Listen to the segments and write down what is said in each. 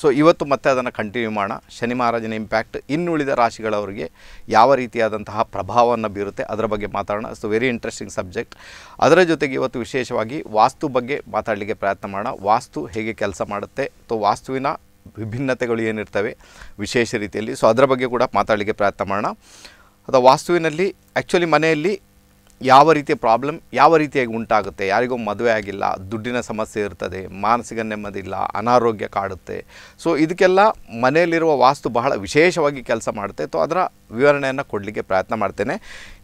so ಇವತ್ತು ಮತ್ತೆ ಅದನ್ನು ಕಂಟಿನ್ಯೂ ಮಾಡೋಣ ಶನಿ ಮಹಾರಾಜನ ಇಂಪ್ಯಾಕ್ಟ್ ಇನ್ನುಳಿದ ರಾಶಿಗಳವರಿಗೆ ಯಾವ ರೀತಿಯಾದಂತಹ ಪ್ರಭಾವವನ್ನು ಬೀರುತ್ತೆ ಅದರ ಬಗ್ಗೆ ಮಾತಾಡೋಣ ಸೊ ವೆರಿ ಇಂಟ್ರೆಸ್ಟಿಂಗ್ ಸಬ್ಜೆಕ್ಟ್ ಅದರ ಜೊತೆಗೆ ಇವತ್ತು ವಿಶೇಷವಾಗಿ ವಾಸ್ತು ಬಗ್ಗೆ ಮಾತಾಡಲಿಕ್ಕೆ ಪ್ರಯತ್ನ ಮಾಡೋಣ ವಾಸ್ತು ಹೇಗೆ ಕೆಲಸ ಮಾಡುತ್ತೆ ಸೊ ವಾಸ್ತುವಿನ ವಿಭಿನ್ನತೆಗಳು ಏನಿರ್ತವೆ ವಿಶೇಷ ರೀತಿಯಲ್ಲಿ ಸೊ ಅದರ ಬಗ್ಗೆ ಕೂಡ ಮಾತಾಡಲಿಕ್ಕೆ ಪ್ರಯತ್ನ ಮಾಡೋಣ ಅಥವಾ ವಾಸ್ತುವಿನಲ್ಲಿ ಆ್ಯಕ್ಚುಲಿ ಮನೆಯಲ್ಲಿ ಯಾವ ರೀತಿಯ ಪ್ರಾಬ್ಲಮ್ ಯಾವ ರೀತಿಯಾಗಿ ಉಂಟಾಗುತ್ತೆ ಯಾರಿಗೂ ಮದುವೆ ಆಗಿಲ್ಲ ದುಡ್ಡಿನ ಸಮಸ್ಯೆ ಇರ್ತದೆ ಮಾನಸಿಕ ನೆಮ್ಮದಿಲ್ಲ ಅನಾರೋಗ್ಯ ಕಾಡುತ್ತೆ ಸೊ ಇದಕ್ಕೆಲ್ಲ ಮನೆಯಲ್ಲಿರುವ ವಾಸ್ತು ಬಹಳ ವಿಶೇಷವಾಗಿ ಕೆಲಸ ಮಾಡುತ್ತೆ ತೊ ಅದರ ವಿವರಣೆಯನ್ನು ಕೊಡಲಿಕ್ಕೆ ಪ್ರಯತ್ನ ಮಾಡ್ತೇನೆ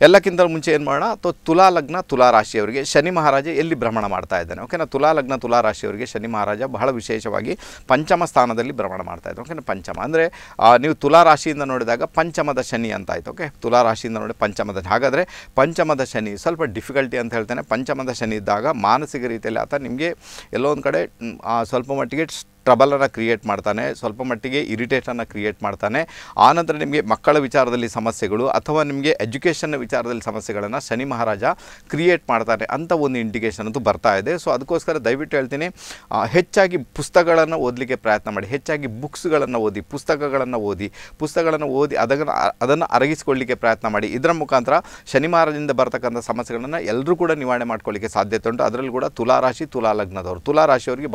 ಎಲ್ಲಕ್ಕಿಂತ ಮುಂಚೆ ಏನು ಮಾಡೋಣ ತೊ ತುಲಾ ಲಗ್ನ ತುಲಾ ರಾಶಿಯವರಿಗೆ ಶನಿ ಮಹಾರಾಜ ಎಲ್ಲಿ ಭ್ರಮಣ ಮಾಡ್ತಾ ಇದ್ದಾನೆ ಓಕೆನಾ ತುಲಾ ಲಗ್ನ ತುಲಾ ರಾಶಿಯವರಿಗೆ ಶನಿ ಮಹಾರಾಜ ಬಹಳ ವಿಶೇಷವಾಗಿ ಪಂಚಮ ಸ್ಥಾನದಲ್ಲಿ ಭ್ರಮಣ ಮಾಡ್ತಾ ಇದ್ದಾರೆ ಓಕೆನಾ ಪಂಚಮ ಅಂದರೆ ನೀವು ತುಲಾ ರಾಶಿಯಿಂದ ನೋಡಿದಾಗ ಪಂಚಮದ ಶನಿ ಅಂತಾಯಿತು ಓಕೆ ತುಲಾ ರಾಶಿಯಿಂದ ನೋಡಿ ಪಂಚಮದ ಹಾಗಾದರೆ ಪಂಚಮದ ಶನಿ ಶನಿ ಸ್ವಲ್ಪ ಡಿಫಿಕಲ್ಟಿ ಅಂತ ಹೇಳ್ತೇನೆ ಪಂಚಮದ ಶನಿ ಇದ್ದಾಗ ಮಾನಸಿಕ ರೀತಿಯಲ್ಲಿ ಆತ ನಿಮಗೆ ಎಲ್ಲೋ ಒಂದು ಕಡೆ ಸ್ವಲ್ಪ ಮಟ್ಟಿಗೆ ಟ್ರಬಲನ್ನು ಕ್ರಿಯೇಟ್ ಮಾಡ್ತಾನೆ ಸ್ವಲ್ಪ ಮಟ್ಟಿಗೆ ಇರಿಟೇಷನ್ನು ಕ್ರಿಯೇಟ್ ಮಾಡ್ತಾನೆ ಆನಂತರ ನಿಮಗೆ ಮಕ್ಕಳ ವಿಚಾರದಲ್ಲಿ ಸಮಸ್ಯೆಗಳು ಅಥವಾ ನಿಮಗೆ ಎಜುಕೇಷನ್ ವಿಚಾರದಲ್ಲಿ ಸಮಸ್ಯೆಗಳನ್ನು ಶನಿ ಮಹಾರಾಜ ಕ್ರಿಯೇಟ್ ಮಾಡ್ತಾನೆ ಅಂತ ಒಂದು ಇಂಡಿಕೇಷನ್ ಅಂತೂ ಬರ್ತಾ ಇದೆ ಸೊ ಅದಕ್ಕೋಸ್ಕರ ದಯವಿಟ್ಟು ಹೇಳ್ತೀನಿ ಹೆಚ್ಚಾಗಿ ಪುಸ್ತಕಗಳನ್ನು ಓದಲಿಕ್ಕೆ ಪ್ರಯತ್ನ ಮಾಡಿ ಹೆಚ್ಚಾಗಿ ಬುಕ್ಸ್ಗಳನ್ನು ಓದಿ ಪುಸ್ತಕಗಳನ್ನು ಓದಿ ಪುಸ್ತಕಗಳನ್ನು ಓದಿ ಅದನ್ನು ಅದನ್ನು ಅರಗಿಸಿಕೊಳ್ಳಲಿಕ್ಕೆ ಪ್ರಯತ್ನ ಮಾಡಿ ಇದರ ಮುಖಾಂತರ ಶನಿ ಮಹಾರಾಜದಿಂದ ಬರ್ತಕ್ಕಂಥ ಸಮಸ್ಯೆಗಳನ್ನು ಎಲ್ಲರೂ ಕೂಡ ನಿವಾರಣೆ ಮಾಡ್ಕೊಳ್ಳಿಕ್ಕೆ ಸಾಧ್ಯತೆ ಉಂಟು ಅದರಲ್ಲೂ ಕೂಡ ತುಲಾರಾಶಿ ತುಲಾ ಲಗ್ನದವರು ತುಲಾ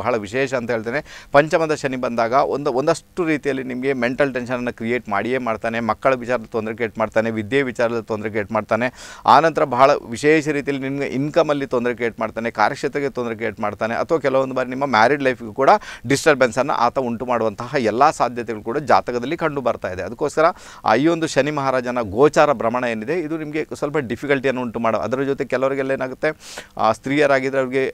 ಬಹಳ ವಿಶೇಷ ಅಂತ ಹೇಳ್ತೇನೆ ಪಂಚಮದ ಶನಿ ಬಂದಾಗ ಒಂದು ಒಂದಷ್ಟು ರೀತಿಯಲ್ಲಿ ನಿಮಗೆ ಮೆಂಟಲ್ ಟೆನ್ಷನನ್ನು ಕ್ರಿಯೇಟ್ ಮಾಡಿಯೇ ಮಾಡ್ತಾನೆ ಮಕ್ಕಳ ವಿಚಾರದ ತೊಂದರೆ ಕ್ರಿಯೇಟ್ ಮಾಡ್ತಾನೆ ವಿದ್ಯೆ ವಿಚಾರದ ತೊಂದರೆ ಕ್ರಿಯೇಟ್ ಮಾಡ್ತಾನೆ ಆನಂತರ ಬಹಳ ವಿಶೇಷ ರೀತಿಯಲ್ಲಿ ನಿಮಗೆ ಇನ್ಕಮಲ್ಲಿ ತೊಂದರೆ ಕ್ರಿಯೇಟ್ ಮಾಡ್ತಾನೆ ಕಾರ್ಯಕ್ಷೇತ್ರಕ್ಕೆ ತೊಂದರೆ ಕ್ರಿಯೇಟ್ ಮಾಡ್ತಾನೆ ಅಥವಾ ಕೆಲವೊಂದು ಬಾರಿ ನಿಮ್ಮ ಮ್ಯಾರಿಡ್ ಲೈಫ್ಗೂ ಕೂಡ ಡಿಸ್ಟರ್ಬೆನ್ಸನ್ನು ಆತ ಉಂಟು ಮಾಡುವಂತಹ ಎಲ್ಲ ಸಾಧ್ಯತೆಗಳು ಕೂಡ ಜಾತಕದಲ್ಲಿ ಕಂಡು ಬರ್ತಾ ಇದೆ ಅದಕ್ಕೋಸ್ಕರ ಈ ಒಂದು ಶನಿ ಮಹಾರಾಜನ ಗೋಚಾರ ಭ್ರಮಣ ಏನಿದೆ ಇದು ನಿಮಗೆ ಸ್ವಲ್ಪ ಡಿಫಿಕಲ್ಟಿಯನ್ನು ಉಂಟು ಮಾಡೋ ಅದರ ಜೊತೆ ಕೆಲವರಿಗೆಲ್ಲ ಏನಾಗುತ್ತೆ ಸ್ತ್ರೀಯರಾಗಿದ್ದರೆ ಅವರಿಗೆ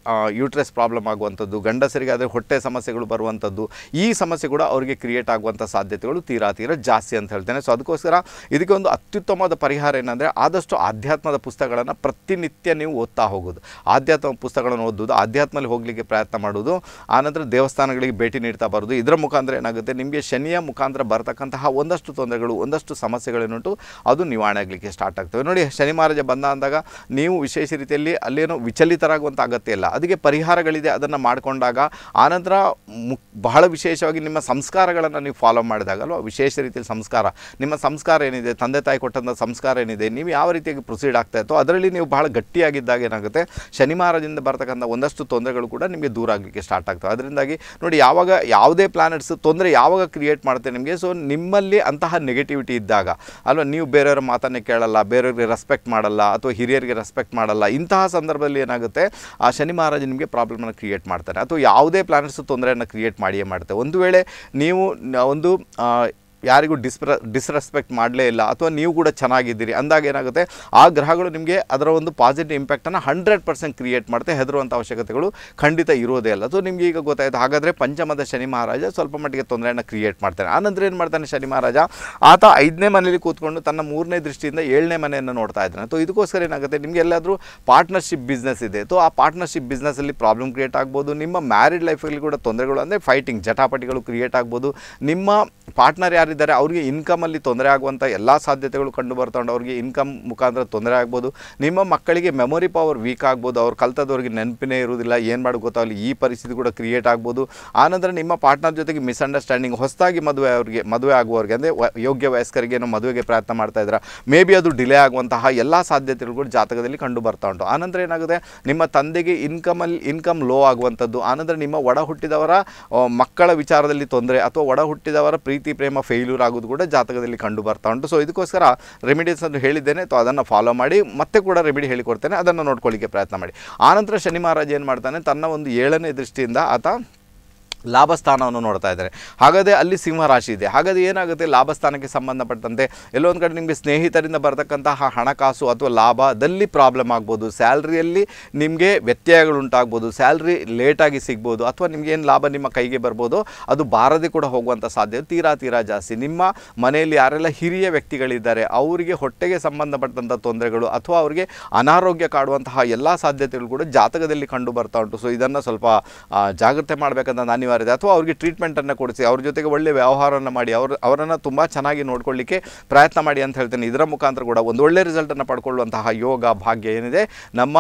ಯೂಟ್ರೆಸ್ ಪ್ರಾಬ್ಲಮ್ ಆಗುವಂಥದ್ದು ಗಂಡಸರಿಗೆ ಆದರೆ ಹೊಟ್ಟೆ ಸಮಸ್ಯೆಗಳು ಬರುವಂಥ ಆಗುವಂಥದ್ದು ಈ ಸಮಸ್ಯೆ ಕೂಡ ಅವರಿಗೆ ಕ್ರಿಯೇಟ್ ಆಗುವಂಥ ಸಾಧ್ಯತೆಗಳು ತೀರಾ ತೀರ ಜಾಸ್ತಿ ಅಂತ ಹೇಳ್ತೇನೆ ಸೊ ಅದಕ್ಕೋಸ್ಕರ ಇದಕ್ಕೆ ಒಂದು ಅತ್ಯುತ್ತಮವಾದ ಪರಿಹಾರ ಏನಂದರೆ ಆದಷ್ಟು ಆಧ್ಯಾತ್ಮದ ಪುಸ್ತಕಗಳನ್ನು ಪ್ರತಿನಿತ್ಯ ನೀವು ಓದ್ತಾ ಹೋಗೋದು ಆಧ್ಯಾತ್ಮ ಪುಸ್ತಕಗಳನ್ನು ಓದೋದು ಆಧ್ಯಾತ್ಮದಲ್ಲಿ ಹೋಗಲಿಕ್ಕೆ ಪ್ರಯತ್ನ ಮಾಡೋದು ಆನಂತರ ದೇವಸ್ಥಾನಗಳಿಗೆ ಭೇಟಿ ನೀಡ್ತಾ ಬರೋದು ಇದರ ಮುಖಾಂತರ ಏನಾಗುತ್ತೆ ನಿಮಗೆ ಶನಿಯ ಮುಖಾಂತರ ಬರತಕ್ಕಂತಹ ಒಂದಷ್ಟು ತೊಂದರೆಗಳು ಒಂದಷ್ಟು ಸಮಸ್ಯೆಗಳೇನುಂಟು ಅದು ನಿವಾರಣೆ ಆಗಲಿಕ್ಕೆ ಸ್ಟಾರ್ಟ್ ಆಗ್ತವೆ ನೋಡಿ ಶನಿ ಮಹಾರಾಜ ಬಂದ ಅಂದಾಗ ನೀವು ವಿಶೇಷ ರೀತಿಯಲ್ಲಿ ಅಲ್ಲೇನೋ ವಿಚಲಿತರಾಗುವಂಥ ಅಗತ್ಯ ಇಲ್ಲ ಅದಕ್ಕೆ ಪರಿಹಾರಗಳಿದೆ ಅದನ್ನು ಮಾಡಿಕೊಂಡಾಗ ಆನಂತರ ಮುಖ್ಯ ಬಹಳ ವಿಶೇಷವಾಗಿ ನಿಮ್ಮ ಸಂಸ್ಕಾರಗಳನ್ನು ನೀವು ಫಾಲೋ ಮಾಡಿದಾಗಲ್ವ ವಿಶೇಷ ರೀತಿಯಲ್ಲಿ ಸಂಸ್ಕಾರ ನಿಮ್ಮ ಸಂಸ್ಕಾರ ಏನಿದೆ ತಂದೆ ತಾಯಿ ಕೊಟ್ಟಂಥ ಸಂಸ್ಕಾರ ಏನಿದೆ ನೀವು ಯಾವ ರೀತಿಯಾಗಿ ಪ್ರೊಸೀಡ್ ಆಗ್ತಾ ಇತ್ತೋ ಅದರಲ್ಲಿ ನೀವು ಬಹಳ ಗಟ್ಟಿಯಾಗಿದ್ದಾಗ ಏನಾಗುತ್ತೆ ಶನಿವಾರದಿಂದ ಬರ್ತಕ್ಕಂಥ ಒಂದಷ್ಟು ತೊಂದರೆಗಳು ಕೂಡ ನಿಮಗೆ ದೂರ ಆಗಲಿಕ್ಕೆ ಸ್ಟಾರ್ಟ್ ಆಗ್ತವೆ ಅದರಿಂದಾಗಿ ನೋಡಿ ಯಾವಾಗ ಯಾವುದೇ ಪ್ಲಾನೆಟ್ಸ್ ತೊಂದರೆ ಯಾವಾಗ ಕ್ರಿಯೇಟ್ ಮಾಡುತ್ತೆ ನಿಮಗೆ ಸೊ ನಿಮ್ಮಲ್ಲಿ ಅಂತಹ ನೆಗೆಟಿವಿಟಿ ಇದ್ದಾಗ ಅಲ್ವಾ ನೀವು ಬೇರೆಯವ್ರ ಮಾತನ್ನೇ ಕೇಳಲ್ಲ ಬೇರೆಯವ್ರಿಗೆ ರೆಸ್ಪೆಕ್ಟ್ ಮಾಡಲ್ಲ ಅಥವಾ ಹಿರಿಯರಿಗೆ ರೆಸ್ಪೆಕ್ಟ್ ಮಾಡಲ್ಲ ಇಂತಹ ಸಂದರ್ಭದಲ್ಲಿ ಏನಾಗುತ್ತೆ ಆ ಶನಿ ಮಹಾರಾಜ ನಿಮಗೆ ಪ್ರಾಬ್ಲಮನ್ನು ಕ್ರಿಯೇಟ್ ಮಾಡ್ತಾರೆ ಅಥವಾ ಯಾವುದೇ ಪ್ಲಾನೆಟ್ಸ್ ತೊಂದರೆಯನ್ನು ಕ್ರಿಯೇಟ್ ಮಾಡಿಯೇ ಮಾಡುತ್ತೆ ಒಂದು ವೇಳೆ ನೀವು ಒಂದು ಯಾರಿಗೂ ಡಿಸ್ಪ್ರ ಡಿಸ್ರೆಸ್ಪೆಕ್ಟ್ ಮಾಡಲೇ ಇಲ್ಲ ಅಥವಾ ನೀವು ಕೂಡ ಚೆನ್ನಾಗಿದ್ದೀರಿ ಅಂದಾಗ ಏನಾಗುತ್ತೆ ಆ ಗ್ರಹಗಳು ನಿಮಗೆ ಅದರ ಒಂದು ಪಾಸಿಟಿವ್ ಇಂಪ್ಯಾಕ್ಟನ್ನು ಹಂಡ್ರೆಡ್ ಪರ್ಸೆಂಟ್ ಕ್ರಿಯೇಟ್ ಮಾಡುತ್ತೆ ಹೆದರುವಂಥ ಅವಶ್ಯಕತೆಗಳು ಖಂಡಿತ ಇರೋದೇ ಇಲ್ಲ ಸೊ ನಿಮಗೆ ಈಗ ಗೊತ್ತಾಯಿತು ಹಾಗಾದರೆ ಪಂಚಮದ ಶನಿ ಮಹಾರಾಜ ಸ್ವಲ್ಪ ಮಟ್ಟಿಗೆ ತೊಂದರೆಯನ್ನು ಕ್ರಿಯೇಟ್ ಮಾಡ್ತಾನೆ ಆನಂತರ ಏನು ಮಾಡ್ತಾನೆ ಶನಿ ಮಹಾರಾಜ ಆತ ಐದನೇ ಮನೆಯಲ್ಲಿ ಕೂತ್ಕೊಂಡು ತನ್ನ ಮೂರನೇ ದೃಷ್ಟಿಯಿಂದ ಏಳನೇ ಮನೆಯನ್ನು ನೋಡ್ತಾ ಇದ್ದಾನೆ ಸೊ ಇದಕ್ಕೋಸ್ಕರ ಏನಾಗುತ್ತೆ ನಿಮಗೆ ಎಲ್ಲಾದರೂ ಪಾರ್ಟ್ನರ್ಶಿಪ್ ಬಿಸ್ನೆಸ್ ಇದೆ ಸೊ ಆ ಪಾರ್ಟ್ನರ್ಶಿಪ್ ಬಿಸ್ನೆಸ್ಸಲ್ಲಿ ಪ್ರಾಬ್ಲಮ್ ಕ್ರಿಯೇಟ್ ಆಗ್ಬೋದು ನಿಮ್ಮ ಮ್ಯಾರಿಡ್ ಲೈಫಲ್ಲಿ ಕೂಡ ತೊಂದರೆಗಳು ಅಂದರೆ ಫೈಟಿಂಗ್ ಜಟಾಪಟಿಗಳು ಕ್ರಿಯೇಟ್ ಆಗ್ಬೋದು ನಿಮ್ಮ ಪಾರ್ಟ್ನರ್ ಯಾರು ಯಾರಿದ್ದಾರೆ ಅವರಿಗೆ ಇನ್ಕಮಲ್ಲಿ ತೊಂದರೆ ಆಗುವಂಥ ಎಲ್ಲ ಸಾಧ್ಯತೆಗಳು ಕಂಡು ಉಂಟು ಅವ್ರಿಗೆ ಇನ್ಕಮ್ ಮುಖಾಂತರ ತೊಂದರೆ ಆಗ್ಬೋದು ನಿಮ್ಮ ಮಕ್ಕಳಿಗೆ ಮೆಮೊರಿ ಪವರ್ ವೀಕ್ ಆಗ್ಬೋದು ಅವ್ರು ಕಲ್ತದವ್ರಿಗೆ ನೆನಪಿನೇ ಇರುವುದಿಲ್ಲ ಏನು ಮಾಡಿ ಗೊತ್ತಾಗಲಿ ಈ ಪರಿಸ್ಥಿತಿ ಕೂಡ ಕ್ರಿಯೇಟ್ ಆಗ್ಬೋದು ಆನಂತರ ನಿಮ್ಮ ಪಾರ್ಟ್ನರ್ ಜೊತೆಗೆ ಮಿಸ್ಅಂಡರ್ಸ್ಟ್ಯಾಂಡಿಂಗ್ ಹೊಸದಾಗಿ ಮದುವೆ ಅವ್ರಿಗೆ ಮದುವೆ ಆಗುವವರಿಗೆ ಅಂದರೆ ಯೋಗ್ಯ ವಯಸ್ಕರಿಗೆ ಏನೋ ಮದುವೆಗೆ ಪ್ರಯತ್ನ ಮಾಡ್ತಾ ಇದ್ದಾರೆ ಮೇ ಬಿ ಅದು ಡಿಲೇ ಆಗುವಂತಹ ಎಲ್ಲ ಸಾಧ್ಯತೆಗಳು ಕೂಡ ಜಾತಕದಲ್ಲಿ ಕಂಡು ಬರ್ತಾ ಉಂಟು ಆನಂತರ ಏನಾಗುತ್ತೆ ನಿಮ್ಮ ತಂದೆಗೆ ಇನ್ಕಮಲ್ಲಿ ಇನ್ಕಮ್ ಲೋ ಆಗುವಂಥದ್ದು ಆನಂತರ ನಿಮ್ಮ ಒಡ ಹುಟ್ಟಿದವರ ಮಕ್ಕಳ ವಿಚಾರದಲ್ಲಿ ತೊಂದರೆ ಅಥವಾ ಒಡ ಹುಟ್ಟಿದವರ ಪ್ರೀತಿ ಪ್ರೇಮ ಫೇಲ್ ಫೇಲ್ಯೂರ್ ಆಗೋದು ಕೂಡ ಜಾತಕದಲ್ಲಿ ಕಂಡು ಬರ್ತಾ ಉಂಟು ಸೊ ಇದಕ್ಕೋಸ್ಕರ ರೆಮಿಡೀಸ್ ಅಂತ ಹೇಳಿದ್ದೇನೆ ಸೊ ಅದನ್ನು ಫಾಲೋ ಮಾಡಿ ಮತ್ತೆ ಕೂಡ ರೆಮಿಡಿ ಹೇಳಿಕೊಡ್ತೇನೆ ಅದನ್ನು ನೋಡ್ಕೊಳ್ಳಿಕ್ಕೆ ಪ್ರಯತ್ನ ಮಾಡಿ ಆನಂತರ ಶನಿ ಮಹಾರಾಜ್ ಏನು ಮಾಡ್ತಾನೆ ತನ್ನ ಒಂದು ಏಳನೇ ದೃಷ್ಟಿಯಿಂದ ಆತ ಲಾಭಸ್ಥಾನವನ್ನು ನೋಡ್ತಾ ಇದ್ದಾರೆ ಹಾಗಾದರೆ ಅಲ್ಲಿ ಸಿಂಹರಾಶಿ ಇದೆ ಹಾಗಾದರೆ ಏನಾಗುತ್ತೆ ಲಾಭಸ್ಥಾನಕ್ಕೆ ಸಂಬಂಧಪಟ್ಟಂತೆ ಎಲ್ಲೊಂದು ಕಡೆ ನಿಮಗೆ ಸ್ನೇಹಿತರಿಂದ ಬರತಕ್ಕಂತಹ ಹಣಕಾಸು ಅಥವಾ ಲಾಭದಲ್ಲಿ ಪ್ರಾಬ್ಲಮ್ ಆಗ್ಬೋದು ಸ್ಯಾಲ್ರಿಯಲ್ಲಿ ನಿಮಗೆ ವ್ಯತ್ಯಯಗಳುಂಟಾಗ್ಬೋದು ಸ್ಯಾಲ್ರಿ ಲೇಟಾಗಿ ಸಿಗ್ಬೋದು ಅಥವಾ ಏನು ಲಾಭ ನಿಮ್ಮ ಕೈಗೆ ಬರ್ಬೋದು ಅದು ಬಾರದೆ ಕೂಡ ಹೋಗುವಂಥ ಸಾಧ್ಯತೆ ತೀರಾ ತೀರಾ ಜಾಸ್ತಿ ನಿಮ್ಮ ಮನೆಯಲ್ಲಿ ಯಾರೆಲ್ಲ ಹಿರಿಯ ವ್ಯಕ್ತಿಗಳಿದ್ದಾರೆ ಅವರಿಗೆ ಹೊಟ್ಟೆಗೆ ಸಂಬಂಧಪಟ್ಟಂಥ ತೊಂದರೆಗಳು ಅಥವಾ ಅವರಿಗೆ ಅನಾರೋಗ್ಯ ಕಾಡುವಂತಹ ಎಲ್ಲ ಸಾಧ್ಯತೆಗಳು ಕೂಡ ಜಾತಕದಲ್ಲಿ ಕಂಡು ಬರ್ತಾ ಉಂಟು ಸೊ ಇದನ್ನು ಸ್ವಲ್ಪ ಜಾಗ್ರತೆ ಮಾಡಬೇಕಂತ ನಾನು ಅನಿವಾರ್ಯತೆ ಅಥವಾ ಅವರಿಗೆ ಟ್ರೀಟ್ಮೆಂಟನ್ನು ಕೊಡಿಸಿ ಅವ್ರ ಜೊತೆಗೆ ಒಳ್ಳೆಯ ವ್ಯವಹಾರವನ್ನು ಮಾಡಿ ಅವರು ಅವರನ್ನು ತುಂಬ ಚೆನ್ನಾಗಿ ನೋಡ್ಕೊಳ್ಳಿಕ್ಕೆ ಪ್ರಯತ್ನ ಮಾಡಿ ಅಂತ ಹೇಳ್ತೇನೆ ಇದರ ಮುಖಾಂತರ ಕೂಡ ಒಂದು ಒಳ್ಳೆ ರಿಸಲ್ಟನ್ನು ಪಡ್ಕೊಳ್ಳುವಂತಹ ಯೋಗ ಭಾಗ್ಯ ಏನಿದೆ ನಮ್ಮ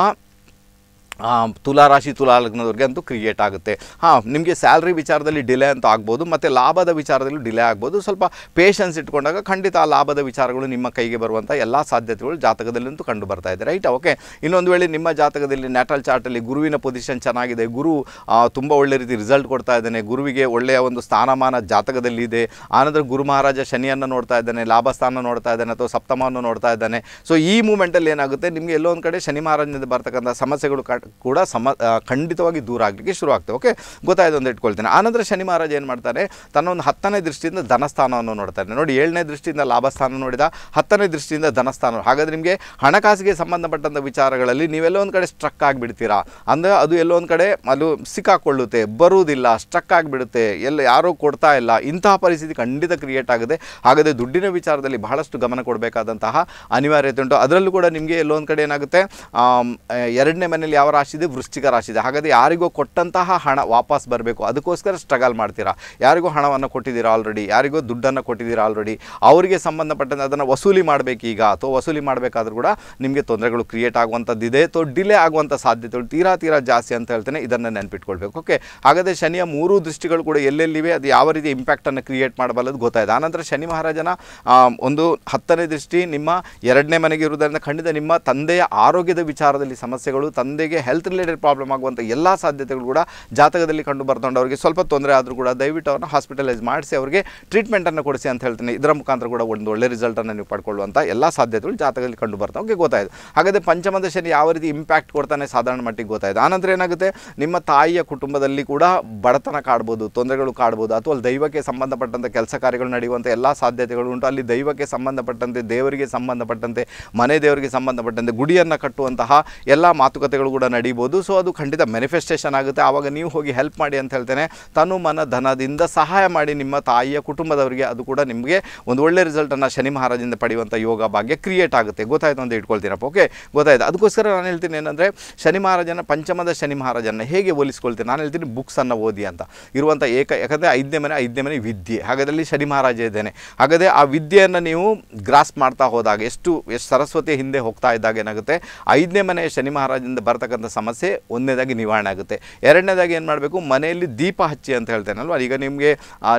ತುಲಾರಾಶಿ ತುಲಾ ಲಗ್ನದವ್ರಿಗೆ ಅಂತೂ ಕ್ರಿಯೇಟ್ ಆಗುತ್ತೆ ಹಾಂ ನಿಮಗೆ ಸ್ಯಾಲ್ರಿ ವಿಚಾರದಲ್ಲಿ ಡಿಲೇ ಅಂತ ಆಗ್ಬೋದು ಮತ್ತು ಲಾಭದ ವಿಚಾರದಲ್ಲೂ ಡಿಲೇ ಆಗ್ಬೋದು ಸ್ವಲ್ಪ ಪೇಷನ್ಸ್ ಇಟ್ಕೊಂಡಾಗ ಖಂಡಿತ ಆ ಲಾಭದ ವಿಚಾರಗಳು ನಿಮ್ಮ ಕೈಗೆ ಬರುವಂಥ ಎಲ್ಲ ಸಾಧ್ಯತೆಗಳು ಜಾತಕದಲ್ಲಂತೂ ಕಂಡು ಬರ್ತಾ ಇದೆ ರೈಟ್ ಓಕೆ ಇನ್ನೊಂದು ವೇಳೆ ನಿಮ್ಮ ಜಾತಕದಲ್ಲಿ ನ್ಯಾಟಲ್ ಚಾರ್ಟಲ್ಲಿ ಗುರುವಿನ ಪೊಸಿಷನ್ ಚೆನ್ನಾಗಿದೆ ಗುರು ತುಂಬ ಒಳ್ಳೆ ರೀತಿ ರಿಸಲ್ಟ್ ಕೊಡ್ತಾ ಇದ್ದಾನೆ ಗುರುವಿಗೆ ಒಳ್ಳೆಯ ಒಂದು ಸ್ಥಾನಮಾನ ಜಾತಕದಲ್ಲಿ ಇದೆ ಆನಂತರ ಗುರು ಮಹಾರಾಜ ಶನಿಯನ್ನು ನೋಡ್ತಾ ಇದ್ದಾನೆ ಲಾಭಸ್ಥಾನ ನೋಡ್ತಾ ಇದ್ದಾನೆ ಅಥವಾ ಸಪ್ತಮವನ್ನು ನೋಡ್ತಾ ಇದ್ದಾನೆ ಸೊ ಈ ಮೂಮೆಂಟಲ್ಲಿ ಏನಾಗುತ್ತೆ ನಿಮಗೆ ಎಲ್ಲೊಂದು ಕಡೆ ಶನಿ ಮಹಾರಾಜನಿಂದ ಬರ್ತಕ್ಕಂಥ ಸಮಸ್ಯೆಗಳು ಕಟ್ ಕೂಡ ಸಮ ಖಂಡಿತವಾಗಿ ದೂರ ಆಗಲಿಕ್ಕೆ ಶುರು ಆಗ್ತವೆ ಓಕೆ ಗೊತ್ತಾಯಿತು ಅಂತ ಇಟ್ಕೊಳ್ತೇನೆ ಆನಂತರ ಶನಿ ಮಹಾರಾಜ ಏನು ಮಾಡ್ತಾರೆ ತನ್ನ ಒಂದು ಹತ್ತನೇ ದೃಷ್ಟಿಯಿಂದ ಧನಸ್ಥಾನವನ್ನು ನೋಡ್ತಾರೆ ನೋಡಿ ಏಳನೇ ದೃಷ್ಟಿಯಿಂದ ಲಾಭಸ್ಥಾನ ನೋಡಿದ ಹತ್ತನೇ ದೃಷ್ಟಿಯಿಂದ ಧನಸ್ಥಾನ ಹಾಗಾದ್ರೆ ನಿಮಗೆ ಹಣಕಾಸಿಗೆ ಸಂಬಂಧಪಟ್ಟಂಥ ವಿಚಾರಗಳಲ್ಲಿ ನೀವೆಲ್ಲೋ ಒಂದು ಕಡೆ ಸ್ಟ್ರಕ್ ಆಗಿಬಿಡ್ತೀರಾ ಅಂದರೆ ಅದು ಎಲ್ಲೋ ಒಂದು ಕಡೆ ಅದು ಸಿಕ್ಕಾಕೊಳ್ಳುತ್ತೆ ಬರುವುದಿಲ್ಲ ಸ್ಟ್ರಕ್ ಆಗಿಬಿಡುತ್ತೆ ಎಲ್ಲ ಯಾರೂ ಕೊಡ್ತಾ ಇಲ್ಲ ಇಂತಹ ಪರಿಸ್ಥಿತಿ ಖಂಡಿತ ಕ್ರಿಯೇಟ್ ಆಗುತ್ತೆ ಹಾಗಾದರೆ ದುಡ್ಡಿನ ವಿಚಾರದಲ್ಲಿ ಬಹಳಷ್ಟು ಗಮನ ಕೊಡಬೇಕಾದಂತಹ ಅನಿವಾರ್ಯತೆ ಉಂಟು ಅದರಲ್ಲೂ ಕೂಡ ನಿಮಗೆ ಎಲ್ಲೋ ಒಂದು ಕಡೆ ಏನಾಗುತ್ತೆ ಎರಡನೇ ಮನೆಯಲ್ಲಿ ಯಾವ ರಾಶಿದೆ ವೃಶ್ಚಿಕ ರಾಶಿದೆ ಹಾಗಾದರೆ ಯಾರಿಗೋ ಕೊಟ್ಟಂತಹ ಹಣ ವಾಪಸ್ ಬರಬೇಕು ಅದಕ್ಕೋಸ್ಕರ ಸ್ಟ್ರಗಲ್ ಮಾಡ್ತೀರಾ ಯಾರಿಗೋ ಹಣವನ್ನು ಕೊಟ್ಟಿದ್ದೀರಾ ಆಲ್ರೆಡಿ ಯಾರಿಗೋ ದುಡ್ಡನ್ನು ಕೊಟ್ಟಿದ್ದೀರಾ ಆಲ್ರೆಡಿ ಅವರಿಗೆ ಸಂಬಂಧಪಟ್ಟಂತೆ ಅದನ್ನು ವಸೂಲಿ ಮಾಡಬೇಕೀಗ ಅಥವಾ ವಸೂಲಿ ಮಾಡಬೇಕಾದ್ರೂ ಕೂಡ ನಿಮಗೆ ತೊಂದರೆಗಳು ಕ್ರಿಯೇಟ್ ಆಗುವಂಥದ್ದಿದೆ ಅಥವಾ ಡಿಲೇ ಆಗುವಂಥ ಸಾಧ್ಯತೆಗಳು ತೀರಾ ತೀರಾ ಜಾಸ್ತಿ ಅಂತ ಹೇಳ್ತೇನೆ ಇದನ್ನು ನೆನಪಿಟ್ಕೊಳ್ಬೇಕು ಓಕೆ ಹಾಗಾದರೆ ಶನಿಯ ಮೂರು ದೃಷ್ಟಿಗಳು ಕೂಡ ಎಲ್ಲೆಲ್ಲಿವೆ ಅದು ಯಾವ ರೀತಿ ಇಂಪ್ಯಾಕ್ಟನ್ನು ಕ್ರಿಯೇಟ್ ಮಾಡಬಲ್ಲದು ಗೊತ್ತಾಯಿತು ಆನಂತರ ಶನಿ ಮಹಾರಾಜನ ಒಂದು ಹತ್ತನೇ ದೃಷ್ಟಿ ನಿಮ್ಮ ಎರಡನೇ ಮನೆಗೆ ಇರುವುದರಿಂದ ಖಂಡಿತ ನಿಮ್ಮ ತಂದೆಯ ಆರೋಗ್ಯದ ವಿಚಾರದಲ್ಲಿ ಸಮಸ್ಯೆಗಳು ತಂದೆಗೆ ಹೆಲ್ತ್ ರಿಲೇಟೆಡ್ ಪ್ರಾಬ್ಲಮ್ ಆಗುವಂಥ ಎಲ್ಲ ಸಾಧ್ಯತೆಗಳು ಕೂಡ ಜಾತಕದಲ್ಲಿ ಕಂಡು ಬರ್ಕೊಂಡು ಸ್ವಲ್ಪ ತೊಂದರೆ ಆದರೂ ಕೂಡ ದಯವಿಟ್ಟು ಅವ್ರನ್ನ ಹಾಸ್ಪಿಟಲೈಸ್ ಮಾಡಿಸಿ ಅವರಿಗೆ ಟ್ರೀಟ್ಮೆಂಟನ್ನು ಕೊಡಿಸಿ ಅಂತ ಹೇಳ್ತೀನಿ ಇದರ ಮುಖಾಂತರ ಕೂಡ ಒಂದು ಒಳ್ಳೆ ರಿಸಲ್ಟನ್ನು ನೀವು ಪಡ್ಕೊಳ್ಳುವಂಥ ಎಲ್ಲ ಸಾಧ್ಯತೆಗಳು ಜಾತಕದಲ್ಲಿ ಕಂಡು ಬರ್ತಾವೆ ಅವ್ರಿಗೆ ಗೊತ್ತಾಯಿತು ಹಾಗಾದರೆ ಪಂಚಮದ ಶನಿ ಯಾವ ರೀತಿ ಇಂಪ್ಯಾಕ್ಟ್ ಕೊಡ್ತಾನೆ ಸಾಧಾರಣ ಮಟ್ಟಿಗೆ ಗೊತ್ತಾಯಿತು ಆನಂತರ ಏನಾಗುತ್ತೆ ನಿಮ್ಮ ತಾಯಿಯ ಕುಟುಂಬದಲ್ಲಿ ಕೂಡ ಬಡತನ ಕಾಡ್ಬೋದು ತೊಂದರೆಗಳು ಕಾಡ್ಬೋದು ಅಥವಾ ದೈವಕ್ಕೆ ಸಂಬಂಧಪಟ್ಟಂಥ ಕೆಲಸ ಕಾರ್ಯಗಳು ನಡೆಯುವಂಥ ಎಲ್ಲ ಸಾಧ್ಯತೆಗಳು ಉಂಟು ಅಲ್ಲಿ ದೈವಕ್ಕೆ ಸಂಬಂಧಪಟ್ಟಂತೆ ದೇವರಿಗೆ ಸಂಬಂಧಪಟ್ಟಂತೆ ಮನೆ ದೇವರಿಗೆ ಸಂಬಂಧಪಟ್ಟಂತೆ ಗುಡಿಯನ್ನು ಕಟ್ಟುವಂತಹ ಎಲ್ಲ ಮಾತುಕತೆಗಳು ಕೂಡ ನಡೀಬೋದು ಸೊ ಅದು ಖಂಡಿತ ಮ್ಯಾನಿಫೆಸ್ಟೇಷನ್ ಆಗುತ್ತೆ ಆವಾಗ ನೀವು ಹೋಗಿ ಹೆಲ್ಪ್ ಮಾಡಿ ಅಂತ ಹೇಳ್ತೇನೆ ತನು ಮನ ಧನದಿಂದ ಸಹಾಯ ಮಾಡಿ ನಿಮ್ಮ ತಾಯಿಯ ಕುಟುಂಬದವರಿಗೆ ಅದು ಕೂಡ ನಿಮಗೆ ಒಂದು ಒಳ್ಳೆ ರಿಸಲ್ಟನ್ನು ಶನಿ ಮಹಾರಾಜಿಂದ ಪಡೆಯುವಂಥ ಯೋಗ ಭಾಗ್ಯ ಕ್ರಿಯೇಟ್ ಆಗುತ್ತೆ ಗೊತ್ತಾಯಿತು ಅಂತ ಇಟ್ಕೊಳ್ತೀರಪ್ಪ ಓಕೆ ಗೊತ್ತಾಯ್ತು ಅದಕ್ಕೋಸ್ಕರ ನಾನು ಹೇಳ್ತೀನಿ ಏನಂದರೆ ಶನಿ ಮಹಾರಾಜನ ಪಂಚಮದ ಶನಿ ಮಹಾರಾಜನ ಹೇಗೆ ಹೋಲಿಸ್ಕೊಳ್ತೀನಿ ನಾನು ಹೇಳ್ತೀನಿ ಬುಕ್ಸನ್ನು ಓದಿ ಅಂತ ಇರುವಂಥ ಏಕ ಯಾಕಂದರೆ ಐದನೇ ಮನೆ ಐದನೇ ಮನೆ ವಿದ್ಯೆ ಹಾಗಾದಲ್ಲಿ ಶನಿ ಮಹಾರಾಜ ಇದ್ದೇನೆ ಹಾಗಾದರೆ ಆ ವಿದ್ಯೆಯನ್ನು ನೀವು ಗ್ರಾಸ್ ಮಾಡ್ತಾ ಹೋದಾಗ ಎಷ್ಟು ಎಷ್ಟು ಸರಸ್ವತಿ ಹಿಂದೆ ಹೋಗ್ತಾ ಇದ್ದಾಗ ಏನಾಗುತ್ತೆ ಐದನೇ ಮನೆ ಶನಿ ಮಹಾರಾಜಿಂದ ಬರ್ತಕ್ಕಂಥ ಇರತಕ್ಕಂಥ ಸಮಸ್ಯೆ ಒಂದನೇದಾಗಿ ನಿವಾರಣೆ ಆಗುತ್ತೆ ಎರಡನೇದಾಗಿ ಏನು ಮಾಡಬೇಕು ಮನೆಯಲ್ಲಿ ದೀಪ ಹಚ್ಚಿ ಅಂತ ಹೇಳ್ತೇನಲ್ವ ಈಗ ನಿಮಗೆ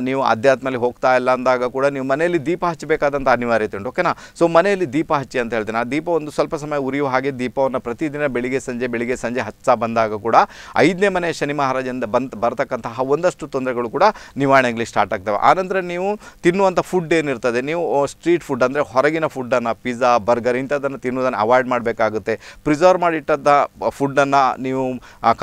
ನೀವು ಅಧ್ಯಾತ್ಮಲ್ಲಿ ಹೋಗ್ತಾ ಇಲ್ಲ ಅಂದಾಗ ಕೂಡ ನೀವು ಮನೆಯಲ್ಲಿ ದೀಪ ಹಚ್ಚಬೇಕಾದಂಥ ಅನಿವಾರ್ಯತೆ ಉಂಟು ಓಕೆನಾ ಸೊ ಮನೆಯಲ್ಲಿ ದೀಪ ಹಚ್ಚಿ ಅಂತ ಹೇಳ್ತೇನೆ ಆ ದೀಪ ಒಂದು ಸ್ವಲ್ಪ ಸಮಯ ಉರಿಯುವ ಹಾಗೆ ದೀಪವನ್ನು ಪ್ರತಿದಿನ ಬೆಳಿಗ್ಗೆ ಸಂಜೆ ಬೆಳಿಗ್ಗೆ ಸಂಜೆ ಹಚ್ಚಾ ಬಂದಾಗ ಕೂಡ ಐದನೇ ಮನೆ ಶನಿ ಮಹಾರಾಜಿಂದ ಬಂತ ಬರ್ತಕ್ಕಂತಹ ಒಂದಷ್ಟು ತೊಂದರೆಗಳು ಕೂಡ ನಿವಾರಣೆಗಳಿಗೆ ಸ್ಟಾರ್ಟ್ ಆಗ್ತವೆ ಆನಂತರ ನೀವು ತಿನ್ನುವಂಥ ಫುಡ್ ಏನಿರ್ತದೆ ನೀವು ಸ್ಟ್ರೀಟ್ ಫುಡ್ ಅಂದರೆ ಹೊರಗಿನ ಫುಡ್ಡನ್ನು ಪಿಜ್ಜಾ ಬರ್ಗರ್ ಇಂಥದ್ದನ್ನು ತಿನ್ನುವುದನ್ನು ಅವಾಯ್ಡ್ ಮಾಡಬೇಕಾಗುತ್ತೆ ಪ್ರಿಸರ್ವ್ ಮಾಡಿಟ್ಟಂಥ ಫುಡ್ ಫುಡ್ಡನ್ನು ನೀವು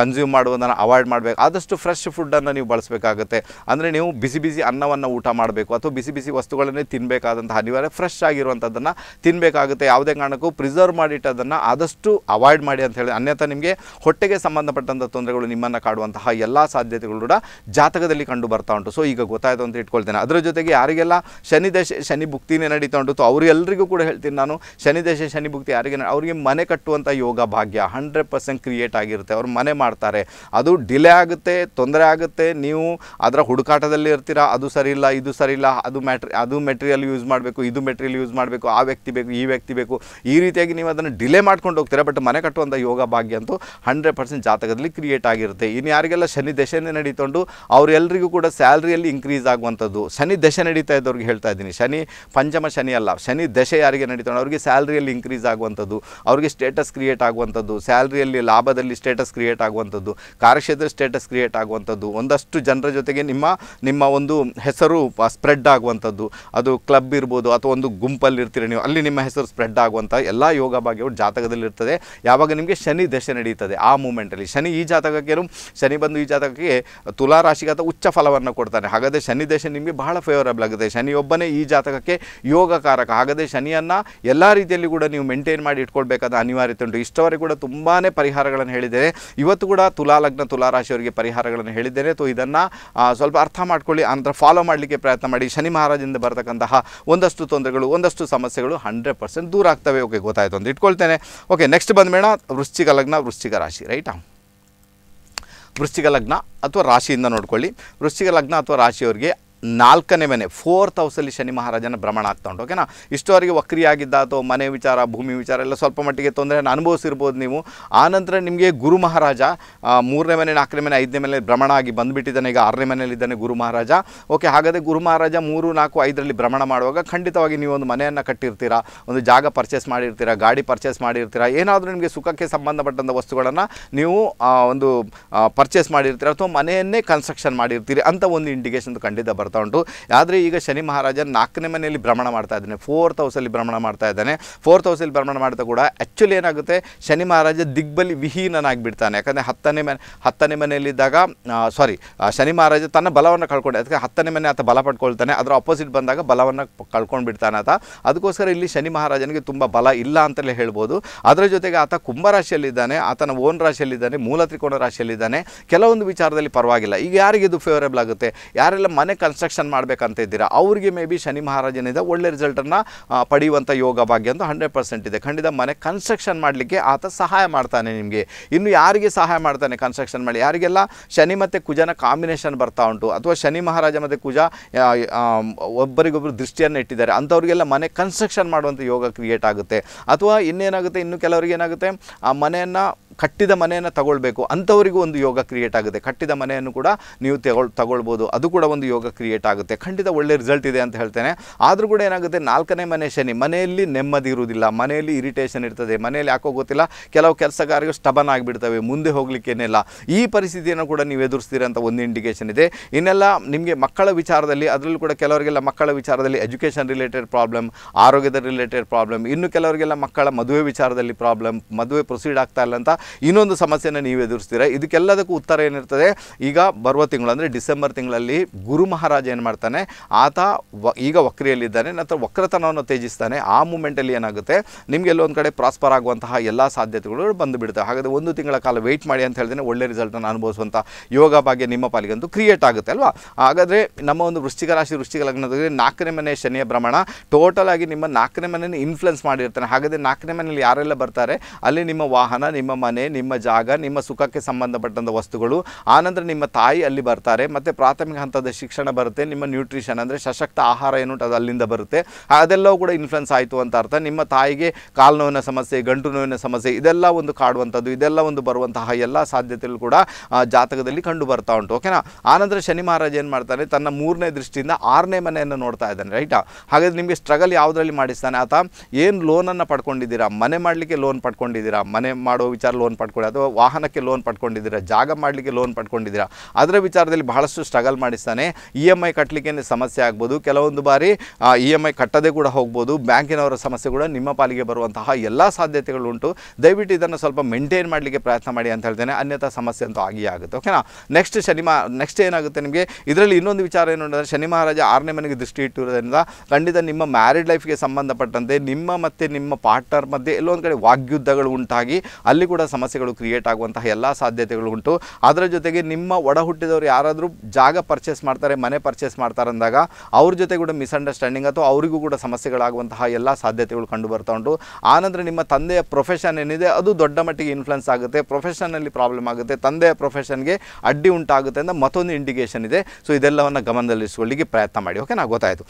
ಕನ್ಸ್ಯೂಮ್ ಮಾಡುವುದನ್ನು ಅವಾಯ್ಡ್ ಮಾಡಬೇಕು ಆದಷ್ಟು ಫ್ರೆಶ್ ಫುಡ್ಡನ್ನು ನೀವು ಬಳಸಬೇಕಾಗುತ್ತೆ ಅಂದರೆ ನೀವು ಬಿಸಿ ಬಿಸಿ ಅನ್ನವನ್ನು ಊಟ ಮಾಡಬೇಕು ಅಥವಾ ಬಿಸಿ ಬಿಸಿ ವಸ್ತುಗಳನ್ನೇ ತಿನ್ನಬೇಕಾದಂತಹ ಅನಿವಾರ್ಯ ಫ್ರೆಶ್ ಆಗಿರುವಂಥದ್ದನ್ನು ತಿನ್ನಬೇಕಾಗುತ್ತೆ ಯಾವುದೇ ಕಾರಣಕ್ಕೂ ಪ್ರಿಸರ್ವ್ ಮಾಡಿಟ್ಟದನ್ನು ಆದಷ್ಟು ಅವಾಯ್ಡ್ ಮಾಡಿ ಅಂತ ಹೇಳಿ ಅನ್ಯಥ ನಿಮಗೆ ಹೊಟ್ಟೆಗೆ ಸಂಬಂಧಪಟ್ಟಂಥ ತೊಂದರೆಗಳು ನಿಮ್ಮನ್ನು ಕಾಡುವಂತಹ ಎಲ್ಲ ಸಾಧ್ಯತೆಗಳು ಕೂಡ ಜಾತಕದಲ್ಲಿ ಕಂಡು ಬರ್ತಾ ಉಂಟು ಸೊ ಈಗ ಗೊತ್ತಾಯಿತು ಅಂತ ಇಟ್ಕೊಳ್ತೇನೆ ಅದರ ಜೊತೆಗೆ ಯಾರಿಗೆಲ್ಲ ಶನಿ ದೇಶ ಶನಿ ಭುಕ್ತಿನೇ ನಡೀತಾ ಉಂಟು ಅವರೆಲ್ಲರಿಗೂ ಕೂಡ ಹೇಳ್ತೀನಿ ನಾನು ಶನಿ ದೇಶ ಶನಿ ಭುಕ್ತಿ ಯಾರಿಗೆ ಅವರಿಗೆ ಮನೆ ಕಟ್ಟುವಂಥ ಯೋಗ ಭಾಗ್ಯ ಹಂಡ್ರೆಡ್ ಪರ್ಸೆಂಟ್ ಕ್ರಿಯೇಟ್ ಆಗಿರುತ್ತೆ ಅವ್ರು ಮನೆ ಮಾಡ್ತಾರೆ ಅದು ಡಿಲೇ ಆಗುತ್ತೆ ತೊಂದರೆ ಆಗುತ್ತೆ ನೀವು ಅದರ ಹುಡುಕಾಟದಲ್ಲಿ ಇರ್ತೀರಾ ಅದು ಸರಿ ಇಲ್ಲ ಇದು ಸರಿ ಇಲ್ಲ ಅದು ಮ್ಯಾಟ್ರಿ ಅದು ಮೆಟೀರಿಯಲ್ ಯೂಸ್ ಮಾಡಬೇಕು ಇದು ಮೆಟೀರಿಯಲ್ ಯೂಸ್ ಮಾಡಬೇಕು ಆ ವ್ಯಕ್ತಿ ಬೇಕು ಈ ವ್ಯಕ್ತಿ ಬೇಕು ಈ ರೀತಿಯಾಗಿ ನೀವು ಅದನ್ನು ಡಿಲೇ ಮಾಡ್ಕೊಂಡು ಹೋಗ್ತೀರಾ ಬಟ್ ಮನೆ ಕಟ್ಟುವಂಥ ಯೋಗ ಭಾಗ್ಯ ಅಂತೂ ಹಂಡ್ರೆಡ್ ಪರ್ಸೆಂಟ್ ಜಾತಕದಲ್ಲಿ ಕ್ರಿಯೇಟ್ ಆಗಿರುತ್ತೆ ಇನ್ನು ಯಾರಿಗೆಲ್ಲ ಶನಿ ದಶೆನೇ ನಡೀತೊಂಡು ಅವರೆಲ್ಲರಿಗೂ ಕೂಡ ಸ್ಯಾಲ್ರಿಯಲ್ಲಿ ಇನ್ಕ್ರೀಸ್ ಆಗುವಂಥದ್ದು ಶನಿ ದಶೆ ನಡೀತಾ ಇದ್ದವ್ರಿಗೆ ಹೇಳ್ತಾ ಇದ್ದೀನಿ ಶನಿ ಪಂಚಮ ಶನಿ ಅಲ್ಲ ಶನಿ ದಶೆ ಯಾರಿಗೆ ನಡೀತೊಂಡು ಅವರಿಗೆ ಸ್ಯಾಲ್ರಿಯಲ್ಲಿ ಇನ್ಕ್ರೀಸ್ ಆಗುವಂಥದ್ದು ಅವರಿಗೆ ಸ್ಟೇಟಸ್ ಕ್ರಿಯೇಟ್ ಆಗುವಂಥದ್ದು ಸ್ಯಾಲ್ರಿಯಲ್ಲಿ ಲಾಭದಲ್ಲಿ ಸ್ಟೇಟಸ್ ಕ್ರಿಯೇಟ್ ಆಗುವಂಥದ್ದು ಕಾರ್ಯಕ್ಷೇತ್ರ ಸ್ಟೇಟಸ್ ಕ್ರಿಯೇಟ್ ಆಗುವಂಥದ್ದು ಒಂದಷ್ಟು ಜನರ ಜೊತೆಗೆ ನಿಮ್ಮ ನಿಮ್ಮ ಒಂದು ಹೆಸರು ಸ್ಪ್ರೆಡ್ ಆಗುವಂಥದ್ದು ಅದು ಕ್ಲಬ್ ಇರ್ಬೋದು ಅಥವಾ ಒಂದು ಗುಂಪಲ್ಲಿ ಇರ್ತೀರಿ ನೀವು ಅಲ್ಲಿ ನಿಮ್ಮ ಹೆಸರು ಸ್ಪ್ರೆಡ್ ಆಗುವಂಥ ಎಲ್ಲ ಯೋಗ ಜಾತಕದಲ್ಲಿ ಜಾತಕದಲ್ಲಿರ್ತದೆ ಯಾವಾಗ ನಿಮಗೆ ಶನಿ ದಶೆ ನಡೆಯುತ್ತದೆ ಆ ಮೂಮೆಂಟಲ್ಲಿ ಶನಿ ಈ ಜಾತಕಕ್ಕೆ ಶನಿ ಬಂದು ಈ ಜಾತಕಕ್ಕೆ ತುಲಾ ಅಥವಾ ಉಚ್ಚ ಫಲವನ್ನು ಕೊಡ್ತಾನೆ ಹಾಗಾದರೆ ಶನಿ ದಶೆ ನಿಮಗೆ ಬಹಳ ಫೇವರಬಲ್ ಆಗುತ್ತೆ ಶನಿಯೊಬ್ಬನೇ ಈ ಜಾತಕಕ್ಕೆ ಯೋಗಕಾರಕ ಹಾಗಾದರೆ ಶನಿಯನ್ನು ಎಲ್ಲ ರೀತಿಯಲ್ಲಿ ಕೂಡ ನೀವು ಮೇಂಟೈನ್ ಮಾಡಿ ಇಟ್ಕೊಳ್ಬೇಕಾದ ಅನಿವಾರ್ಯತೆ ಉಂಟು ಇಷ್ಟವರೆಗೂ ಕೂಡ ತುಂಬಾ ಪರಿಹಾರ ಪರಿಹಾರಗಳನ್ನು ಹೇಳಿದ್ದೇನೆ ಇವತ್ತು ಕೂಡ ತುಲಾ ಲಗ್ನ ತುಲಾರಾಶಿಯವರಿಗೆ ಪರಿಹಾರಗಳನ್ನು ಹೇಳಿದ್ದೇನೆ ಸೊ ಇದನ್ನು ಸ್ವಲ್ಪ ಅರ್ಥ ಮಾಡ್ಕೊಳ್ಳಿ ನಂತರ ಫಾಲೋ ಮಾಡಲಿಕ್ಕೆ ಪ್ರಯತ್ನ ಮಾಡಿ ಶನಿ ಮಹಾರಾಜಿಂದ ಬರತಕ್ಕಂತಹ ಒಂದಷ್ಟು ತೊಂದರೆಗಳು ಒಂದಷ್ಟು ಸಮಸ್ಯೆಗಳು ಹಂಡ್ರೆಡ್ ಪರ್ಸೆಂಟ್ ದೂರ ಆಗ್ತವೆ ಓಕೆ ಗೊತ್ತಾಯ್ತು ಅಂತ ಇಟ್ಕೊಳ್ತೇನೆ ಓಕೆ ನೆಕ್ಸ್ಟ್ ಬಂದಮೇಣ ವೃಶ್ಚಿಕ ಲಗ್ನ ವೃಶ್ಚಿಕ ರಾಶಿ ರೈಟಾ ವೃಶ್ಚಿಕ ಲಗ್ನ ಅಥವಾ ರಾಶಿಯಿಂದ ನೋಡ್ಕೊಳ್ಳಿ ವೃಶ್ಚಿಕ ಲಗ್ನ ಅಥವಾ ರಾಶಿಯವರಿಗೆ ನಾಲ್ಕನೇ ಮನೆ ಫೋರ್ತ್ ಹೌಸಲ್ಲಿ ಶನಿ ಮಹಾರಾಜನ ಭ್ರಮಣ ಆಗ್ತಾ ಉಂಟು ಓಕೆನಾ ಇಷ್ಟವರೆಗೆ ವಕ್ರಿಯಾಗಿದ್ದ ಅಥವಾ ಮನೆ ವಿಚಾರ ಭೂಮಿ ವಿಚಾರ ಎಲ್ಲ ಸ್ವಲ್ಪ ಮಟ್ಟಿಗೆ ತೊಂದರೆಯನ್ನು ಅನುಭವಿಸಿರ್ಬೋದು ನೀವು ಆನಂತರ ನಿಮಗೆ ಗುರು ಮಹಾರಾಜ ಮೂರನೇ ಮನೆ ನಾಲ್ಕನೇ ಮನೆ ಐದನೇ ಮನೆ ಭ್ರಮಣ ಆಗಿ ಬಂದುಬಿಟ್ಟಿದ್ದಾನೆ ಈಗ ಆರನೇ ಮನೆಯಲ್ಲಿದ್ದಾನೆ ಗುರು ಮಹಾರಾಜ ಓಕೆ ಹಾಗಾದರೆ ಗುರು ಮಹಾರಾಜ ಮೂರು ನಾಲ್ಕು ಐದರಲ್ಲಿ ಭ್ರಮಣ ಮಾಡುವಾಗ ಖಂಡಿತವಾಗಿ ನೀವು ಒಂದು ಮನೆಯನ್ನು ಕಟ್ಟಿರ್ತೀರಾ ಒಂದು ಜಾಗ ಪರ್ಚೇಸ್ ಮಾಡಿರ್ತೀರಾ ಗಾಡಿ ಪರ್ಚೇಸ್ ಮಾಡಿರ್ತೀರಾ ಏನಾದರೂ ನಿಮಗೆ ಸುಖಕ್ಕೆ ಸಂಬಂಧಪಟ್ಟಂಥ ವಸ್ತುಗಳನ್ನು ನೀವು ಒಂದು ಪರ್ಚೇಸ್ ಮಾಡಿರ್ತೀರ ಅಥವಾ ಮನೆಯನ್ನೇ ಕನ್ಸ್ಟ್ರಕ್ಷನ್ ಮಾಡಿರ್ತೀರಿ ಅಂತ ಒಂದು ಇಂಡಿಕೇಶನ್ ಖಂಡಿತ ಬರ್ತದೆ ಬರ್ತಾ ಉಂಟು ಆದರೆ ಈಗ ಶನಿ ಮಹಾರಾಜ ನಾಲ್ಕನೇ ಮನೆಯಲ್ಲಿ ಭ್ರಮಣ ಮಾಡ್ತಾ ಇದ್ದಾನೆ ಫೋರ್ತ್ ಹೌಸಲ್ಲಿ ಭ್ರಮಣ ಮಾಡ್ತಾ ಇದ್ದಾನೆ ಫೋರ್ತ್ ಹೌಸಲ್ಲಿ ಭ್ರಮಣ ಮಾಡ್ತಾ ಕೂಡ ಆ್ಯಕ್ಚುಲಿ ಏನಾಗುತ್ತೆ ಶನಿ ಮಹಾರಾಜ ದಿಗ್ಬಲಿ ವಿಹೀನಾಗಿಬಿಡ್ತಾನೆ ಯಾಕಂದರೆ ಹತ್ತನೇ ಮನೆ ಹತ್ತನೇ ಮನೆಯಲ್ಲಿದ್ದಾಗ ಸಾರಿ ಶನಿ ಮಹಾರಾಜ ತನ್ನ ಬಲವನ್ನು ಕಳ್ಕೊಂಡು ಅದಕ್ಕೆ ಹತ್ತನೇ ಮನೆ ಆತ ಬಲ ಪಡ್ಕೊಳ್ತಾನೆ ಅದರ ಅಪೋಸಿಟ್ ಬಂದಾಗ ಬಲವನ್ನು ಕಳ್ಕೊಂಡ್ಬಿಡ್ತಾನೆ ಆತ ಅದಕ್ಕೋಸ್ಕರ ಇಲ್ಲಿ ಶನಿ ಮಹಾರಾಜನಿಗೆ ತುಂಬ ಬಲ ಇಲ್ಲ ಅಂತಲೇ ಹೇಳ್ಬೋದು ಅದರ ಜೊತೆಗೆ ಆತ ಕುಂಭರಾಶಿಯಲ್ಲಿದ್ದಾನೆ ಆತನ ಓನ್ ರಾಶಿಯಲ್ಲಿದ್ದಾನೆ ಮೂಲ ತ್ರಿಕೋಣ ರಾಶಿಯಲ್ಲಿದ್ದಾನೆ ಕೆಲವೊಂದು ವಿಚಾರದಲ್ಲಿ ಪರವಾಗಿಲ್ಲ ಈಗ ಯಾರಿಗೆ ಇದು ಫೇವರೇಬಲ್ ಆಗುತ್ತೆ ಯಾರೆಲ್ಲ ಮನೆ ಕನ್ಸ್ಟ್ರಕ್ಷನ್ ಕನ್ಸ್ಟ್ರಕ್ಷನ್ ಮಾಡಬೇಕಂತ ಇದ್ದೀರಾ ಅವರಿಗೆ ಮೇ ಬಿ ಶನಿ ಮಹಾರಾಜನಿಂದ ಒಳ್ಳೆ ರಿಸಲ್ಟನ್ನು ಪಡೆಯುವಂಥ ಯೋಗ ಭಾಗ್ಯ ಅಂತ ಹಂಡ್ರೆಡ್ ಪರ್ಸೆಂಟ್ ಇದೆ ಖಂಡಿತ ಮನೆ ಕನ್ಸ್ಟ್ರಕ್ಷನ್ ಮಾಡಲಿಕ್ಕೆ ಆತ ಸಹಾಯ ಮಾಡ್ತಾನೆ ನಿಮಗೆ ಇನ್ನು ಯಾರಿಗೆ ಸಹಾಯ ಮಾಡ್ತಾನೆ ಕನ್ಸ್ಟ್ರಕ್ಷನ್ ಮಾಡಿ ಯಾರಿಗೆಲ್ಲ ಶನಿ ಮತ್ತು ಕುಜನ ಕಾಂಬಿನೇಷನ್ ಬರ್ತಾ ಉಂಟು ಅಥವಾ ಶನಿ ಮಹಾರಾಜ ಮತ್ತು ಕುಜ ಒಬ್ಬರಿಗೊಬ್ಬರು ದೃಷ್ಟಿಯನ್ನು ಇಟ್ಟಿದ್ದಾರೆ ಅಂಥವ್ರಿಗೆಲ್ಲ ಮನೆ ಕನ್ಸ್ಟ್ರಕ್ಷನ್ ಮಾಡುವಂಥ ಯೋಗ ಕ್ರಿಯೇಟ್ ಆಗುತ್ತೆ ಅಥವಾ ಇನ್ನೇನಾಗುತ್ತೆ ಇನ್ನು ಕೆಲವರಿಗೆ ಏನಾಗುತ್ತೆ ಆ ಮನೆಯನ್ನು ಕಟ್ಟಿದ ಮನೆಯನ್ನು ತಗೊಳ್ಬೇಕು ಅಂಥವರಿಗೂ ಒಂದು ಯೋಗ ಕ್ರಿಯೇಟ್ ಆಗುತ್ತೆ ಕಟ್ಟಿದ ಮನೆಯನ್ನು ಕೂಡ ನೀವು ತಗೊಳ್ ತಗೊಳ್ಬೋದು ಅದು ಕೂಡ ಒಂದು ಯೋಗ ಕ್ರಿಯೇಟ್ ಆಗುತ್ತೆ ಖಂಡಿತ ಒಳ್ಳೆ ರಿಸಲ್ಟ್ ಇದೆ ಅಂತ ಹೇಳ್ತೇನೆ ಆದರೂ ಕೂಡ ಏನಾಗುತ್ತೆ ನಾಲ್ಕನೇ ಮನೆ ಶನಿ ಮನೆಯಲ್ಲಿ ನೆಮ್ಮದಿ ಇರುವುದಿಲ್ಲ ಮನೆಯಲ್ಲಿ ಇರಿಟೇಷನ್ ಇರ್ತದೆ ಮನೆಯಲ್ಲಿ ಯಾಕೋ ಗೊತ್ತಿಲ್ಲ ಕೆಲವು ಕೆಲಸಗಾರರು ಸ್ಟಬನ್ ಆಗಿಬಿಡ್ತವೆ ಮುಂದೆ ಹೋಗಲಿಕ್ಕೇನಿಲ್ಲ ಈ ಪರಿಸ್ಥಿತಿಯನ್ನು ಕೂಡ ನೀವು ಎದುರಿಸ್ತೀರಂಥ ಅಂತ ಒಂದು ಇಂಡಿಕೇಷನ್ ಇದೆ ಇನ್ನೆಲ್ಲ ನಿಮಗೆ ಮಕ್ಕಳ ವಿಚಾರದಲ್ಲಿ ಅದರಲ್ಲೂ ಕೂಡ ಕೆಲವರಿಗೆಲ್ಲ ಮಕ್ಕಳ ವಿಚಾರದಲ್ಲಿ ಎಜುಕೇಷನ್ ರಿಲೇಟೆಡ್ ಪ್ರಾಬ್ಲಮ್ ಆರೋಗ್ಯದ ರಿಲೇಟೆಡ್ ಪ್ರಾಬ್ಲಮ್ ಇನ್ನು ಕೆಲವರಿಗೆಲ್ಲ ಮಕ್ಕಳ ಮದುವೆ ವಿಚಾರದಲ್ಲಿ ಪ್ರಾಬ್ಲಮ್ ಮದುವೆ ಪ್ರೊಸೀಡ್ ಆಗ್ತಾ ಇಲ್ಲ ಅಂತ ಇನ್ನೊಂದು ಸಮಸ್ಯೆಯನ್ನು ನೀವು ಎದುರಿಸ್ತೀರಾ ಇದಕ್ಕೆಲ್ಲದಕ್ಕೂ ಉತ್ತರ ಏನಿರ್ತದೆ ಈಗ ಬರುವ ತಿಂಗಳು ಅಂದರೆ ಡಿಸೆಂಬರ್ ತಿಂಗಳಲ್ಲಿ ಗುರು ಮಹಾರಾಜ ಏನು ಮಾಡ್ತಾನೆ ಆತ ವ ಈಗ ವಕ್ರಿಯಲ್ಲಿದ್ದಾನೆ ನಂತರ ವಕ್ರತನವನ್ನು ತ್ಯಜಿಸ್ತಾನೆ ಆ ಮೂಮೆಂಟಲ್ಲಿ ಏನಾಗುತ್ತೆ ಎಲ್ಲೊಂದು ಕಡೆ ಪ್ರಾಸ್ಪರ್ ಆಗುವಂತಹ ಎಲ್ಲ ಸಾಧ್ಯತೆಗಳು ಬಂದುಬಿಡ್ತವೆ ಹಾಗಾದರೆ ಒಂದು ತಿಂಗಳ ಕಾಲ ವೆಯ್ಟ್ ಮಾಡಿ ಅಂತ ಹೇಳಿದ್ರೆ ಒಳ್ಳೆ ರಿಸಲ್ಟನ್ನು ಅನುಭವಿಸುವಂಥ ಯೋಗ ಭಾಗ್ಯ ನಿಮ್ಮ ಪಾಲಿಗಂತೂ ಕ್ರಿಯೇಟ್ ಆಗುತ್ತೆ ಅಲ್ವಾ ಹಾಗಾದರೆ ನಮ್ಮ ಒಂದು ವೃಶ್ಚಿಕ ರಾಶಿ ವೃಶ್ಚಿಕ ಲಗ್ನದಲ್ಲಿ ನಾಲ್ಕನೇ ಮನೆ ಶನಿಯ ಭ್ರಮಣ ಟೋಟಲ್ ಆಗಿ ನಿಮ್ಮ ನಾಲ್ಕನೇ ಮನೆಯನ್ನು ಇನ್ಫ್ಲುಯೆನ್ಸ್ ಮಾಡಿರ್ತಾನೆ ಹಾಗಾದರೆ ನಾಲ್ಕನೇ ಮನೆಯಲ್ಲಿ ಯಾರೆಲ್ಲ ಬರ್ತಾರೆ ಅಲ್ಲಿ ನಿಮ್ಮ ವಾಹನ ನಿಮ್ಮ ಮನೆ ಮನೆ ನಿಮ್ಮ ಜಾಗ ನಿಮ್ಮ ಸುಖಕ್ಕೆ ಸಂಬಂಧಪಟ್ಟಂಥ ವಸ್ತುಗಳು ಆನಂತರ ನಿಮ್ಮ ತಾಯಿ ಅಲ್ಲಿ ಬರ್ತಾರೆ ಮತ್ತು ಪ್ರಾಥಮಿಕ ಹಂತದ ಶಿಕ್ಷಣ ಬರುತ್ತೆ ನಿಮ್ಮ ನ್ಯೂಟ್ರಿಷನ್ ಅಂದರೆ ಸಶಕ್ತ ಆಹಾರ ಏನು ಅದು ಅಲ್ಲಿಂದ ಬರುತ್ತೆ ಅದೆಲ್ಲವೂ ಕೂಡ ಇನ್ಫ್ಲುಯೆನ್ಸ್ ಆಯಿತು ಅಂತ ಅರ್ಥ ನಿಮ್ಮ ತಾಯಿಗೆ ಕಾಲು ನೋವಿನ ಸಮಸ್ಯೆ ಗಂಟು ನೋವಿನ ಸಮಸ್ಯೆ ಇದೆಲ್ಲ ಒಂದು ಕಾಡುವಂಥದ್ದು ಇದೆಲ್ಲ ಒಂದು ಬರುವಂತಹ ಎಲ್ಲ ಸಾಧ್ಯತೆಗಳು ಕೂಡ ಜಾತಕದಲ್ಲಿ ಕಂಡು ಬರ್ತಾ ಉಂಟು ಓಕೆನಾ ಆನಂತರ ಶನಿ ಮಹಾರಾಜ್ ಏನು ಮಾಡ್ತಾನೆ ತನ್ನ ಮೂರನೇ ದೃಷ್ಟಿಯಿಂದ ಆರನೇ ಮನೆಯನ್ನು ನೋಡ್ತಾ ಇದ್ದಾನೆ ರೈಟಾ ಹಾಗಾದ್ರೆ ನಿಮಗೆ ಸ್ಟ್ರಗಲ್ ಯಾವುದರಲ್ಲಿ ಮಾಡಿಸ್ತಾನೆ ಆತ ಏನು ಲೋನನ್ನು ಪಡ್ಕೊಂಡಿದ್ದೀರಾ ಮನೆ ಮಾಡಲಿಕ್ಕೆ ಲೋನ್ ಪಡ್ಕೊಂಡಿದ್ದೀರಾ ಮನೆ ಮಾಡೋ ವಿಚಾರ ಲೋನ್ ಪಡ್ಕೊಳ್ಳಿ ಅಥವಾ ವಾಹನಕ್ಕೆ ಲೋನ್ ಪಡ್ಕೊಂಡಿದ್ದೀರಾ ಜಾಗ ಮಾಡಲಿಕ್ಕೆ ಲೋನ್ ಪಡ್ಕೊಂಡಿದ್ದೀರಾ ಅದರ ವಿಚಾರದಲ್ಲಿ ಬಹಳಷ್ಟು ಸ್ಟ್ರಗಲ್ ಮಾಡಿಸ್ತಾನೆ ಇ e ಎಮ್ ಐ ಕಟ್ಟಲಿಕ್ಕೆ ಸಮಸ್ಯೆ ಆಗ್ಬೋದು ಕೆಲವೊಂದು ಬಾರಿ ಇ ಎಮ್ ಐ ಕಟ್ಟದೇ ಕೂಡ ಹೋಗ್ಬೋದು ಬ್ಯಾಂಕಿನವರ ಸಮಸ್ಯೆ ಕೂಡ ನಿಮ್ಮ ಪಾಲಿಗೆ ಬರುವಂತಹ ಎಲ್ಲ ಸಾಧ್ಯತೆಗಳು ಉಂಟು ದಯವಿಟ್ಟು ಇದನ್ನು ಸ್ವಲ್ಪ ಮೇಂಟೈನ್ ಮಾಡಲಿಕ್ಕೆ ಪ್ರಯತ್ನ ಮಾಡಿ ಅಂತ ಹೇಳ್ತೇನೆ ಅನ್ಯಥಾ ಸಮಸ್ಯೆ ಅಂತೂ ಆಗಿಯೇ ಆಗುತ್ತೆ ಓಕೆನಾ ನೆಕ್ಸ್ಟ್ ಶನಿಮಾ ನೆಕ್ಸ್ಟ್ ಏನಾಗುತ್ತೆ ನಿಮಗೆ ಇದರಲ್ಲಿ ಇನ್ನೊಂದು ವಿಚಾರ ಏನು ಅಂದರೆ ಶನಿ ಮಹಾರಾಜ ಆರನೇ ಮನೆಗೆ ದೃಷ್ಟಿ ಇಟ್ಟಿರೋದ್ರಿಂದ ಖಂಡಿತ ನಿಮ್ಮ ಮ್ಯಾರಿಡ್ ಲೈಫ್ಗೆ ಸಂಬಂಧಪಟ್ಟಂತೆ ನಿಮ್ಮ ಮತ್ತು ನಿಮ್ಮ ಪಾರ್ಟ್ನರ್ ಮಧ್ಯೆ ಎಲ್ಲೊಂದು ಕಡೆ ವಾಗ್ಯುದ್ಧಗಳು ಉಂಟಾಗಿ ಅಲ್ಲಿ ಕೂಡ ಸಮಸ್ಯೆಗಳು ಕ್ರಿಯೇಟ್ ಆಗುವಂತಹ ಎಲ್ಲ ಸಾಧ್ಯತೆಗಳು ಉಂಟು ಅದರ ಜೊತೆಗೆ ನಿಮ್ಮ ಒಡ ಹುಟ್ಟಿದವರು ಯಾರಾದರೂ ಜಾಗ ಪರ್ಚೇಸ್ ಮಾಡ್ತಾರೆ ಮನೆ ಪರ್ಚೇಸ್ ಮಾಡ್ತಾರೆ ಅಂದಾಗ ಅವ್ರ ಜೊತೆ ಕೂಡ ಮಿಸ್ಅಂಡರ್ಸ್ಟ್ಯಾಂಡಿಂಗ್ ಅಥವಾ ಅವರಿಗೂ ಕೂಡ ಸಮಸ್ಯೆಗಳಾಗುವಂತಹ ಎಲ್ಲ ಸಾಧ್ಯತೆಗಳು ಕಂಡು ಬರ್ತಾ ಉಂಟು ಆನಂತರ ನಿಮ್ಮ ತಂದೆಯ ಪ್ರೊಫೆಷನ್ ಏನಿದೆ ಅದು ದೊಡ್ಡ ಮಟ್ಟಿಗೆ ಇನ್ಫ್ಲುಯೆನ್ಸ್ ಆಗುತ್ತೆ ಪ್ರೊಫೆಷನಲ್ಲಿ ಪ್ರಾಬ್ಲಮ್ ಆಗುತ್ತೆ ತಂದೆಯ ಪ್ರೊಫೆಷನ್ಗೆ ಅಡ್ಡಿ ಉಂಟಾಗುತ್ತೆ ಅಂತ ಮತ್ತೊಂದು ಇಂಡಿಕೇಷನ್ ಇದೆ ಸೊ ಇದೆಲ್ಲವನ್ನು ಗಮನದಲ್ಲಿರಿಸಿಕೊಳ್ಳಿಕ್ಕೆ ಪ್ರಯತ್ನ ಮಾಡಿ ಓಕೆ ನಾ ಗೊತ್ತಾಯಿತು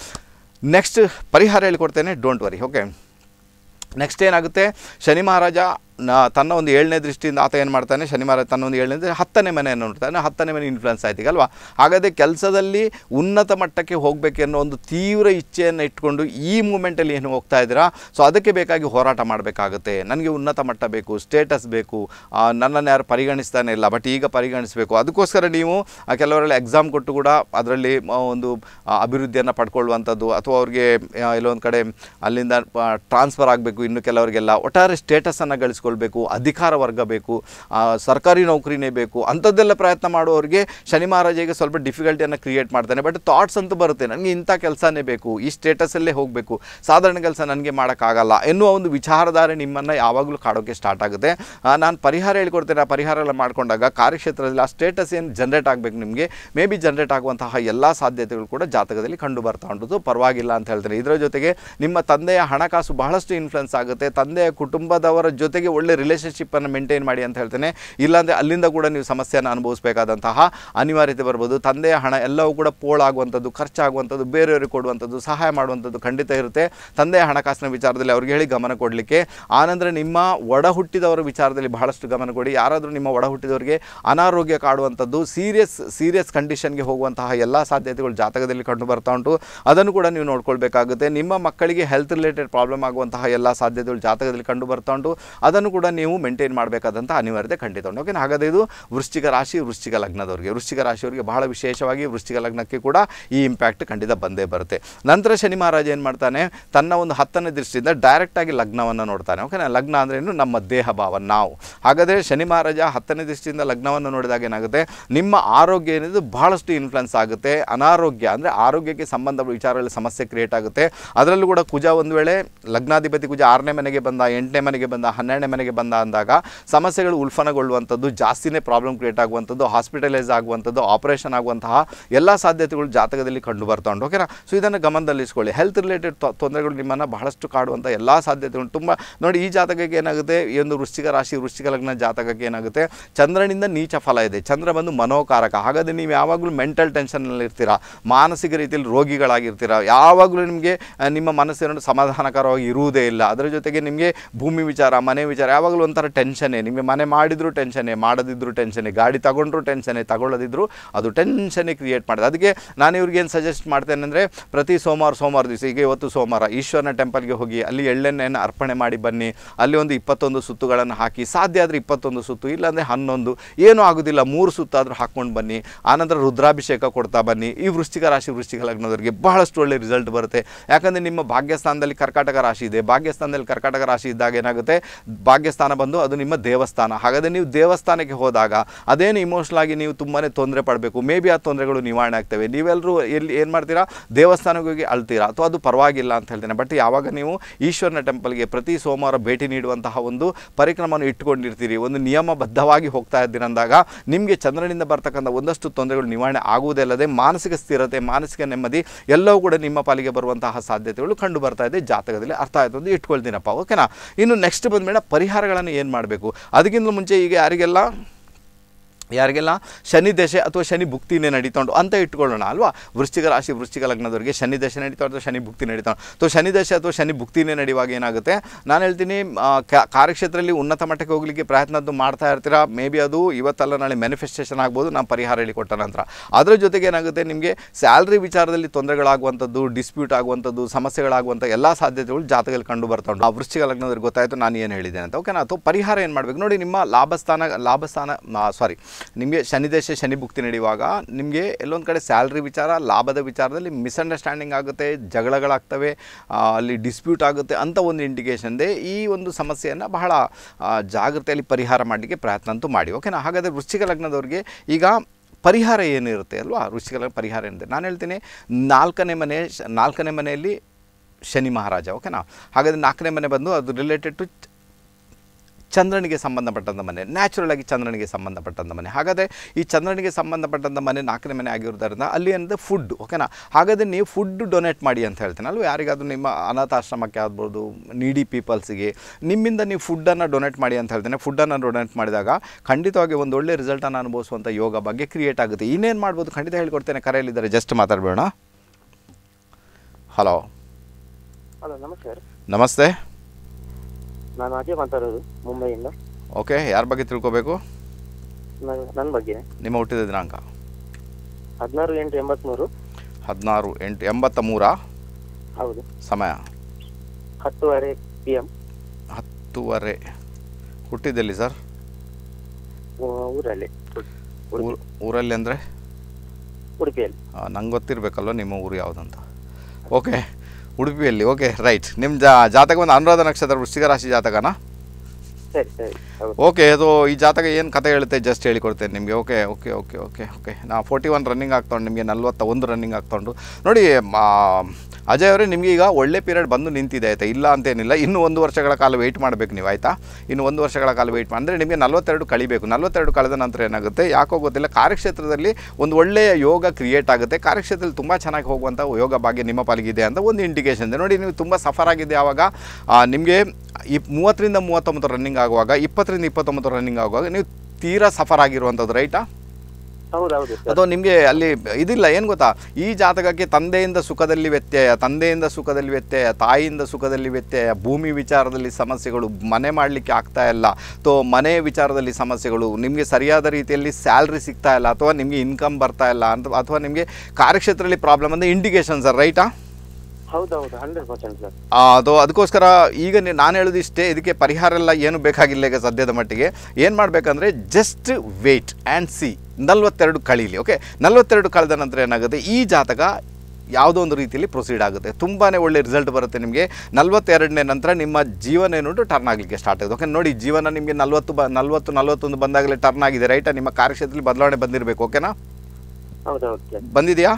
ನೆಕ್ಸ್ಟ್ ಪರಿಹಾರ ಹೇಳಿಕೊಡ್ತೇನೆ ಡೋಂಟ್ ವರಿ ಓಕೆ ನೆಕ್ಸ್ಟ್ ಏನಾಗುತ್ತೆ ಶನಿ ಮಹಾರಾಜ ನಾ ತನ್ನ ಒಂದು ಏಳನೇ ದೃಷ್ಟಿಯಿಂದ ಆತ ಏನು ಮಾಡ್ತಾನೆ ಶನಿವಾರ ತನ್ನ ಒಂದು ಏಳನೇ ದೃಷ್ಟಿ ಹತ್ತನೇ ಮನೆಯನ್ನು ನೋಡ್ತಾನೆ ಹತ್ತನೇ ಮನೆ ಇನ್ಫ್ಲುಯೆನ್ಸ್ ಅಲ್ವಾ ಹಾಗಾದರೆ ಕೆಲಸದಲ್ಲಿ ಉನ್ನತ ಮಟ್ಟಕ್ಕೆ ಅನ್ನೋ ಒಂದು ತೀವ್ರ ಇಚ್ಛೆಯನ್ನು ಇಟ್ಕೊಂಡು ಈ ಮೂಮೆಂಟಲ್ಲಿ ಏನು ಹೋಗ್ತಾ ಇದ್ದೀರಾ ಸೊ ಅದಕ್ಕೆ ಬೇಕಾಗಿ ಹೋರಾಟ ಮಾಡಬೇಕಾಗುತ್ತೆ ನನಗೆ ಉನ್ನತ ಮಟ್ಟ ಬೇಕು ಸ್ಟೇಟಸ್ ಬೇಕು ನನ್ನನ್ನು ಯಾರು ಪರಿಗಣಿಸ್ತಾನೆ ಇಲ್ಲ ಬಟ್ ಈಗ ಪರಿಗಣಿಸಬೇಕು ಅದಕ್ಕೋಸ್ಕರ ನೀವು ಕೆಲವರಲ್ಲಿ ಎಕ್ಸಾಮ್ ಕೊಟ್ಟು ಕೂಡ ಅದರಲ್ಲಿ ಒಂದು ಅಭಿವೃದ್ಧಿಯನ್ನು ಪಡ್ಕೊಳ್ಳುವಂಥದ್ದು ಅಥವಾ ಅವ್ರಿಗೆ ಎಲ್ಲೊಂದು ಕಡೆ ಅಲ್ಲಿಂದ ಟ್ರಾನ್ಸ್ಫರ್ ಆಗಬೇಕು ಇನ್ನು ಕೆಲವರಿಗೆಲ್ಲ ಒಟ್ಟಾರೆ ಸ್ಟೇಟಸನ್ನು ಗಳಿಸ್ಕೊ ಕಾಪಾಡಿಸ್ಕೊಳ್ಬೇಕು ಅಧಿಕಾರ ವರ್ಗ ಬೇಕು ಸರ್ಕಾರಿ ನೌಕರಿನೇ ಬೇಕು ಅಂಥದ್ದೆಲ್ಲ ಪ್ರಯತ್ನ ಮಾಡುವವರಿಗೆ ಶನಿ ಮಹಾರಾಜಿಗೆ ಸ್ವಲ್ಪ ಡಿಫಿಕಲ್ಟಿಯನ್ನು ಕ್ರಿಯೇಟ್ ಮಾಡ್ತಾನೆ ಬಟ್ ಥಾಟ್ಸ್ ಅಂತೂ ಬರುತ್ತೆ ನನಗೆ ಇಂಥ ಕೆಲಸನೇ ಬೇಕು ಈ ಸ್ಟೇಟಸಲ್ಲೇ ಹೋಗಬೇಕು ಸಾಧಾರಣ ಕೆಲಸ ನನಗೆ ಮಾಡೋಕ್ಕಾಗಲ್ಲ ಎನ್ನುವ ಒಂದು ವಿಚಾರಧಾರೆ ನಿಮ್ಮನ್ನು ಯಾವಾಗಲೂ ಕಾಡೋಕ್ಕೆ ಸ್ಟಾರ್ಟ್ ಆಗುತ್ತೆ ನಾನು ಪರಿಹಾರ ಹೇಳ್ಕೊಡ್ತೇನೆ ಆ ಪರಿಹಾರ ಎಲ್ಲ ಮಾಡಿಕೊಂಡಾಗ ಕಾರ್ಯಕ್ಷೇತ್ರದಲ್ಲಿ ಆ ಸ್ಟೇಟಸ್ ಏನು ಜನ್ರೇಟ್ ಆಗಬೇಕು ನಿಮಗೆ ಮೇ ಬಿ ಜನ್ರೇಟ್ ಆಗುವಂತಹ ಎಲ್ಲ ಸಾಧ್ಯತೆಗಳು ಕೂಡ ಜಾತಕದಲ್ಲಿ ಕಂಡು ಬರ್ತಾ ಉಂಟು ಪರವಾಗಿಲ್ಲ ಅಂತ ಹೇಳ್ತಾರೆ ಇದರ ಜೊತೆಗೆ ನಿಮ್ಮ ತಂದೆಯ ಹಣಕಾಸು ಬಹಳಷ್ಟು ಇನ್ಫ್ಲುಯೆನ್ಸ್ ಆಗುತ್ತೆ ತಂದೆಯ ಕುಟುಂಬದವರ ಜೊತೆಗೆ ಒಳ್ಳೆ ರಿಲೇಷನ್ಶಿಪ್ಪನ್ನು ಮೇಂಟೈನ್ ಮಾಡಿ ಅಂತ ಹೇಳ್ತೇನೆ ಇಲ್ಲಾಂದರೆ ಅಲ್ಲಿಂದ ಕೂಡ ನೀವು ಸಮಸ್ಯೆಯನ್ನು ಅನುಭವಿಸಬೇಕಾದಂತಹ ಅನಿವಾರ್ಯತೆ ಬರ್ಬೋದು ತಂದೆಯ ಹಣ ಎಲ್ಲವೂ ಕೂಡ ಪೋಳಾಗುವಂಥದ್ದು ಖರ್ಚಾಗುವಂಥದ್ದು ಬೇರೆಯವರಿಗೆ ಕೊಡುವಂಥದ್ದು ಸಹಾಯ ಮಾಡುವಂಥದ್ದು ಖಂಡಿತ ಇರುತ್ತೆ ತಂದೆಯ ಹಣಕಾಸಿನ ವಿಚಾರದಲ್ಲಿ ಅವ್ರಿಗೆ ಹೇಳಿ ಗಮನ ಕೊಡಲಿಕ್ಕೆ ಆನಂತರ ನಿಮ್ಮ ಒಡ ಹುಟ್ಟಿದವರ ವಿಚಾರದಲ್ಲಿ ಬಹಳಷ್ಟು ಗಮನ ಕೊಡಿ ಯಾರಾದರೂ ನಿಮ್ಮ ಒಡ ಹುಟ್ಟಿದವರಿಗೆ ಅನಾರೋಗ್ಯ ಕಾಡುವಂಥದ್ದು ಸೀರಿಯಸ್ ಸೀರಿಯಸ್ ಕಂಡೀಷನ್ಗೆ ಹೋಗುವಂತಹ ಎಲ್ಲ ಸಾಧ್ಯತೆಗಳು ಜಾತಕದಲ್ಲಿ ಕಂಡು ಬರ್ತಾ ಉಂಟು ಅದನ್ನು ಕೂಡ ನೀವು ನೋಡ್ಕೊಳ್ಬೇಕಾಗುತ್ತೆ ನಿಮ್ಮ ಮಕ್ಕಳಿಗೆ ಹೆಲ್ತ್ ರಿಲೇಟೆಡ್ ಪ್ರಾಬ್ಲಮ್ ಆಗುವಂತಹ ಎಲ್ಲ ಸಾಧ್ಯತೆಗಳು ಜಾತಕದಲ್ಲಿ ಕಂಡು ಬರ್ತಾ ಉಂಟು ಅದನ್ನು ಕೂಡ ನೀವು ಮೇಂಟೈನ್ ಮಾಡಬೇಕಾದಂಥ ಅನಿವಾರ್ಯತೆ ಖಂಡಿತ ಉಂಟು ಓಕೆ ಹಾಗಾದರೆ ಇದು ವೃಶ್ಚಿಕ ರಾಶಿ ವೃಶ್ಚಿಕ ಲಗ್ನದವರಿಗೆ ವೃಶ್ಚಿಕ ರಾಶಿಯವರಿಗೆ ಬಹಳ ವಿಶೇಷವಾಗಿ ವೃಶ್ಚಿಕ ಲಗ್ನಕ್ಕೆ ಕೂಡ ಈ ಇಂಪ್ಯಾಕ್ಟ್ ಖಂಡಿತ ಬಂದೇ ಬರುತ್ತೆ ನಂತರ ಶನಿ ಮಹಾರಾಜ ಏನು ಮಾಡ್ತಾನೆ ತನ್ನ ಒಂದು ಹತ್ತನೇ ದೃಷ್ಟಿಯಿಂದ ಡೈರೆಕ್ಟಾಗಿ ಲಗ್ನವನ್ನು ನೋಡ್ತಾನೆ ಲಗ್ನ ಅಂದರೆ ಏನು ನಮ್ಮ ದೇಹ ಭಾವ ನಾವು ಹಾಗಾದರೆ ಶನಿ ಮಹಾರಾಜ ಹತ್ತನೇ ದೃಷ್ಟಿಯಿಂದ ಲಗ್ನವನ್ನು ನೋಡಿದಾಗ ಏನಾಗುತ್ತೆ ನಿಮ್ಮ ಆರೋಗ್ಯ ಏನಿದೆ ಬಹಳಷ್ಟು ಇನ್ಫ್ಲುಯೆನ್ಸ್ ಆಗುತ್ತೆ ಅನಾರೋಗ್ಯ ಅಂದರೆ ಆರೋಗ್ಯಕ್ಕೆ ಸಂಬಂಧ ವಿಚಾರಗಳಲ್ಲಿ ಸಮಸ್ಯೆ ಕ್ರಿಯೇಟ್ ಆಗುತ್ತೆ ಅದರಲ್ಲೂ ಕೂಡ ಕುಜ ಒಂದು ವೇಳೆ ಲಗ್ನಾಧಿಪತಿ ಕುಜ ಆರನೇ ಮನೆಗೆ ಬಂದ ಎಂಟನೇ ಮನೆಗೆ ಬಂದ ಹನ್ನೆರಡನೇ ಮನೆಗೆ ಬಂದ ಅಂದಾಗ ಸಮಸ್ಯೆಗಳು ಉಲ್ಫನಗೊಳ್ಳುವಂಥದ್ದು ಜಾಸ್ತಿನೇ ಪ್ರಾಬ್ಲಮ್ ಕ್ರಿಯೇಟ್ ಆಗುವಂಥದ್ದು ಹಾಸ್ಪಿಟಲೈಸ್ ಆಗುವಂಥದ್ದು ಆಪರೇಷನ್ ಆಗುವಂತಹ ಎಲ್ಲ ಸಾಧ್ಯತೆಗಳು ಜಾತಕದಲ್ಲಿ ಕಂಡು ಬರ್ತಾ ಉಂಟು ಓಕೆನಾ ಸೊ ಇದನ್ನು ಗಮನದಲ್ಲಿಸ್ಕೊಳ್ಳಿ ಹೆಲ್ತ್ ರಿಲೇಟೆಡ್ ತೊಂದರೆಗಳು ನಿಮ್ಮನ್ನು ಬಹಳಷ್ಟು ಕಾಡುವಂಥ ಎಲ್ಲ ಸಾಧ್ಯತೆಗಳು ತುಂಬ ನೋಡಿ ಈ ಜಾತಕಕ್ಕೆ ಏನಾಗುತ್ತೆ ಈ ಒಂದು ವೃಶ್ಚಿಕ ರಾಶಿ ವೃಷ್ಟಿಕ ಲಗ್ನ ಜಾತಕಕ್ಕೆ ಏನಾಗುತ್ತೆ ಚಂದ್ರನಿಂದ ನೀಚ ಫಲ ಇದೆ ಚಂದ್ರ ಬಂದು ಮನೋಕಾರಕ ಹಾಗಾದರೆ ನೀವು ಯಾವಾಗಲೂ ಮೆಂಟಲ್ ಟೆನ್ಷನ್ನಲ್ಲಿ ಇರ್ತೀರಾ ಮಾನಸಿಕ ರೀತಿಯಲ್ಲಿ ರೋಗಿಗಳಾಗಿರ್ತೀರ ಯಾವಾಗಲೂ ನಿಮಗೆ ನಿಮ್ಮ ಮನಸ್ಸಿನ ಸಮಾಧಾನಕರವಾಗಿ ಇರುವುದೇ ಇಲ್ಲ ಅದರ ಜೊತೆಗೆ ನಿಮಗೆ ಭೂಮಿ ವಿಚಾರ ಮನೆ ವಿಚಾರ ಯಾವಾಗಲೂ ಒಂಥರ ಟೆನ್ಷನ್ನೇ ನಿಮಗೆ ಮನೆ ಮಾಡಿದ್ರು ಟೆನ್ಷನ್ನೇ ಮಾಡದಿದ್ರು ಟೆನ್ಷನ್ನೇ ಗಾಡಿ ತಗೊಂಡ್ರು ಟೆನ್ಷನ್ನೇ ತಗೊಳ್ಳೋದಿದ್ರು ಅದು ಟೆನ್ಷನ್ನೇ ಕ್ರಿಯೇಟ್ ಮಾಡಿದೆ ಅದಕ್ಕೆ ನಾನು ಏನು ಸಜೆಸ್ಟ್ ಮಾಡ್ತೇನೆ ಅಂದರೆ ಪ್ರತಿ ಸೋಮವಾರ ಸೋಮವಾರ ದಿವಸ ಈಗ ಇವತ್ತು ಸೋಮವಾರ ಈಶ್ವರನ ಟೆಂಪಲ್ಗೆ ಹೋಗಿ ಅಲ್ಲಿ ಎಳ್ಳೆಣ್ಣೆಯನ್ನು ಅರ್ಪಣೆ ಮಾಡಿ ಬನ್ನಿ ಅಲ್ಲಿ ಒಂದು ಇಪ್ಪತ್ತೊಂದು ಸುತ್ತುಗಳನ್ನು ಹಾಕಿ ಸಾಧ್ಯ ಆದರೆ ಇಪ್ಪತ್ತೊಂದು ಸುತ್ತು ಇಲ್ಲಾಂದರೆ ಹನ್ನೊಂದು ಏನೂ ಆಗೋದಿಲ್ಲ ಮೂರು ಸುತ್ತಾದರೂ ಹಾಕ್ಕೊಂಡು ಬನ್ನಿ ಆನಂತರ ರುದ್ರಾಭಿಷೇಕ ಕೊಡ್ತಾ ಬನ್ನಿ ಈ ವೃಷ್ಟಿಕ ರಾಶಿ ವೃಷ್ಟಿಕ ಲಗ್ನದವರಿಗೆ ಬಹಳಷ್ಟು ಒಳ್ಳೆ ರಿಸಲ್ಟ್ ಬರುತ್ತೆ ಯಾಕಂದರೆ ನಿಮ್ಮ ಭಾಗ್ಯಸ್ಥಾನದಲ್ಲಿ ಕರ್ಕಾಟಕ ರಾಶಿ ಇದೆ ಭಾಗ್ಯಸ್ಥಾನದಲ್ಲಿ ಕರ್ಕಾಟಕ ರಾಶಿ ಇದ್ದಾಗ ಏನಾಗುತ್ತೆ ಬಾ ಭಾಗ್ಯಸ್ಥಾನ ಬಂದು ಅದು ನಿಮ್ಮ ದೇವಸ್ಥಾನ ಹಾಗಾದರೆ ನೀವು ದೇವಸ್ಥಾನಕ್ಕೆ ಹೋದಾಗ ಅದೇನು ಇಮೋಷ್ನಲ್ ಆಗಿ ನೀವು ತುಂಬಾ ತೊಂದರೆ ಪಡಬೇಕು ಮೇ ಬಿ ಆ ತೊಂದರೆಗಳು ನಿವಾರಣೆ ಆಗ್ತವೆ ನೀವೆಲ್ಲರೂ ಎಲ್ಲಿ ಏನು ಮಾಡ್ತೀರಾ ದೇವಸ್ಥಾನಕ್ಕೆ ಅಳ್ತೀರಾ ಅಥವಾ ಅದು ಪರವಾಗಿಲ್ಲ ಅಂತ ಹೇಳ್ತೇನೆ ಬಟ್ ಯಾವಾಗ ನೀವು ಈಶ್ವರನ ಟೆಂಪಲ್ಗೆ ಪ್ರತಿ ಸೋಮವಾರ ಭೇಟಿ ನೀಡುವಂತಹ ಒಂದು ಪರಿಕ್ರಮವನ್ನು ಇಟ್ಟುಕೊಂಡಿರ್ತೀರಿ ಒಂದು ನಿಯಮಬದ್ಧವಾಗಿ ಹೋಗ್ತಾ ಇದ್ದೀರಂದಾಗ ನಿಮಗೆ ಚಂದ್ರನಿಂದ ಬರ್ತಕ್ಕಂಥ ಒಂದಷ್ಟು ತೊಂದರೆಗಳು ನಿವಾರಣೆ ಆಗುವುದಲ್ಲದೆ ಮಾನಸಿಕ ಸ್ಥಿರತೆ ಮಾನಸಿಕ ನೆಮ್ಮದಿ ಎಲ್ಲವೂ ಕೂಡ ನಿಮ್ಮ ಪಾಲಿಗೆ ಬರುವಂತಹ ಸಾಧ್ಯತೆಗಳು ಕಂಡು ಬರ್ತಾ ಇದೆ ಜಾತಕದಲ್ಲಿ ಅರ್ಥ ಆಯಿತು ಅಂತ ಇಟ್ಕೊಳ್ತೀನಪ್ಪ ಓಕೆನಾ ಇನ್ನು ನೆಕ್ಸ್ಟ್ ಬಂದಮೇಲೆ ಪರಿಹಾರಗಳನ್ನು ಏನು ಮಾಡಬೇಕು ಅದಕ್ಕಿಂತ ಮುಂಚೆ ಈಗ ಯಾರಿಗೆಲ್ಲ ಯಾರಿಗೆಲ್ಲ ಶನಿ ದಶೆ ಅಥವಾ ಶನಿ ಭುಕ್ತಿನೇ ಉಂಟು ಅಂತ ಇಟ್ಕೊಳ್ಳೋಣ ಅಲ್ವಾ ವೃಶ್ಚಿಕ ರಾಶಿ ವೃಶ್ಚಿಕ ಲಗ್ನದವರಿಗೆ ಶನಿ ದಶೆ ನಡೀತಾ ಅಥವಾ ಶನಿ ಭುಕ್ತಿ ನಡೀತಾ ಅಥವಾ ಶನಿ ದಶೆ ಅಥವಾ ಶನಿ ಭುಕ್ತಿನೇ ನಡೆಯುವಾಗ ಏನಾಗುತ್ತೆ ನಾನು ಹೇಳ್ತೀನಿ ಕಾರ್ಯಕ್ಷೇತ್ರದಲ್ಲಿ ಉನ್ನತ ಮಟ್ಟಕ್ಕೆ ಹೋಗಲಿಕ್ಕೆ ಪ್ರಯತ್ನದ್ದು ಮಾಡ್ತಾ ಇರ್ತೀರ ಮೇ ಬಿ ಅದು ಇವತ್ತಲ್ಲ ನಾಳೆ ಮ್ಯಾನಿಫೆಸ್ಟೇಷನ್ ಆಗ್ಬೋದು ನಾನು ಪರಿಹಾರ ಹೇಳಿಕೊಟ್ಟ ನಂತರ ಅದರ ಜೊತೆಗೆ ಏನಾಗುತ್ತೆ ನಿಮಗೆ ಸ್ಯಾಲ್ರಿ ವಿಚಾರದಲ್ಲಿ ತೊಂದರೆಗಳಾಗುವಂಥದ್ದು ಡಿಸ್ಪ್ಯೂಟ್ ಆಗುವಂಥದ್ದು ಸಮಸ್ಯೆಗಳಾಗುವಂಥ ಎಲ್ಲ ಸಾಧ್ಯತೆಗಳು ಜಾತಕದಲ್ಲಿ ಕಂಡು ಬರ್ತಾ ಆ ವೃಶ್ಚಿಕ ಲಗ್ನದವ್ರಿಗೆ ಗೊತ್ತಾಯಿತು ನಾನು ಏನು ಹೇಳಿದ್ದೇನೆ ಅಂತ ಓಕೆನಾ ಅಥವಾ ಪರಿಹಾರ ಏನು ಮಾಡಬೇಕು ನೋಡಿ ನಿಮ್ಮ ಲಾಭಸ್ಥಾನ ಲಾಭಸ್ಥಾನ ಸಾರಿ ನಿಮಗೆ ಶನಿದೇಶ ಶನಿ ಭುಕ್ತಿ ನಡೆಯುವಾಗ ನಿಮಗೆ ಎಲ್ಲೊಂದು ಕಡೆ ಸ್ಯಾಲ್ರಿ ವಿಚಾರ ಲಾಭದ ವಿಚಾರದಲ್ಲಿ ಮಿಸ್ಅಂಡರ್ಸ್ಟ್ಯಾಂಡಿಂಗ್ ಆಗುತ್ತೆ ಜಗಳಗಳಾಗ್ತವೆ ಅಲ್ಲಿ ಡಿಸ್ಪ್ಯೂಟ್ ಆಗುತ್ತೆ ಅಂತ ಒಂದು ಇಂಡಿಕೇಶನ್ ಈ ಒಂದು ಸಮಸ್ಯೆಯನ್ನು ಬಹಳ ಜಾಗ್ರತೆಯಲ್ಲಿ ಪರಿಹಾರ ಮಾಡಲಿಕ್ಕೆ ಪ್ರಯತ್ನ ಅಂತೂ ಮಾಡಿ ಓಕೆನಾ ಹಾಗಾದರೆ ವೃಶ್ಚಿಕ ಲಗ್ನದವ್ರಿಗೆ ಈಗ ಪರಿಹಾರ ಏನಿರುತ್ತೆ ಅಲ್ವಾ ವೃಶ್ಚಿಕ ಪರಿಹಾರ ಏನಿದೆ ನಾನು ಹೇಳ್ತೀನಿ ನಾಲ್ಕನೇ ಮನೆ ನಾಲ್ಕನೇ ಮನೆಯಲ್ಲಿ ಶನಿ ಮಹಾರಾಜ ಓಕೆನಾ ಹಾಗಾದರೆ ನಾಲ್ಕನೇ ಮನೆ ಬಂದು ಅದು ರಿಲೇಟೆಡ್ ಟು ಚಂದ್ರನಿಗೆ ಸಂಬಂಧಪಟ್ಟಂಥ ಮನೆ ನ್ಯಾಚುರಲ್ ಆಗಿ ಚಂದ್ರನಿಗೆ ಸಂಬಂಧಪಟ್ಟಂಥ ಮನೆ ಹಾಗಾದರೆ ಈ ಚಂದ್ರನಿಗೆ ಸಂಬಂಧಪಟ್ಟಂಥ ಮನೆ ನಾಲ್ಕನೇ ಮನೆ ಆಗಿರೋದರಿಂದ ಅಲ್ಲಿ ಏನಿದೆ ಫುಡ್ ಓಕೆನಾ ಹಾಗಾದರೆ ನೀವು ಫುಡ್ ಡೊನೇಟ್ ಮಾಡಿ ಅಂತ ಹೇಳ್ತೇನೆ ಅಲ್ವ ಯಾರಿಗಾದರೂ ನಿಮ್ಮ ಅನಾಥಾಶ್ರಮಕ್ಕೆ ಆಗ್ಬೋದು ನೀಡಿ ಪೀಪಲ್ಸಿಗೆ ನಿಮ್ಮಿಂದ ನೀವು ಫುಡ್ಡನ್ನು ಡೊನೇಟ್ ಮಾಡಿ ಅಂತ ಹೇಳ್ತೇನೆ ಫುಡ್ಡನ್ನು ಡೊನೇಟ್ ಮಾಡಿದಾಗ ಖಂಡಿತವಾಗಿ ಒಂದು ಒಳ್ಳೆ ರಿಸಲ್ಟನ್ನು ಅನುಭವಿಸುವಂಥ ಯೋಗ ಬಗ್ಗೆ ಕ್ರಿಯೇಟ್ ಆಗುತ್ತೆ ಇನ್ನೇನು ಮಾಡ್ಬೋದು ಖಂಡಿತ ಹೇಳ್ಕೊಡ್ತೇನೆ ಕರೆಯಲ್ಲಿದ್ದಾರೆ ಜಸ್ಟ್ ಮಾತಾಡಬೇಡ ಹಲೋ ಹಲೋ ನಮಸ್ತೆ ನಮಸ್ತೆ ನಾನು ಅಜಯ್ ಮಾತಾಡೋದು ಮುಂಬೈಯಿಂದ ಓಕೆ ಯಾರ ಬಗ್ಗೆ ತಿಳ್ಕೋಬೇಕು ನನ್ನ ಬಗ್ಗೆ ನಿಮ್ಮ ಹುಟ್ಟಿದ ದಿನಾಂಕ ಹದಿನಾರು ಎಂಟು ಎಂಬತ್ಮೂರು ಹದಿನಾರು ಎಂಟು ಎಂಬತ್ತ ಮೂರಾ ಹೌದು ಸಮಯ ಹತ್ತುವರೆ ಪಿ ಎಮ್ ಹತ್ತುವರೆ ಹುಟ್ಟಿದ್ದಲ್ಲಿ ಸರ್ ಊರಲ್ಲಿ ಊರಲ್ಲಿ ಅಂದರೆ ಉಡುಪಿಯಲ್ಲಿ ನಂಗೆ ಗೊತ್ತಿರಬೇಕಲ್ವ ನಿಮ್ಮ ಊರು ಯಾವುದಂತ ಓಕೆ ಉಡುಪಿಯಲ್ಲಿ ಓಕೆ ರೈಟ್ ನಿಮ್ಮ ಜಾ ಜಾತಕ ಒಂದು ಅನುರಾಧ ನಕ್ಷತ್ರ ವೃಶ್ಚಿಕ ರಾಶಿ ಜಾತಕನಾ ಓಕೆ ಅದು ಈ ಜಾತಕ ಏನು ಕತೆ ಹೇಳುತ್ತೆ ಜಸ್ಟ್ ಹೇಳಿಕೊಡ್ತೇನೆ ನಿಮಗೆ okay okay okay okay okay ನಾ ಫೋರ್ಟಿ ಒನ್ ರನ್ನಿಂಗ್ ಆಗ್ತೊಂಡು ನಿಮಗೆ ನಲ್ವತ್ತ ಒಂದು ರನ್ನಿಂಗ್ ಆಗ್ತೊಂಡು ನೋಡಿ ಅಜಯ್ ಅವರೇ ನಿಮಗೆ ಈಗ ಒಳ್ಳೆ ಪೀರಿಯಡ್ ಬಂದು ನಿಂತಿದೆ ಆಯಿತಾ ಇಲ್ಲ ಅಂತೇನಿಲ್ಲ ಇನ್ನು ಒಂದು ವರ್ಷಗಳ ಕಾಲ ವೆಯ್ಟ್ ಮಾಡಬೇಕು ನೀವು ಆಯಿತಾ ಇನ್ನು ಒಂದು ವರ್ಷಗಳ ಕಾಲ ವೆಯ್ಟ್ ಅಂದರೆ ನಿಮಗೆ ನಲವತ್ತೆರಡು ಕಳಿಬೇಕು ನಲ್ವತ್ತೆರಡು ಕಳೆದ ನಂತರ ಏನಾಗುತ್ತೆ ಯಾಕೋ ಗೊತ್ತಿಲ್ಲ ಕಾರ್ಯಕ್ಷೇತ್ರದಲ್ಲಿ ಒಂದು ಒಳ್ಳೆಯ ಯೋಗ ಕ್ರಿಯೇಟ್ ಆಗುತ್ತೆ ಕಾರ್ಯಕ್ಷೇತ್ರದಲ್ಲಿ ತುಂಬ ಚೆನ್ನಾಗಿ ಹೋಗುವಂಥ ಯೋಗ ಭಾಗ್ಯ ನಿಮ್ಮ ಪಾಲಿಗಿದೆ ಅಂತ ಒಂದು ಇಂಡಿಕೇಶನ್ ಇದೆ ನೋಡಿ ನೀವು ತುಂಬ ಸಫರ್ ಆಗಿದೆ ಆವಾಗ ನಿಮಗೆ ಇಪ್ ಮೂವತ್ತರಿಂದ ಮೂವತ್ತೊಂಬತ್ತು ರನ್ನಿಂಗ್ ಆಗುವಾಗ ಇಪ್ಪತ್ತರಿಂದ ಇಪ್ಪತ್ತೊಂಬತ್ತು ರನ್ನಿಂಗ್ ಆಗುವಾಗ ನೀವು ತೀರಾ ಸಫರ್ ಆಗಿರುವಂಥದ್ದು ರೈಟಾ ಅಥವಾ ನಿಮಗೆ ಅಲ್ಲಿ ಇದಿಲ್ಲ ಏನು ಗೊತ್ತಾ ಈ ಜಾತಕಕ್ಕೆ ತಂದೆಯಿಂದ ಸುಖದಲ್ಲಿ ವ್ಯತ್ಯಯ ತಂದೆಯಿಂದ ಸುಖದಲ್ಲಿ ವ್ಯತ್ಯಯ ತಾಯಿಯಿಂದ ಸುಖದಲ್ಲಿ ವ್ಯತ್ಯಯ ಭೂಮಿ ವಿಚಾರದಲ್ಲಿ ಸಮಸ್ಯೆಗಳು ಮನೆ ಮಾಡಲಿಕ್ಕೆ ಆಗ್ತಾ ಇಲ್ಲ ಅಥವಾ ಮನೆ ವಿಚಾರದಲ್ಲಿ ಸಮಸ್ಯೆಗಳು ನಿಮಗೆ ಸರಿಯಾದ ರೀತಿಯಲ್ಲಿ ಸ್ಯಾಲ್ರಿ ಸಿಗ್ತಾ ಇಲ್ಲ ಅಥವಾ ನಿಮಗೆ ಇನ್ಕಮ್ ಬರ್ತಾ ಇಲ್ಲ ಅಂತ ಅಥವಾ ನಿಮಗೆ ಕಾರ್ಯಕ್ಷೇತ್ರದಲ್ಲಿ ಪ್ರಾಬ್ಲಮ್ ಅಂದರೆ ಇಂಡಿಕೇಶನ್ ಸರ್ ರೈಟಾ ಅದು ಅದಕ್ಕೋಸ್ಕರ ಈಗ ನಾನು ಹೇಳೋದು ಇಷ್ಟೇ ಇದಕ್ಕೆ ಪರಿಹಾರ ಎಲ್ಲ ಏನು ಬೇಕಾಗಿಲ್ಲ ಈಗ ಸದ್ಯದ ಮಟ್ಟಿಗೆ ಏನು ಮಾಡಬೇಕಂದ್ರೆ ಜಸ್ಟ್ ವೇಟ್ ಆ್ಯಂಡ್ ಸಿ ನಲ್ವತ್ತೆರಡು ಕಳೀಲಿ ಓಕೆ ನಲ್ವತ್ತೆರಡು ಕಳೆದ ನಂತರ ಏನಾಗುತ್ತೆ ಈ ಜಾತಕ ಯಾವುದೋ ಒಂದು ರೀತಿಯಲ್ಲಿ ಪ್ರೊಸೀಡ್ ಆಗುತ್ತೆ ತುಂಬಾ ಒಳ್ಳೆ ರಿಸಲ್ಟ್ ಬರುತ್ತೆ ನಿಮಗೆ ನಲ್ವತ್ತೆರಡನೇ ನಂತರ ನಿಮ್ಮ ಜೀವನ ಏನುಂಟು ಟರ್ನ್ ಆಗಲಿಕ್ಕೆ ಸ್ಟಾರ್ಟ್ ಆಗುತ್ತೆ ಓಕೆ ನೋಡಿ ಜೀವನ ನಿಮಗೆ ನಲ್ವತ್ತು ಬ ನಲ್ವತ್ತು ನಲ್ವತ್ತೊಂದು ಬಂದಾಗಲೇ ಟರ್ನ್ ಆಗಿದೆ ರೈಟಾ ನಿಮ್ಮ ಕಾರ್ಯಕ್ಷೇತ್ರದಲ್ಲಿ ಬದಲಾವಣೆ ಬಂದಿರಬೇಕು ಓಕೆನಾ ಬಂದಿದೆಯಾ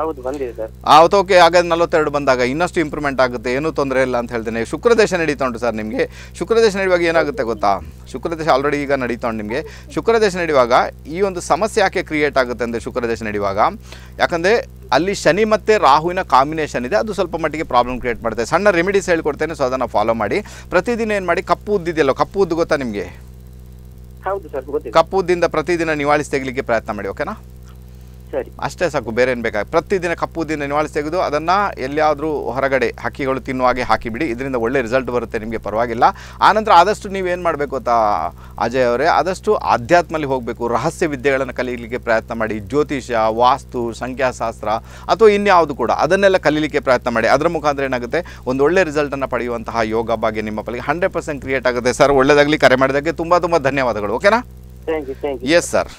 ಹೌದು ಸರ್ ಆವತ್ತು ಓಕೆ ಹಾಗಾದ್ರೆ ನಲವತ್ತೆರಡು ಬಂದಾಗ ಇನ್ನಷ್ಟು ಇಂಪ್ರೂವ್ಮೆಂಟ್ ಆಗುತ್ತೆ ಏನೂ ತೊಂದರೆ ಇಲ್ಲ ಅಂತ ಹೇಳ್ತೇನೆ ಶುಕ್ರದೇಶ ನಡೀತಾ ಉಂಟು ಸರ್ ನಿಮಗೆ ಶುಕ್ರದೇಶ ನಡೆಯುವಾಗ ಏನಾಗುತ್ತೆ ಗೊತ್ತಾ ಶುಕ್ರದೇಶ ಆಲ್ರೆಡಿ ಈಗ ನಡೀತಾ ಉಂಟು ನಿಮಗೆ ಶುಕ್ರದೇಶ ನಡೆಯುವಾಗ ಈ ಒಂದು ಸಮಸ್ಯೆ ಯಾಕೆ ಕ್ರಿಯೇಟ್ ಆಗುತ್ತೆ ಅಂದರೆ ಶುಕ್ರದೇಶ ನಡೆಯುವಾಗ ಯಾಕಂದರೆ ಅಲ್ಲಿ ಶನಿ ಮತ್ತು ರಾಹುವಿನ ಕಾಂಬಿನೇಷನ್ ಇದೆ ಅದು ಸ್ವಲ್ಪ ಮಟ್ಟಿಗೆ ಪ್ರಾಬ್ಲಮ್ ಕ್ರಿಯೇಟ್ ಮಾಡುತ್ತೆ ಸಣ್ಣ ರೆಮಿಡೀಸ್ ಹೇಳ್ಕೊಡ್ತೇನೆ ಸೊ ಅದನ್ನು ಫಾಲೋ ಮಾಡಿ ಪ್ರತಿದಿನ ಏನು ಮಾಡಿ ಕಪ್ಪು ಉದ್ದಿದೆಯಲ್ಲೋ ಕಪ್ಪು ಉದ್ದು ಗೊತ್ತಾ ನಿಮಗೆ ಹೌದು ಕಪ್ಪು ಉದ್ದಿಂದ ಪ್ರತಿದಿನ ನಿವಾಳಿಸಿ ತೆಗಲಿಕ್ಕೆ ಪ್ರಯತ್ನ ಮಾಡಿ ಓಕೆನಾ ಅಷ್ಟೇ ಸಾಕು ಬೇರೆ ಏನು ಬೇಕಾಗ ಪ್ರತಿದಿನ ಕಪ್ಪು ದಿನ ನಿವಾಳಿಸಿ ತೆಗೆದು ಅದನ್ನ ಎಲ್ಲಿಯಾದರೂ ಹೊರಗಡೆ ಹಕ್ಕಿಗಳು ತಿನ್ನುವ ಹಾಗೆ ಹಾಕಿಬಿಡಿ ಇದರಿಂದ ಒಳ್ಳೆ ರಿಸಲ್ಟ್ ಬರುತ್ತೆ ನಿಮಗೆ ಪರವಾಗಿಲ್ಲ ಆನಂತರ ಆದಷ್ಟು ನೀವೇನ್ ಮಾಡಬೇಕು ಅಂತ ಅಜಯ್ ಅವರೇ ಆದಷ್ಟು ಆಧ್ಯಾತ್ಮಲ್ಲಿ ಹೋಗಬೇಕು ರಹಸ್ಯ ವಿದ್ಯೆಗಳನ್ನು ಕಲೀಲಿಕ್ಕೆ ಪ್ರಯತ್ನ ಮಾಡಿ ಜ್ಯೋತಿಷ ವಾಸ್ತು ಸಂಖ್ಯಾಶಾಸ್ತ್ರ ಅಥವಾ ಇನ್ಯಾವುದು ಕೂಡ ಅದನ್ನೆಲ್ಲ ಕಲೀಲಿಕ್ಕೆ ಪ್ರಯತ್ನ ಮಾಡಿ ಅದರ ಮುಖಾಂತರ ಏನಾಗುತ್ತೆ ಒಂದು ಒಳ್ಳೆ ರಿಸಲ್ಟನ್ನು ಪಡೆಯುವಂತಹ ಯೋಗ ಬಗ್ಗೆ ನಿಮ್ಮ ಪಲಿಗೆ ಹಂಡ್ರೆಡ್ ಪರ್ಸೆಂಟ್ ಕ್ರಿಯೇಟ್ ಆಗುತ್ತೆ ಸರ್ ಒಳ್ಳೇದಾಗಲಿ ಕರೆ ಮಾಡಿದಾಗೆ ತುಂಬಾ ತುಂಬಾ ಧನ್ಯವಾದಗಳು ಓಕೆನಾ ಎಸ್ ಸರ್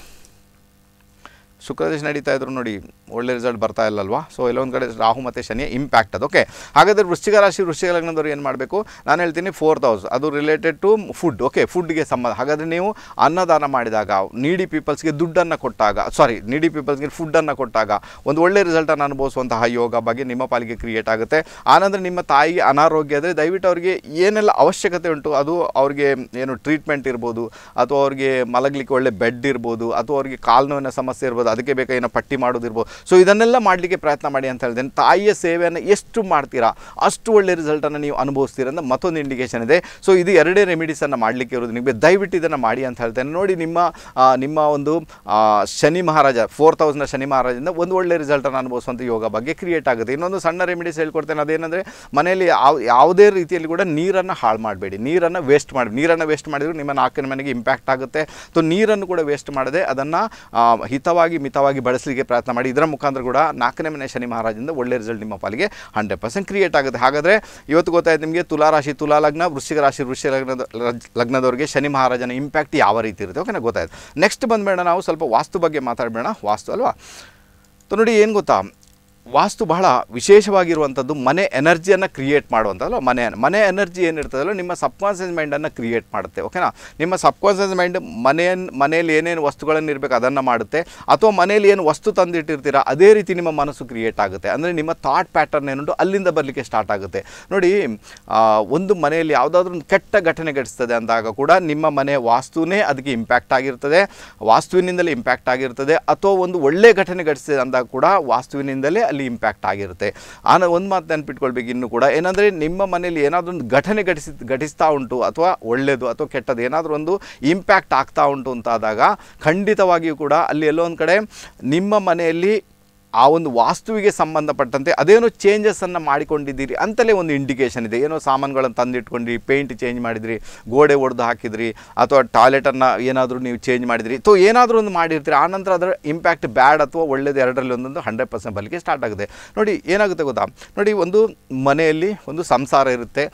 ಶುಕ್ರದೇಶ ನಡೀತಾ ಇದ್ರು ನೋಡಿ ಒಳ್ಳೆ ರಿಸಲ್ಟ್ ಬರ್ತಾ ಇಲ್ಲಲ್ವಾ ಸೊ ಎಲ್ಲೊಂದು ಕಡೆ ರಾಹು ಮತ್ತು ಶನಿ ಇಂಪ್ಯಾಕ್ಟ್ ಅದು ಓಕೆ ಹಾಗಾದರೆ ವೃಶ್ಚಿಕ ರಾಶಿ ಲಗ್ನದವ್ರು ಏನು ಮಾಡಬೇಕು ನಾನು ಹೇಳ್ತೀನಿ ಫೋರ್ ಹೌಸ್ ಅದು ರಿಲೇಟೆಡ್ ಟು ಫುಡ್ ಓಕೆ ಫುಡ್ಗೆ ಸಂಬಂಧ ಹಾಗಾದರೆ ನೀವು ಅನ್ನದಾನ ಮಾಡಿದಾಗ ನೀಡಿ ಪೀಪಲ್ಸ್ಗೆ ದುಡ್ಡನ್ನು ಕೊಟ್ಟಾಗ ಸಾರಿ ನೀಡಿ ಪೀಪಲ್ಸ್ಗೆ ಫುಡ್ಡನ್ನು ಕೊಟ್ಟಾಗ ಒಂದು ಒಳ್ಳೆ ರಿಸಲ್ಟನ್ನು ಅನುಭವಿಸುವಂತಹ ಯೋಗ ಬಗ್ಗೆ ನಿಮ್ಮ ಪಾಲಿಗೆ ಕ್ರಿಯೇಟ್ ಆಗುತ್ತೆ ಆನಂತರ ನಿಮ್ಮ ತಾಯಿಗೆ ಅನಾರೋಗ್ಯ ಆದರೆ ದಯವಿಟ್ಟು ಅವರಿಗೆ ಏನೆಲ್ಲ ಅವಶ್ಯಕತೆ ಉಂಟು ಅದು ಅವ್ರಿಗೆ ಏನು ಟ್ರೀಟ್ಮೆಂಟ್ ಇರ್ಬೋದು ಅಥವಾ ಅವ್ರಿಗೆ ಮಲಗಲಿಕ್ಕೆ ಒಳ್ಳೆ ಬೆಡ್ ಇರ್ಬೋದು ಅಥವಾ ಅವ್ರಿಗೆ ಕಾಲು ನೋವಿನ ಸಮಸ್ಯೆ ಇರ್ಬೋದು ಅದಕ್ಕೆ ಬೇಕಾ ಏನೋ ಪಟ್ಟಿ ಮಾಡೋದಿರ್ಬೋದು ಸೊ ಇದನ್ನೆಲ್ಲ ಮಾಡಲಿಕ್ಕೆ ಪ್ರಯತ್ನ ಮಾಡಿ ಅಂತ ಹೇಳ್ತೇನೆ ತಾಯಿಯ ಸೇವೆಯನ್ನು ಎಷ್ಟು ಮಾಡ್ತೀರಾ ಅಷ್ಟು ಒಳ್ಳೆಯ ರಿಸಲ್ಟನ್ನು ನೀವು ಅನುಭವಿಸ್ತೀರ ಅಂತ ಮತ್ತೊಂದು ಇಂಡಿಕೇಶನ್ ಇದೆ ಸೊ ಇದು ಎರಡೇ ರೆಮಿಡೀಸನ್ನು ಮಾಡಲಿಕ್ಕೆ ಇರೋದು ನಿಮಗೆ ದಯವಿಟ್ಟು ಇದನ್ನು ಮಾಡಿ ಅಂತ ಹೇಳ್ತೇನೆ ನೋಡಿ ನಿಮ್ಮ ನಿಮ್ಮ ಒಂದು ಶನಿ ಮಹಾರಾಜ ಫೋರ್ ತೌಸಂಡ್ ಶನಿ ಮಹಾರಾಜಿಂದ ಒಂದು ಒಳ್ಳೆ ರಿಸಲ್ಟನ್ನು ಅನುಭವಿಸುವಂಥ ಯೋಗ ಬಗ್ಗೆ ಕ್ರಿಯೇಟ್ ಆಗುತ್ತೆ ಇನ್ನೊಂದು ಸಣ್ಣ ರೆಮಿಡೀಸ್ ಹೇಳ್ಕೊಡ್ತೇನೆ ಅದೇನೆಂದರೆ ಮನೆಯಲ್ಲಿ ಯಾವ ಯಾವುದೇ ರೀತಿಯಲ್ಲಿ ಕೂಡ ನೀರನ್ನು ಹಾಳು ಮಾಡಬೇಡಿ ನೀರನ್ನು ವೇಸ್ಟ್ ಮಾಡಿ ನೀರನ್ನು ವೇಸ್ಟ್ ಮಾಡಿದರೂ ನಿಮ್ಮ ನಾಲ್ಕನ ಮನೆಗೆ ಇಂಪ್ಯಾಕ್ಟ್ ಆಗುತ್ತೆ ಸೊ ನೀರನ್ನು ಕೂಡ ವೇಸ್ಟ್ ಮಾಡದೆ ಅದನ್ನು ಹಿತವಾಗಿ ಮಿತವಾಗಿ ಬಳಸಲಿಕ್ಕೆ ಪ್ರಯತ್ನ ಮಾಡಿ ಇದರ ಮುಖಾಂತರ ಕೂಡ ನಾಲ್ಕನೇ ಮನೆ ಶನಿ ಮಹಾರಾಜದಿಂದ ಒಳ್ಳೆ ರಿಸಲ್ಟ್ ನಿಮ್ಮ ಪಾಲಿಗೆ ಹಂಡ್ರೆಡ್ ಪರ್ಸೆಂಟ್ ಕ್ರಿಯೇಟ್ ಆಗುತ್ತೆ ಹಾಗಾದರೆ ಇವತ್ತು ಗೊತ್ತಾಯ್ತು ನಿಮಗೆ ತುಲಾ ರಾಶಿ ತುಲಾ ಲಗ್ನ ವೃಶ್ಚಿಕ ರಾಶಿ ವೃಶ್ಚಿಕ ಲಗ್ನದ ಲಗ್ನದವರಿಗೆ ಶನಿ ಮಹಾರಾಜನ ಇಂಪ್ಯಾಕ್ಟ್ ಯಾವ ರೀತಿ ಇರುತ್ತೆ ಓಕೆನಾ ಗೊತ್ತಾಯ್ತು ನೆಕ್ಸ್ಟ್ ಬಂದ್ಬೇಡ ನಾವು ಸ್ವಲ್ಪ ವಾಸ್ತು ಬಗ್ಗೆ ಮಾತಾಡಬೇಡ ವಾಸ್ತು ಅಲ್ವಾ ನೋಡಿ ಏನು ಗೊತ್ತಾ ವಾಸ್ತು ಬಹಳ ವಿಶೇಷವಾಗಿರುವಂಥದ್ದು ಮನೆ ಎನರ್ಜಿಯನ್ನು ಕ್ರಿಯೇಟ್ ಮಾಡುವಂಥಲ್ಲ ಮನೆ ಮನೆ ಎನರ್ಜಿ ಏನಿರ್ತದಲ್ಲ ನಿಮ್ಮ ಸಬ್ಕಾನ್ಷಿಯಸ್ ಮೈಂಡನ್ನು ಕ್ರಿಯೇಟ್ ಮಾಡುತ್ತೆ ಓಕೆನಾ ನಿಮ್ಮ ಸಬ್ಕಾನ್ಷಿಯಸ್ ಮೈಂಡ್ ಮನೆಯನ್ನು ಮನೆಯಲ್ಲಿ ಏನೇನು ವಸ್ತುಗಳನ್ನು ಇರಬೇಕು ಅದನ್ನು ಮಾಡುತ್ತೆ ಅಥವಾ ಮನೆಯಲ್ಲಿ ಏನು ವಸ್ತು ತಂದಿಟ್ಟಿರ್ತೀರ ಅದೇ ರೀತಿ ನಿಮ್ಮ ಮನಸ್ಸು ಕ್ರಿಯೇಟ್ ಆಗುತ್ತೆ ಅಂದರೆ ನಿಮ್ಮ ಥಾಟ್ ಪ್ಯಾಟರ್ನ್ ಏನುಂಟು ಅಲ್ಲಿಂದ ಬರಲಿಕ್ಕೆ ಸ್ಟಾರ್ಟ್ ಆಗುತ್ತೆ ನೋಡಿ ಒಂದು ಮನೆಯಲ್ಲಿ ಯಾವುದಾದ್ರೂ ಒಂದು ಕೆಟ್ಟ ಘಟನೆ ಘಟಿಸ್ತದೆ ಅಂದಾಗ ಕೂಡ ನಿಮ್ಮ ಮನೆ ವಾಸ್ತುವೇ ಅದಕ್ಕೆ ಇಂಪ್ಯಾಕ್ಟ್ ಆಗಿರ್ತದೆ ವಾಸ್ತುವಿನಿಂದಲೇ ಇಂಪ್ಯಾಕ್ಟ್ ಆಗಿರ್ತದೆ ಅಥವಾ ಒಂದು ಒಳ್ಳೆಯ ಘಟನೆ ಘಟಿಸ್ತದೆ ಅಂದಾಗ ಕೂಡ ವಾಸ್ತುವಿನಿಂದಲೇ ಅಲ್ಲಿ ಇಂಪ್ಯಾಕ್ಟ್ ಆಗಿರುತ್ತೆ ಆನ ಒಂದು ಮಾತು ನೆನ್ಪಿಟ್ಕೊಳ್ಬೇಕು ಇನ್ನೂ ಕೂಡ ಏನಂದರೆ ನಿಮ್ಮ ಮನೇಲಿ ಏನಾದರೂ ಒಂದು ಘಟನೆ ಘಟಿಸಿ ಘಟಿಸ್ತಾ ಉಂಟು ಅಥವಾ ಒಳ್ಳೆಯದು ಅಥವಾ ಕೆಟ್ಟದ್ದು ಏನಾದರೂ ಒಂದು ಇಂಪ್ಯಾಕ್ಟ್ ಆಗ್ತಾ ಉಂಟು ಅಂತಾದಾಗ ಖಂಡಿತವಾಗಿಯೂ ಕೂಡ ಅಲ್ಲಿ ಎಲ್ಲೋ ಒಂದು ಕಡೆ ನಿಮ್ಮ ಮನೆಯಲ್ಲಿ ಆ ಒಂದು ವಾಸ್ತುವಿಗೆ ಸಂಬಂಧಪಟ್ಟಂತೆ ಅದೇನೋ ಚೇಂಜಸನ್ನು ಮಾಡಿಕೊಂಡಿದ್ದೀರಿ ಅಂತಲೇ ಒಂದು ಇಂಡಿಕೇಷನ್ ಇದೆ ಏನೋ ಸಾಮಾನುಗಳನ್ನು ತಂದಿಟ್ಕೊಂಡ್ರಿ ಪೇಂಟ್ ಚೇಂಜ್ ಮಾಡಿದ್ರಿ ಗೋಡೆ ಒಡೆದು ಹಾಕಿದ್ರಿ ಅಥವಾ ಟಾಯ್ಲೆಟನ್ನು ಏನಾದರೂ ನೀವು ಚೇಂಜ್ ಮಾಡಿದ್ರಿ ಸೊ ಏನಾದರೂ ಒಂದು ಮಾಡಿರ್ತೀರಿ ಆನಂತರ ಅದರ ಇಂಪ್ಯಾಕ್ಟ್ ಬ್ಯಾಡ್ ಅಥವಾ ಒಳ್ಳೇದು ಎರಡರಲ್ಲಿ ಒಂದೊಂದು ಹಂಡ್ರೆಡ್ ಪರ್ಸೆಂಟ್ ಬಲಿಕೆ ಸ್ಟಾರ್ಟ್ ಆಗುತ್ತೆ ನೋಡಿ ಏನಾಗುತ್ತೆ ಗೊತ್ತಾ ನೋಡಿ ಒಂದು ಮನೆಯಲ್ಲಿ ಒಂದು ಸಂಸಾರ ಇರುತ್ತೆ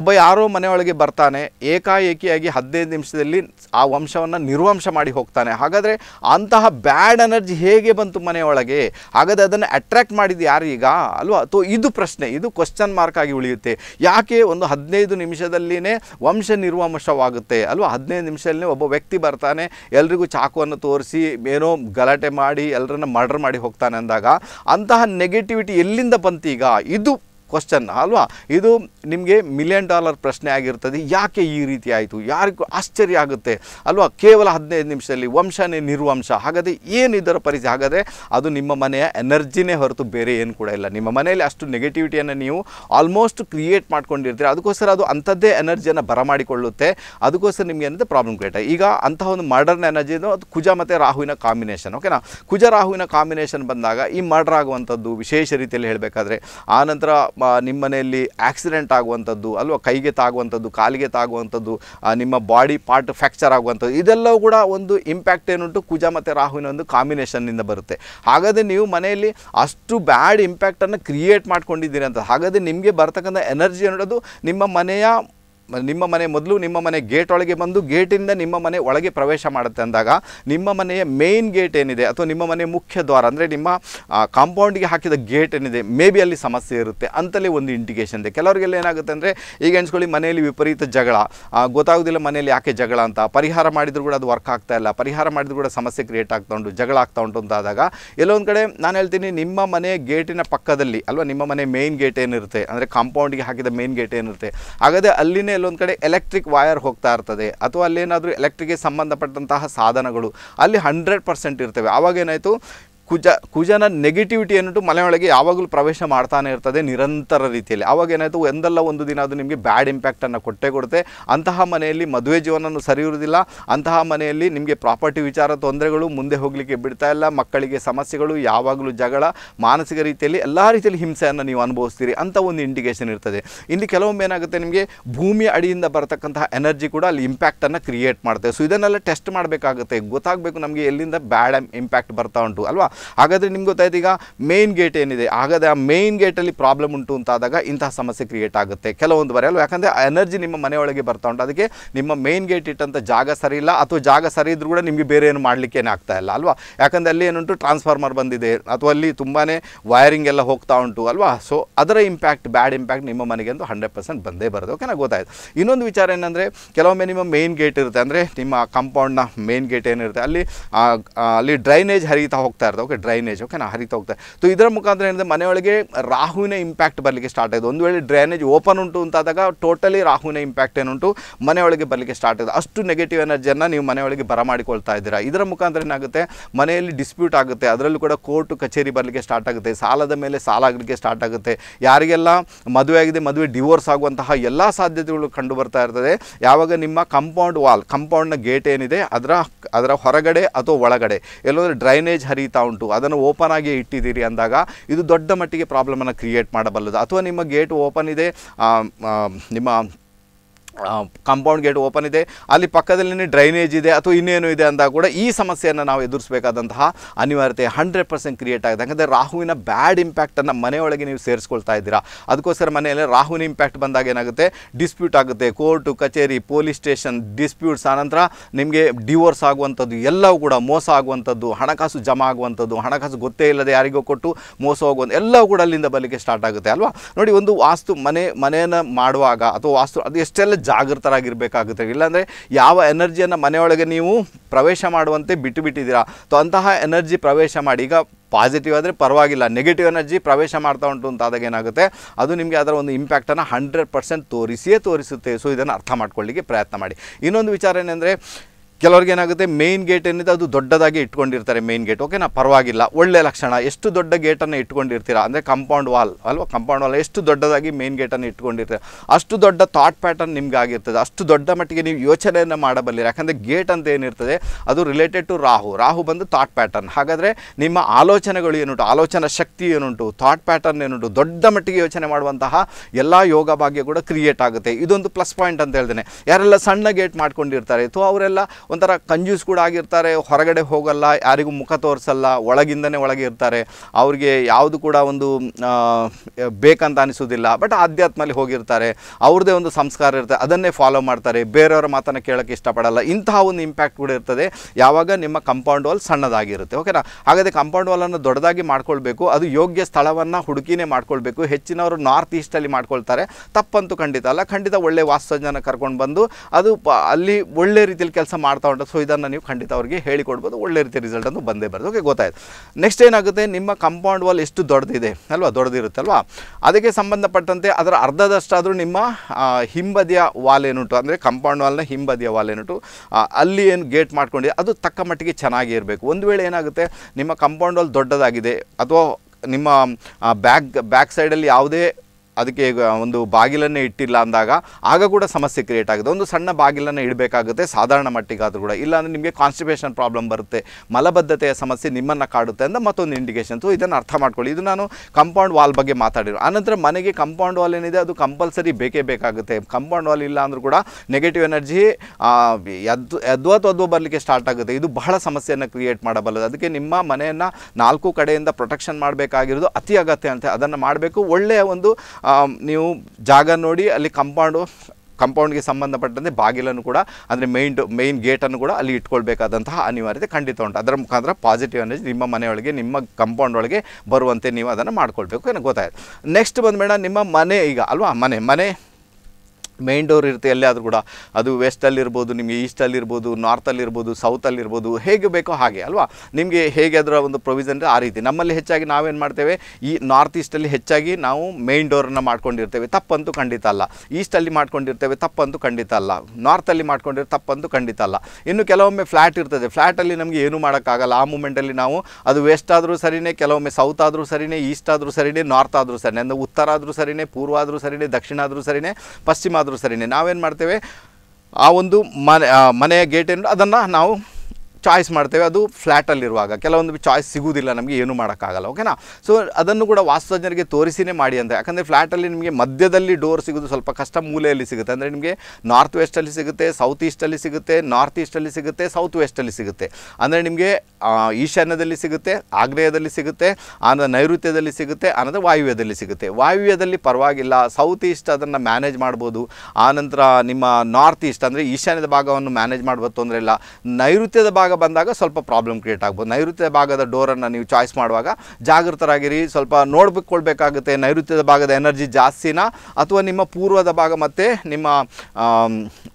ಒಬ್ಬ ಯಾರೋ ಮನೆಯೊಳಗೆ ಬರ್ತಾನೆ ಏಕಾಏಕಿಯಾಗಿ ಹದಿನೈದು ನಿಮಿಷದಲ್ಲಿ ಆ ವಂಶವನ್ನು ನಿರ್ವಂಶ ಮಾಡಿ ಹೋಗ್ತಾನೆ ಹಾಗಾದರೆ ಅಂತಹ ಬ್ಯಾಡ್ ಎನರ್ಜಿ ಹೇಗೆ ಬಂತು ಮನೆಯೊಳಗೆ ಹಾಗಾದರೆ ಅದನ್ನು ಅಟ್ರ್ಯಾಕ್ಟ್ ಮಾಡಿದ್ದು ಯಾರು ಈಗ ಅಲ್ವಾ ಅಥವಾ ಇದು ಪ್ರಶ್ನೆ ಇದು ಕ್ವಶನ್ ಮಾರ್ಕ್ ಆಗಿ ಉಳಿಯುತ್ತೆ ಯಾಕೆ ಒಂದು ಹದಿನೈದು ನಿಮಿಷದಲ್ಲಿನೇ ವಂಶ ನಿರ್ವಂಶವಾಗುತ್ತೆ ಅಲ್ವಾ ಹದಿನೈದು ನಿಮಿಷದಲ್ಲಿ ಒಬ್ಬ ವ್ಯಕ್ತಿ ಬರ್ತಾನೆ ಎಲ್ರಿಗೂ ಚಾಕುವನ್ನು ತೋರಿಸಿ ಏನೋ ಗಲಾಟೆ ಮಾಡಿ ಎಲ್ಲರನ್ನ ಮರ್ಡರ್ ಮಾಡಿ ಹೋಗ್ತಾನೆ ಅಂದಾಗ ಅಂತಹ ನೆಗೆಟಿವಿಟಿ ಎಲ್ಲಿಂದ ಬಂತು ಈಗ ಇದು ಕ್ವಶನ್ ಅಲ್ವಾ ಇದು ನಿಮಗೆ ಮಿಲಿಯನ್ ಡಾಲರ್ ಪ್ರಶ್ನೆ ಆಗಿರ್ತದೆ ಯಾಕೆ ಈ ರೀತಿ ಆಯಿತು ಯಾರಿಗೂ ಆಶ್ಚರ್ಯ ಆಗುತ್ತೆ ಅಲ್ವಾ ಕೇವಲ ಹದಿನೈದು ನಿಮಿಷದಲ್ಲಿ ವಂಶನೇ ನಿರ್ವಂಶ ಹಾಗಾದರೆ ಏನಿದ್ದರೂ ಪರಿಚಯ ಹಾಗಾದರೆ ಅದು ನಿಮ್ಮ ಮನೆಯ ಎನರ್ಜಿನೇ ಹೊರತು ಬೇರೆ ಏನು ಕೂಡ ಇಲ್ಲ ನಿಮ್ಮ ಮನೆಯಲ್ಲಿ ಅಷ್ಟು ನೆಗೆಟಿವಿಟಿಯನ್ನು ನೀವು ಆಲ್ಮೋಸ್ಟ್ ಕ್ರಿಯೇಟ್ ಮಾಡ್ಕೊಂಡಿರ್ತೀರಿ ಅದಕ್ಕೋಸ್ಕರ ಅದು ಅಂಥದ್ದೇ ಎನರ್ಜಿಯನ್ನು ಬರಮಾಡಿಕೊಳ್ಳುತ್ತೆ ಅದಕ್ಕೋಸ್ಕರ ನಿಮಗೆ ಏನಂತ ಪ್ರಾಬ್ಲಮ್ ಕ್ರಿಯೇಟ್ ಈಗ ಅಂತಹ ಒಂದು ಮಾಡರ್ನ್ ಎನರ್ಜಿ ಅದು ಕುಜ ಮತ್ತು ರಾಹುವಿನ ಕಾಂಬಿನೇಷನ್ ಓಕೆನಾ ಕುಜ ರಾಹುವಿನ ಕಾಂಬಿನೇಷನ್ ಬಂದಾಗ ಈ ಮರ್ಡರ್ ಆಗುವಂಥದ್ದು ವಿಶೇಷ ರೀತಿಯಲ್ಲಿ ಹೇಳಬೇಕಾದ್ರೆ ಆನಂತರ ನಿಮ್ಮ ಮನೆಯಲ್ಲಿ ಆಕ್ಸಿಡೆಂಟ್ ಆಗುವಂಥದ್ದು ಅಲ್ವಾ ಕೈಗೆ ತಾಗುವಂಥದ್ದು ಕಾಲಿಗೆ ತಾಗುವಂಥದ್ದು ನಿಮ್ಮ ಬಾಡಿ ಪಾರ್ಟ್ ಫ್ರ್ಯಾಕ್ಚರ್ ಆಗುವಂಥದ್ದು ಇದೆಲ್ಲವೂ ಕೂಡ ಒಂದು ಇಂಪ್ಯಾಕ್ಟ್ ಏನುಂಟು ಕುಜ ಮತ್ತು ರಾಹುವಿನ ಒಂದು ಕಾಂಬಿನೇಷನ್ನಿಂದ ಬರುತ್ತೆ ಹಾಗಾದರೆ ನೀವು ಮನೆಯಲ್ಲಿ ಅಷ್ಟು ಬ್ಯಾಡ್ ಇಂಪ್ಯಾಕ್ಟನ್ನು ಕ್ರಿಯೇಟ್ ಮಾಡ್ಕೊಂಡಿದ್ದೀರಿ ಅಂತ ಹಾಗಾದರೆ ನಿಮಗೆ ಬರ್ತಕ್ಕಂಥ ಎನರ್ಜಿ ಅನ್ನೋದು ನಿಮ್ಮ ಮನೆಯ ನಿಮ್ಮ ಮನೆ ಮೊದಲು ನಿಮ್ಮ ಮನೆ ಗೇಟ್ ಒಳಗೆ ಬಂದು ಗೇಟಿಂದ ನಿಮ್ಮ ಮನೆ ಒಳಗೆ ಪ್ರವೇಶ ಮಾಡುತ್ತೆ ಅಂದಾಗ ನಿಮ್ಮ ಮನೆಯ ಮೇಯ್ನ್ ಗೇಟ್ ಏನಿದೆ ಅಥವಾ ನಿಮ್ಮ ಮನೆ ಮುಖ್ಯ ದ್ವಾರ ಅಂದರೆ ನಿಮ್ಮ ಕಾಂಪೌಂಡ್ಗೆ ಹಾಕಿದ ಗೇಟ್ ಏನಿದೆ ಮೇ ಬಿ ಅಲ್ಲಿ ಸಮಸ್ಯೆ ಇರುತ್ತೆ ಅಂತಲೇ ಒಂದು ಇಂಡಿಕೇಶನ್ ಇದೆ ಕೆಲವರಿಗೆಲ್ಲ ಏನಾಗುತ್ತೆ ಅಂದರೆ ಈಗ ಎಣಿಸ್ಕೊಳ್ಳಿ ಮನೆಯಲ್ಲಿ ವಿಪರೀತ ಜಗಳ ಗೊತ್ತಾಗೋದಿಲ್ಲ ಮನೆಯಲ್ಲಿ ಯಾಕೆ ಜಗಳ ಅಂತ ಪರಿಹಾರ ಮಾಡಿದರೂ ಕೂಡ ಅದು ವರ್ಕ್ ಆಗ್ತಾ ಇಲ್ಲ ಪರಿಹಾರ ಮಾಡಿದರೂ ಕೂಡ ಸಮಸ್ಯೆ ಕ್ರಿಯೇಟ್ ಆಗ್ತಾ ಉಂಟು ಜಗಳ ಆಗ್ತಾ ಉಂಟು ಅಂತಾದಾಗ ಎಲ್ಲೊಂದು ಕಡೆ ನಾನು ಹೇಳ್ತೀನಿ ನಿಮ್ಮ ಮನೆ ಗೇಟಿನ ಪಕ್ಕದಲ್ಲಿ ಅಲ್ವಾ ನಿಮ್ಮ ಮನೆ ಮೇನ್ ಗೇಟ್ ಏನಿರುತ್ತೆ ಅಂದರೆ ಕಾಂಪೌಂಡ್ಗೆ ಹಾಕಿದ ಮೇನ್ ಗೇಟ್ ಏನಿರುತ್ತೆ ಹಾಗಾದರೆ ಅಲ್ಲಿನೇ ಎಲ್ಲೊಂದು ಕಡೆ ಎಲೆಕ್ಟ್ರಿಕ್ ವೈರ್ ಹೋಗ್ತಾ ಇರ್ತದೆ ಅಥವಾ ಅಲ್ಲೇನಾದರೂ ಎಲೆಕ್ಟ್ರಿಕ್ಗೆ ಸಂಬಂಧಪಟ್ಟಂತಹ ಸಾಧನಗಳು ಅಲ್ಲಿ ಹಂಡ್ರೆಡ್ ಪರ್ಸೆಂಟ್ ಇರ್ತವೆ ಆವಾಗೇನಾಯಿತು ಕುಜ ಕುಜನ ನೆಗೆಟಿವಿಟಿ ಏನುಂಟು ಮನೆಯೊಳಗೆ ಯಾವಾಗಲೂ ಪ್ರವೇಶ ಮಾಡ್ತಾನೆ ಇರ್ತದೆ ನಿರಂತರ ರೀತಿಯಲ್ಲಿ ಆವಾಗ ಏನಾಯಿತು ಒಂದಲ್ಲ ಒಂದು ದಿನ ಅದು ನಿಮಗೆ ಬ್ಯಾಡ್ ಇಂಪ್ಯಾಕ್ಟನ್ನು ಕೊಟ್ಟೆ ಕೊಡುತ್ತೆ ಅಂತಹ ಮನೆಯಲ್ಲಿ ಮದುವೆ ಜೀವನ ಸರಿ ಇರುವುದಿಲ್ಲ ಅಂತಹ ಮನೆಯಲ್ಲಿ ನಿಮಗೆ ಪ್ರಾಪರ್ಟಿ ವಿಚಾರ ತೊಂದರೆಗಳು ಮುಂದೆ ಹೋಗಲಿಕ್ಕೆ ಬಿಡ್ತಾ ಇಲ್ಲ ಮಕ್ಕಳಿಗೆ ಸಮಸ್ಯೆಗಳು ಯಾವಾಗಲೂ ಜಗಳ ಮಾನಸಿಕ ರೀತಿಯಲ್ಲಿ ಎಲ್ಲ ರೀತಿಯಲ್ಲಿ ಹಿಂಸೆಯನ್ನು ನೀವು ಅನುಭವಿಸ್ತೀರಿ ಅಂತ ಒಂದು ಇಂಡಿಕೇಶನ್ ಇರ್ತದೆ ಇಲ್ಲಿ ಕೆಲವೊಮ್ಮೆ ಏನಾಗುತ್ತೆ ನಿಮಗೆ ಭೂಮಿಯ ಅಡಿಯಿಂದ ಬರತಕ್ಕಂತಹ ಎನರ್ಜಿ ಕೂಡ ಅಲ್ಲಿ ಇಂಪ್ಯಾಕ್ಟನ್ನು ಕ್ರಿಯೇಟ್ ಮಾಡ್ತೇವೆ ಸೊ ಇದನ್ನೆಲ್ಲ ಟೆಸ್ಟ್ ಮಾಡಬೇಕಾಗುತ್ತೆ ಗೊತ್ತಾಗಬೇಕು ನಮಗೆ ಎಲ್ಲಿಂದ ಬ್ಯಾಡ್ ಇಂಪ್ಯಾಕ್ಟ್ ಬರ್ತಾ ಉಂಟು ಅಲ್ವಾ ಹಾಗಾದರೆ ನಿಮ್ಗೆ ಗೊತ್ತಾಯ್ತು ಈಗ ಮೇನ್ ಗೇಟ್ ಏನಿದೆ ಹಾಗಾದರೆ ಆ ಮೇಯ್ನ್ ಗೇಟಲ್ಲಿ ಪ್ರಾಬ್ಲಮ್ ಉಂಟು ಅಂತಾದಾಗ ಇಂತಹ ಸಮಸ್ಯೆ ಕ್ರಿಯೇಟ್ ಆಗುತ್ತೆ ಕೆಲವೊಂದು ಬರೆಯಲ್ಲ ಯಾಕಂದರೆ ಎನರ್ಜಿ ನಿಮ್ಮ ಮನೆಯೊಳಗೆ ಬರ್ತಾ ಉಂಟು ಅದಕ್ಕೆ ನಿಮ್ಮ ಮೇನ್ ಗೇಟ್ ಇಟ್ಟಂಥ ಜಾಗ ಸರಿ ಇಲ್ಲ ಅಥವಾ ಜಾಗ ಸರಿ ಇದ್ರೂ ಕೂಡ ನಿಮಗೆ ಬೇರೆ ಏನು ಮಾಡಲಿಕ್ಕೆ ಆಗ್ತಾ ಇಲ್ಲ ಅಲ್ವಾ ಯಾಕಂದರೆ ಅಲ್ಲಿ ಏನುಂಟು ಟ್ರಾನ್ಸ್ಫಾರ್ಮರ್ ಬಂದಿದೆ ಅಥವಾ ಅಲ್ಲಿ ತುಂಬಾ ವೈರಿಂಗ್ ಎಲ್ಲ ಹೋಗ್ತಾ ಉಂಟು ಅಲ್ವಾ ಸೊ ಅದರ ಇಂಪ್ಯಾಕ್ಟ್ ಬ್ಯಾಡ್ ಇಂಪ್ಯಾಕ್ಟ್ ನಿಮ್ಮ ಮನೆಗೆ ಒಂದು ಹಂಡ್ರೆಡ್ ಪರ್ಸೆಂಟ್ ಬಂದೇ ಬರೋದು ಓಕೆನಾ ಗೊತ್ತಾಯ್ತು ಇನ್ನೊಂದು ವಿಚಾರ ಏನಂದರೆ ಕೆಲವೊಮ್ಮೆ ನಿಮ್ಮ ಮೇನ್ ಗೇಟ್ ಇರುತ್ತೆ ಅಂದರೆ ನಿಮ್ಮ ಕಂಪೌಂಡ್ನ ಮೇನ್ ಗೇಟ್ ಏನಿರುತ್ತೆ ಅಲ್ಲಿ ಅಲ್ಲಿ ಡ್ರೈನೇಜ್ ಹರಿತಾ ಹೋಗ್ತಾ ಇರ್ತದೆ ಓಕೆ ಡ್ರೈನೇಜ್ ಓಕೆನಾ ಹರಿತಾ ಹೋಗುತ್ತೆ ಸೊ ಇದರ ಮುಖಾಂತರ ಏನಿದೆ ಮನೆಯೊಳಗೆ ರಾಹುವಿನ ಇಂಪ್ಯಾಕ್ಟ್ ಬರಲಿಕ್ಕೆ ಸ್ಟಾರ್ಟ್ ಆಯಿತು ಒಂದು ವೇಳೆ ಡ್ರೈನೇಜ್ ಓಪನ್ ಉಂಟು ಅಂತಾದಾಗ ಟೋಟಲಿ ರಾಹುವಿನ ಇಂಪ್ಯಾಕ್ಟ್ ಏನುಂಟು ಮನೆಯೊಳಗೆ ಬರಲಿಕ್ಕೆ ಸ್ಟಾರ್ಟ್ ಆಯಿತು ಅಷ್ಟು ನೆಗೆಟಿವ್ ಎನರ್ಜಿಯನ್ನು ನೀವು ಮನೆಯೊಳಗೆ ಬರಮಾಡಿಕೊಳ್ತಾ ಇದ್ದೀರಾ ಇದರ ಮುಖಾಂತರ ಏನಾಗುತ್ತೆ ಮನೆಯಲ್ಲಿ ಡಿಸ್ಪ್ಯೂಟ್ ಆಗುತ್ತೆ ಅದರಲ್ಲೂ ಕೂಡ ಕೋರ್ಟ್ ಕಚೇರಿ ಬರಲಿಕ್ಕೆ ಸ್ಟಾರ್ಟ್ ಆಗುತ್ತೆ ಸಾಲದ ಮೇಲೆ ಸಾಲ ಆಗಲಿಕ್ಕೆ ಸ್ಟಾರ್ಟ್ ಆಗುತ್ತೆ ಯಾರಿಗೆಲ್ಲ ಮದುವೆ ಆಗಿದೆ ಮದುವೆ ಡಿವೋರ್ಸ್ ಆಗುವಂತಹ ಎಲ್ಲ ಸಾಧ್ಯತೆಗಳು ಕಂಡು ಬರ್ತಾ ಇರ್ತದೆ ಯಾವಾಗ ನಿಮ್ಮ ಕಂಪೌಂಡ್ ವಾಲ್ ಕಂಪೌಂಡ್ನ ಗೇಟ್ ಏನಿದೆ ಅದರ ಅದರ ಹೊರಗಡೆ ಅಥವಾ ಒಳಗಡೆ ಎಲ್ಲೋದ್ರೆ ಡ್ರೈನೇಜ್ ಹರಿತಾ ಉಂಟು ಅದನ್ನು ಓಪನ್ ಆಗಿ ಇಟ್ಟಿದ್ದೀರಿ ಅಂದಾಗ ಇದು ದೊಡ್ಡ ಮಟ್ಟಿಗೆ ಪ್ರಾಬ್ಲಮನ್ನು ಕ್ರಿಯೇಟ್ ಮಾಡಬಲ್ಲದು ಅಥವಾ ನಿಮ್ಮ ಗೇಟ್ ಓಪನ್ ಇದೆ ನಿಮ್ಮ ಕಾಂಪೌಂಡ್ ಗೇಟ್ ಓಪನ್ ಇದೆ ಅಲ್ಲಿ ಪಕ್ಕದಲ್ಲಿನೇ ಡ್ರೈನೇಜ್ ಇದೆ ಅಥವಾ ಇನ್ನೇನು ಇದೆ ಅಂದಾಗ ಕೂಡ ಈ ಸಮಸ್ಯೆಯನ್ನು ನಾವು ಎದುರಿಸಬೇಕಾದಂತಹ ಅನಿವಾರ್ಯತೆ ಹಂಡ್ರೆಡ್ ಪರ್ಸೆಂಟ್ ಕ್ರಿಯೇಟ್ ಆಗುತ್ತೆ ಯಾಕಂದರೆ ರಾಹುವಿನ ಬ್ಯಾಡ್ ಇಂಪ್ಯಾಕ್ಟನ್ನು ಮನೆಯೊಳಗೆ ನೀವು ಸೇರಿಸ್ಕೊಳ್ತಾ ಇದ್ದೀರಾ ಅದಕ್ಕೋಸ್ಕರ ಮನೆಯಲ್ಲಿ ರಾಹುವಿನ ಇಂಪ್ಯಾಕ್ಟ್ ಬಂದಾಗ ಏನಾಗುತ್ತೆ ಡಿಸ್ಪ್ಯೂಟ್ ಆಗುತ್ತೆ ಕೋರ್ಟು ಕಚೇರಿ ಪೊಲೀಸ್ ಸ್ಟೇಷನ್ ಡಿಸ್ಪ್ಯೂಟ್ಸ್ ಆನಂತರ ನಿಮಗೆ ಡಿವೋರ್ಸ್ ಆಗುವಂಥದ್ದು ಎಲ್ಲವೂ ಕೂಡ ಮೋಸ ಆಗುವಂಥದ್ದು ಹಣಕಾಸು ಜಮಾ ಆಗುವಂಥದ್ದು ಹಣಕಾಸು ಗೊತ್ತೇ ಇಲ್ಲದೆ ಯಾರಿಗೋ ಕೊಟ್ಟು ಮೋಸ ಹೋಗುವಂಥ ಎಲ್ಲವೂ ಕೂಡ ಅಲ್ಲಿಂದ ಬಲಿಕ್ಕೆ ಸ್ಟಾರ್ಟ್ ಆಗುತ್ತೆ ಅಲ್ವಾ ನೋಡಿ ಒಂದು ವಾಸ್ತು ಮನೆ ಮನೆಯನ್ನು ಮಾಡುವಾಗ ಅಥವಾ ವಾಸ್ತು ಅದು ಎಷ್ಟೆಲ್ಲ ಜಾಗೃತರಾಗಿರಬೇಕಾಗುತ್ತೆ ಇಲ್ಲಾಂದರೆ ಯಾವ ಎನರ್ಜಿಯನ್ನು ಮನೆಯೊಳಗೆ ನೀವು ಪ್ರವೇಶ ಮಾಡುವಂತೆ ಬಿಟ್ಟು ಬಿಟ್ಟಿದ್ದೀರಾ ಸೊ ಅಂತಹ ಎನರ್ಜಿ ಪ್ರವೇಶ ಮಾಡಿ ಈಗ ಪಾಸಿಟಿವ್ ಆದರೆ ಪರವಾಗಿಲ್ಲ ನೆಗೆಟಿವ್ ಎನರ್ಜಿ ಪ್ರವೇಶ ಮಾಡ್ತಾ ಉಂಟು ಅಂತಾದಾಗ ಏನಾಗುತ್ತೆ ಅದು ನಿಮಗೆ ಅದರ ಒಂದು ಇಂಪ್ಯಾಕ್ಟನ್ನು ಹಂಡ್ರೆಡ್ ಪರ್ಸೆಂಟ್ ತೋರಿಸಿಯೇ ತೋರಿಸುತ್ತೆ ಸೊ ಇದನ್ನು ಅರ್ಥ ಮಾಡ್ಕೊಳ್ಳಿಕ್ಕೆ ಪ್ರಯತ್ನ ಮಾಡಿ ಇನ್ನೊಂದು ವಿಚಾರ ಏನೆಂದರೆ ಕೆಲವ್ರಿಗೆ ಏನಾಗುತ್ತೆ ಮೇನ್ ಗೇಟ್ ಏನಿದೆ ಅದು ದೊಡ್ಡದಾಗಿ ಇಟ್ಕೊಂಡಿರ್ತಾರೆ ಮೇನ್ ಗೇಟ್ ಓಕೆನಾ ಪರವಾಗಿಲ್ಲ ಒಳ್ಳೆ ಲಕ್ಷಣ ಎಷ್ಟು ದೊಡ್ಡ ಗೇಟನ್ನು ಇಟ್ಕೊಂಡಿರ್ತೀರಾ ಅಂದರೆ ಕಂಪೌಂಡ್ ವಾಲ್ ಅಲ್ವಾ ಕಂಪೌಂಡ್ ವಾಲ್ ಎಷ್ಟು ದೊಡ್ಡದಾಗಿ ಮೇನ್ ಗೇಟನ್ನು ಇಟ್ಕೊಂಡಿರ್ತೀರ ಅಷ್ಟು ದೊಡ್ಡ ಥಾಟ್ ಪ್ಯಾಟರ್ನ್ ನಿಮ್ಗೆ ಆಗಿರ್ತದೆ ಅಷ್ಟು ದೊಡ್ಡ ಮಟ್ಟಿಗೆ ನೀವು ಯೋಚನೆಯನ್ನು ಮಾಡಬಲ್ಲಿರಿ ಯಾಕಂದರೆ ಗೇಟ್ ಅಂತ ಏನಿರ್ತದೆ ಅದು ರಿಲೇಟೆಡ್ ಟು ರಾಹು ರಾಹು ಬಂದು ಥಾಟ್ ಪ್ಯಾಟರ್ನ್ ಹಾಗಾದರೆ ನಿಮ್ಮ ಆಲೋಚನೆಗಳು ಏನುಂಟು ಆಲೋಚನಾ ಶಕ್ತಿ ಏನುಂಟು ಥಾಟ್ ಪ್ಯಾಟರ್ನ್ ಏನುಂಟು ದೊಡ್ಡ ಮಟ್ಟಿಗೆ ಯೋಚನೆ ಮಾಡುವಂತಹ ಎಲ್ಲ ಯೋಗ ಭಾಗ್ಯ ಕೂಡ ಕ್ರಿಯೇಟ್ ಆಗುತ್ತೆ ಇದೊಂದು ಪ್ಲಸ್ ಪಾಯಿಂಟ್ ಅಂತ ಹೇಳ್ತೇನೆ ಯಾರೆಲ್ಲ ಸಣ್ಣ ಗೇಟ್ ಮಾಡ್ಕೊಂಡಿರ್ತಾರೆ ಅಥವಾ ಅವರೆಲ್ಲ ಒಂಥರ ಕಂಜೂಸ್ ಕೂಡ ಆಗಿರ್ತಾರೆ ಹೊರಗಡೆ ಹೋಗಲ್ಲ ಯಾರಿಗೂ ಮುಖ ತೋರಿಸಲ್ಲ ಒಳಗಿಂದನೇ ಒಳಗೆ ಇರ್ತಾರೆ ಅವ್ರಿಗೆ ಯಾವುದು ಕೂಡ ಒಂದು ಬೇಕಂತ ಅನಿಸೋದಿಲ್ಲ ಬಟ್ ಆಧ್ಯಾತ್ಮಲ್ಲಿ ಹೋಗಿರ್ತಾರೆ ಅವ್ರದ್ದೇ ಒಂದು ಸಂಸ್ಕಾರ ಇರ್ತದೆ ಅದನ್ನೇ ಫಾಲೋ ಮಾಡ್ತಾರೆ ಬೇರೆಯವರ ಮಾತನ್ನು ಕೇಳೋಕ್ಕೆ ಇಷ್ಟಪಡಲ್ಲ ಇಂತಹ ಒಂದು ಇಂಪ್ಯಾಕ್ಟ್ ಕೂಡ ಇರ್ತದೆ ಯಾವಾಗ ನಿಮ್ಮ ಕಂಪೌಂಡ್ ವಾಲ್ ಸಣ್ಣದಾಗಿರುತ್ತೆ ಓಕೆನಾ ಹಾಗಾದರೆ ಕಂಪೌಂಡ್ ವಾಲನ್ನು ದೊಡ್ಡದಾಗಿ ಮಾಡ್ಕೊಳ್ಬೇಕು ಅದು ಯೋಗ್ಯ ಸ್ಥಳವನ್ನು ಹುಡುಕಿನೇ ಮಾಡ್ಕೊಳ್ಬೇಕು ಹೆಚ್ಚಿನವರು ನಾರ್ತ್ ಈಸ್ಟಲ್ಲಿ ಮಾಡ್ಕೊಳ್ತಾರೆ ತಪ್ಪಂತೂ ಖಂಡಿತ ಅಲ್ಲ ಖಂಡಿತ ಒಳ್ಳೆ ವಾಸ್ತವ ಕರ್ಕೊಂಡು ಬಂದು ಅದು ಅಲ್ಲಿ ಒಳ್ಳೆ ರೀತಿಯಲ್ಲಿ ಕೆಲಸ ಮಾಡ್ತಾರೆ ಬರ್ತಾ ಸೊ ಇದನ್ನು ನೀವು ಖಂಡಿತ ಅವರಿಗೆ ಹೇಳಿಕೊಡ್ಬೋದು ಒಳ್ಳೆ ರೀತಿ ರಿಸಲ್ಟ್ ಅಂತ ಬಂದೇ ಬರೋದು ಓಕೆ ಗೊತ್ತಾಯಿತು ನೆಕ್ಸ್ಟ್ ಏನಾಗುತ್ತೆ ನಿಮ್ಮ ಕಂಪೌಂಡ್ ವಾಲ್ ಎಷ್ಟು ದೊಡ್ಡದಿದೆ ಅಲ್ವಾ ದೊಡ್ಡದಿರುತ್ತಲ್ವಾ ಅದಕ್ಕೆ ಸಂಬಂಧಪಟ್ಟಂತೆ ಅದರ ಅರ್ಧದಷ್ಟಾದರೂ ನಿಮ್ಮ ಹಿಂಬದಿಯ ವಾಲ್ ಏನುಂಟು ಅಂದರೆ ಕಂಪೌಂಡ್ ವಾಲ್ನ ಹಿಂಬದಿಯ ವಾಲ್ ಏನುಂಟು ಅಲ್ಲಿ ಏನು ಗೇಟ್ ಮಾಡ್ಕೊಂಡಿದೆ ಅದು ತಕ್ಕ ಮಟ್ಟಿಗೆ ಚೆನ್ನಾಗಿ ಇರಬೇಕು ಒಂದು ವೇಳೆ ಏನಾಗುತ್ತೆ ನಿಮ್ಮ ಕಂಪೌಂಡ್ ವಾಲ್ ದೊಡ್ಡದಾಗಿದೆ ಅಥವಾ ನಿಮ್ಮ ಬ್ಯಾಕ್ ಬ್ಯಾಕ್ ಸೈಡಲ್ಲಿ ಯಾವುದೇ ಅದಕ್ಕೆ ಒಂದು ಬಾಗಿಲನ್ನೇ ಇಟ್ಟಿಲ್ಲ ಅಂದಾಗ ಆಗ ಕೂಡ ಸಮಸ್ಯೆ ಕ್ರಿಯೇಟ್ ಆಗುತ್ತೆ ಒಂದು ಸಣ್ಣ ಬಾಗಿಲನ್ನು ಇಡಬೇಕಾಗುತ್ತೆ ಸಾಧಾರಣ ಮಟ್ಟಿಗಾದರೂ ಕೂಡ ಇಲ್ಲಾಂದರೆ ನಿಮಗೆ ಕಾನ್ಸ್ಟಿಪೇಷನ್ ಪ್ರಾಬ್ಲಮ್ ಬರುತ್ತೆ ಮಲಬದ್ಧತೆಯ ಸಮಸ್ಯೆ ನಿಮ್ಮನ್ನು ಕಾಡುತ್ತೆ ಅಂತ ಮತ್ತೊಂದು ಸೊ ಇದನ್ನು ಅರ್ಥ ಮಾಡ್ಕೊಳ್ಳಿ ಇದು ನಾನು ಕಂಪೌಂಡ್ ವಾಲ್ ಬಗ್ಗೆ ಮಾತಾಡಿರೋ ಆನಂತರ ಮನೆಗೆ ಕಂಪೌಂಡ್ ವಾಲ್ ಏನಿದೆ ಅದು ಕಂಪಲ್ಸರಿ ಬೇಕೇ ಬೇಕಾಗುತ್ತೆ ಕಂಪೌಂಡ್ ವಾಲ್ ಇಲ್ಲ ಅಂದರೂ ಕೂಡ ನೆಗೆಟಿವ್ ಎನರ್ಜಿ ಎದ್ದು ಎದ್ವಾ ತದ್ವ ಬರಲಿಕ್ಕೆ ಸ್ಟಾರ್ಟ್ ಆಗುತ್ತೆ ಇದು ಬಹಳ ಸಮಸ್ಯೆಯನ್ನು ಕ್ರಿಯೇಟ್ ಮಾಡಬಲ್ಲದು ಅದಕ್ಕೆ ನಿಮ್ಮ ಮನೆಯನ್ನು ನಾಲ್ಕು ಕಡೆಯಿಂದ ಪ್ರೊಟೆಕ್ಷನ್ ಮಾಡಬೇಕಾಗಿರೋದು ಅತಿ ಅಗತ್ಯ ಅಂತ ಅದನ್ನು ಮಾಡಬೇಕು ಒಳ್ಳೆಯ ಒಂದು ನೀವು ಜಾಗ ನೋಡಿ ಅಲ್ಲಿ ಕಂಪೌಂಡು ಕಂಪೌಂಡ್ಗೆ ಸಂಬಂಧಪಟ್ಟಂತೆ ಬಾಗಿಲನ್ನು ಕೂಡ ಅಂದರೆ ಮೈನ್ ಮೈನ್ ಗೇಟನ್ನು ಕೂಡ ಅಲ್ಲಿ ಇಟ್ಕೊಳ್ಬೇಕಾದಂತಹ ಅನಿವಾರ್ಯತೆ ಖಂಡಿತ ಉಂಟು ಅದರ ಮುಖಾಂತರ ಪಾಸಿಟಿವ್ ಎನರ್ಜಿ ನಿಮ್ಮ ಮನೆಯೊಳಗೆ ನಿಮ್ಮ ಕಂಪೌಂಡ್ ಒಳಗೆ ಬರುವಂತೆ ನೀವು ಅದನ್ನು ಮಾಡ್ಕೊಳ್ಬೇಕು ಏನೋ ಗೊತ್ತಾಯಿತು ನೆಕ್ಸ್ಟ್ ಬಂದಬೇಡ ನಿಮ್ಮ ಮನೆ ಈಗ ಅಲ್ವಾ ಮನೆ ಮನೆ ಮೇನ್ ಡೋರ್ ಇರುತ್ತೆ ಎಲ್ಲೇ ಆದರೂ ಕೂಡ ಅದು ವೆಸ್ಟಲ್ಲಿರ್ಬೋದು ನಿಮಗೆ ಈಸ್ಟಲ್ಲಿರ್ಬೋದು ನಾರ್ತಲ್ಲಿರ್ಬೋದು ಸೌತಲ್ಲಿರ್ಬೋದು ಹೇಗೆ ಬೇಕೋ ಹಾಗೆ ಅಲ್ವಾ ನಿಮಗೆ ಹೇಗೆ ಅದರ ಒಂದು ಪ್ರೊವಿಸನ್ ಆ ರೀತಿ ನಮ್ಮಲ್ಲಿ ಹೆಚ್ಚಾಗಿ ನಾವೇನು ಮಾಡ್ತೇವೆ ಈ ನಾರ್ತ್ ಈಸ್ಟಲ್ಲಿ ಹೆಚ್ಚಾಗಿ ನಾವು ಮೇನ್ ಡೋರನ್ನು ಮಾಡ್ಕೊಂಡಿರ್ತೇವೆ ತಪ್ಪಂತೂ ಖಂಡಿತ ಅಲ್ಲ ಈಸ್ಟಲ್ಲಿ ಮಾಡ್ಕೊಂಡಿರ್ತೇವೆ ತಪ್ಪಂತೂ ಖಂಡಿತ ಅಲ್ಲ ನಾರ್ತಲ್ಲಿ ಮಾಡ್ಕೊಂಡಿರೋ ತಪ್ಪಂತೂ ಖಂಡಿತ ಅಲ್ಲ ಇನ್ನು ಕೆಲವೊಮ್ಮೆ ಫ್ಲ್ಯಾಟ್ ಇರ್ತದೆ ಫ್ಲ್ಯಾಟಲ್ಲಿ ನಮಗೆ ಏನೂ ಮಾಡೋಕ್ಕಾಗಲ್ಲ ಆ ಮೂಮೆಂಟಲ್ಲಿ ನಾವು ಅದು ವೆಸ್ಟ್ ಆದರೂ ಸರಿಯೇ ಕೆಲವೊಮ್ಮೆ ಸೌತ್ ಆದರೂ ಸರಿಯೇ ಈಸ್ಟ್ ಆದರೂ ಸರಿಯೇ ನಾರ್ತ್ ಆದರೂ ಸರಿನೇ ಅಂದರೆ ಉತ್ತರ ಆದರೂ ಸರಿಯೇ ಪೂರ್ವ ಆದರೂ ಸರಿನೇ ದಕ್ಷಿಣ ಆದರೂ ಸರಿನೇ ಪಶ್ಚಿಮ ಆದರೂ ಆದರೂ ಸರಿಯೇ ನಾವೇನು ಮಾಡ್ತೇವೆ ಆ ಒಂದು ಮನೆ ಮನೆಯ ಗೇಟ್ ಏನು ಅದನ್ನು ನಾವು ಚಾಯ್ಸ್ ಮಾಡ್ತೇವೆ ಅದು ಫ್ಲ್ಯಾಟಲ್ಲಿರುವಾಗ ಕೆಲವೊಂದು ಚಾಯ್ಸ್ ಸಿಗುವುದಿಲ್ಲ ನಮಗೆ ಏನೂ ಮಾಡೋಕ್ಕಾಗಲ್ಲ ಓಕೆನಾ ಸೊ ಅದನ್ನು ಕೂಡ ವಾಸ್ತುಜ್ಞರಿಗೆ ತೋರಿಸಿನೇ ಮಾಡಿ ಅಂತ ಯಾಕಂದರೆ ಫ್ಲ್ಯಾಟಲ್ಲಿ ನಿಮಗೆ ಮಧ್ಯದಲ್ಲಿ ಡೋರ್ ಸಿಗೋದು ಸ್ವಲ್ಪ ಕಷ್ಟ ಮೂಲೆಯಲ್ಲಿ ಸಿಗುತ್ತೆ ಅಂದರೆ ನಿಮಗೆ ನಾರ್ತ್ ವೆಸ್ಟಲ್ಲಿ ಸಿಗುತ್ತೆ ಸೌತ್ ಈಸ್ಟಲ್ಲಿ ಸಿಗುತ್ತೆ ನಾರ್ತ್ ಈಸ್ಟಲ್ಲಿ ಸಿಗುತ್ತೆ ಸೌತ್ ವೆಸ್ಟಲ್ಲಿ ಸಿಗುತ್ತೆ ಅಂದರೆ ನಿಮಗೆ ಈಶಾನ್ಯದಲ್ಲಿ ಸಿಗುತ್ತೆ ಆಗ್ನೇಯದಲ್ಲಿ ಸಿಗುತ್ತೆ ಆನಂತರ ನೈಋತ್ಯದಲ್ಲಿ ಸಿಗುತ್ತೆ ಆನಂತರ ವಾಯುವ್ಯದಲ್ಲಿ ಸಿಗುತ್ತೆ ವಾಯುವ್ಯದಲ್ಲಿ ಪರವಾಗಿಲ್ಲ ಸೌತ್ ಈಸ್ಟ್ ಅದನ್ನು ಮ್ಯಾನೇಜ್ ಮಾಡ್ಬೋದು ಆನಂತರ ನಿಮ್ಮ ನಾರ್ತ್ ಈಸ್ಟ್ ಅಂದರೆ ಈಶಾನ್ಯದ ಭಾಗವನ್ನು ಮ್ಯಾನೇಜ್ ಮಾಡ್ಬೋದು ತೊಂದರೆ ಇಲ್ಲ ನೈಋತ್ಯದ ಭಾಗ ಭಾಗ ಬಂದಾಗ ಸ್ವಲ್ಪ ಪ್ರಾಬ್ಲಮ್ ಕ್ರಿಯೇಟ್ ಆಗ್ಬೋದು ನೈಋತ್ಯ ಭಾಗದ ಡೋರನ್ನು ನೀವು ಚಾಯ್ಸ್ ಮಾಡುವಾಗ ಜಾಗೃತರಾಗಿರಿ ಸ್ವಲ್ಪ ನೋಡ್ಬಿಟ್ಕೊಳ್ಬೇಕಾಗುತ್ತೆ ನೈಋತ್ಯದ ಭಾಗದ ಎನರ್ಜಿ ಜಾಸ್ತಿನ ಅಥವಾ ನಿಮ್ಮ ಪೂರ್ವದ ಭಾಗ ಮತ್ತು ನಿಮ್ಮ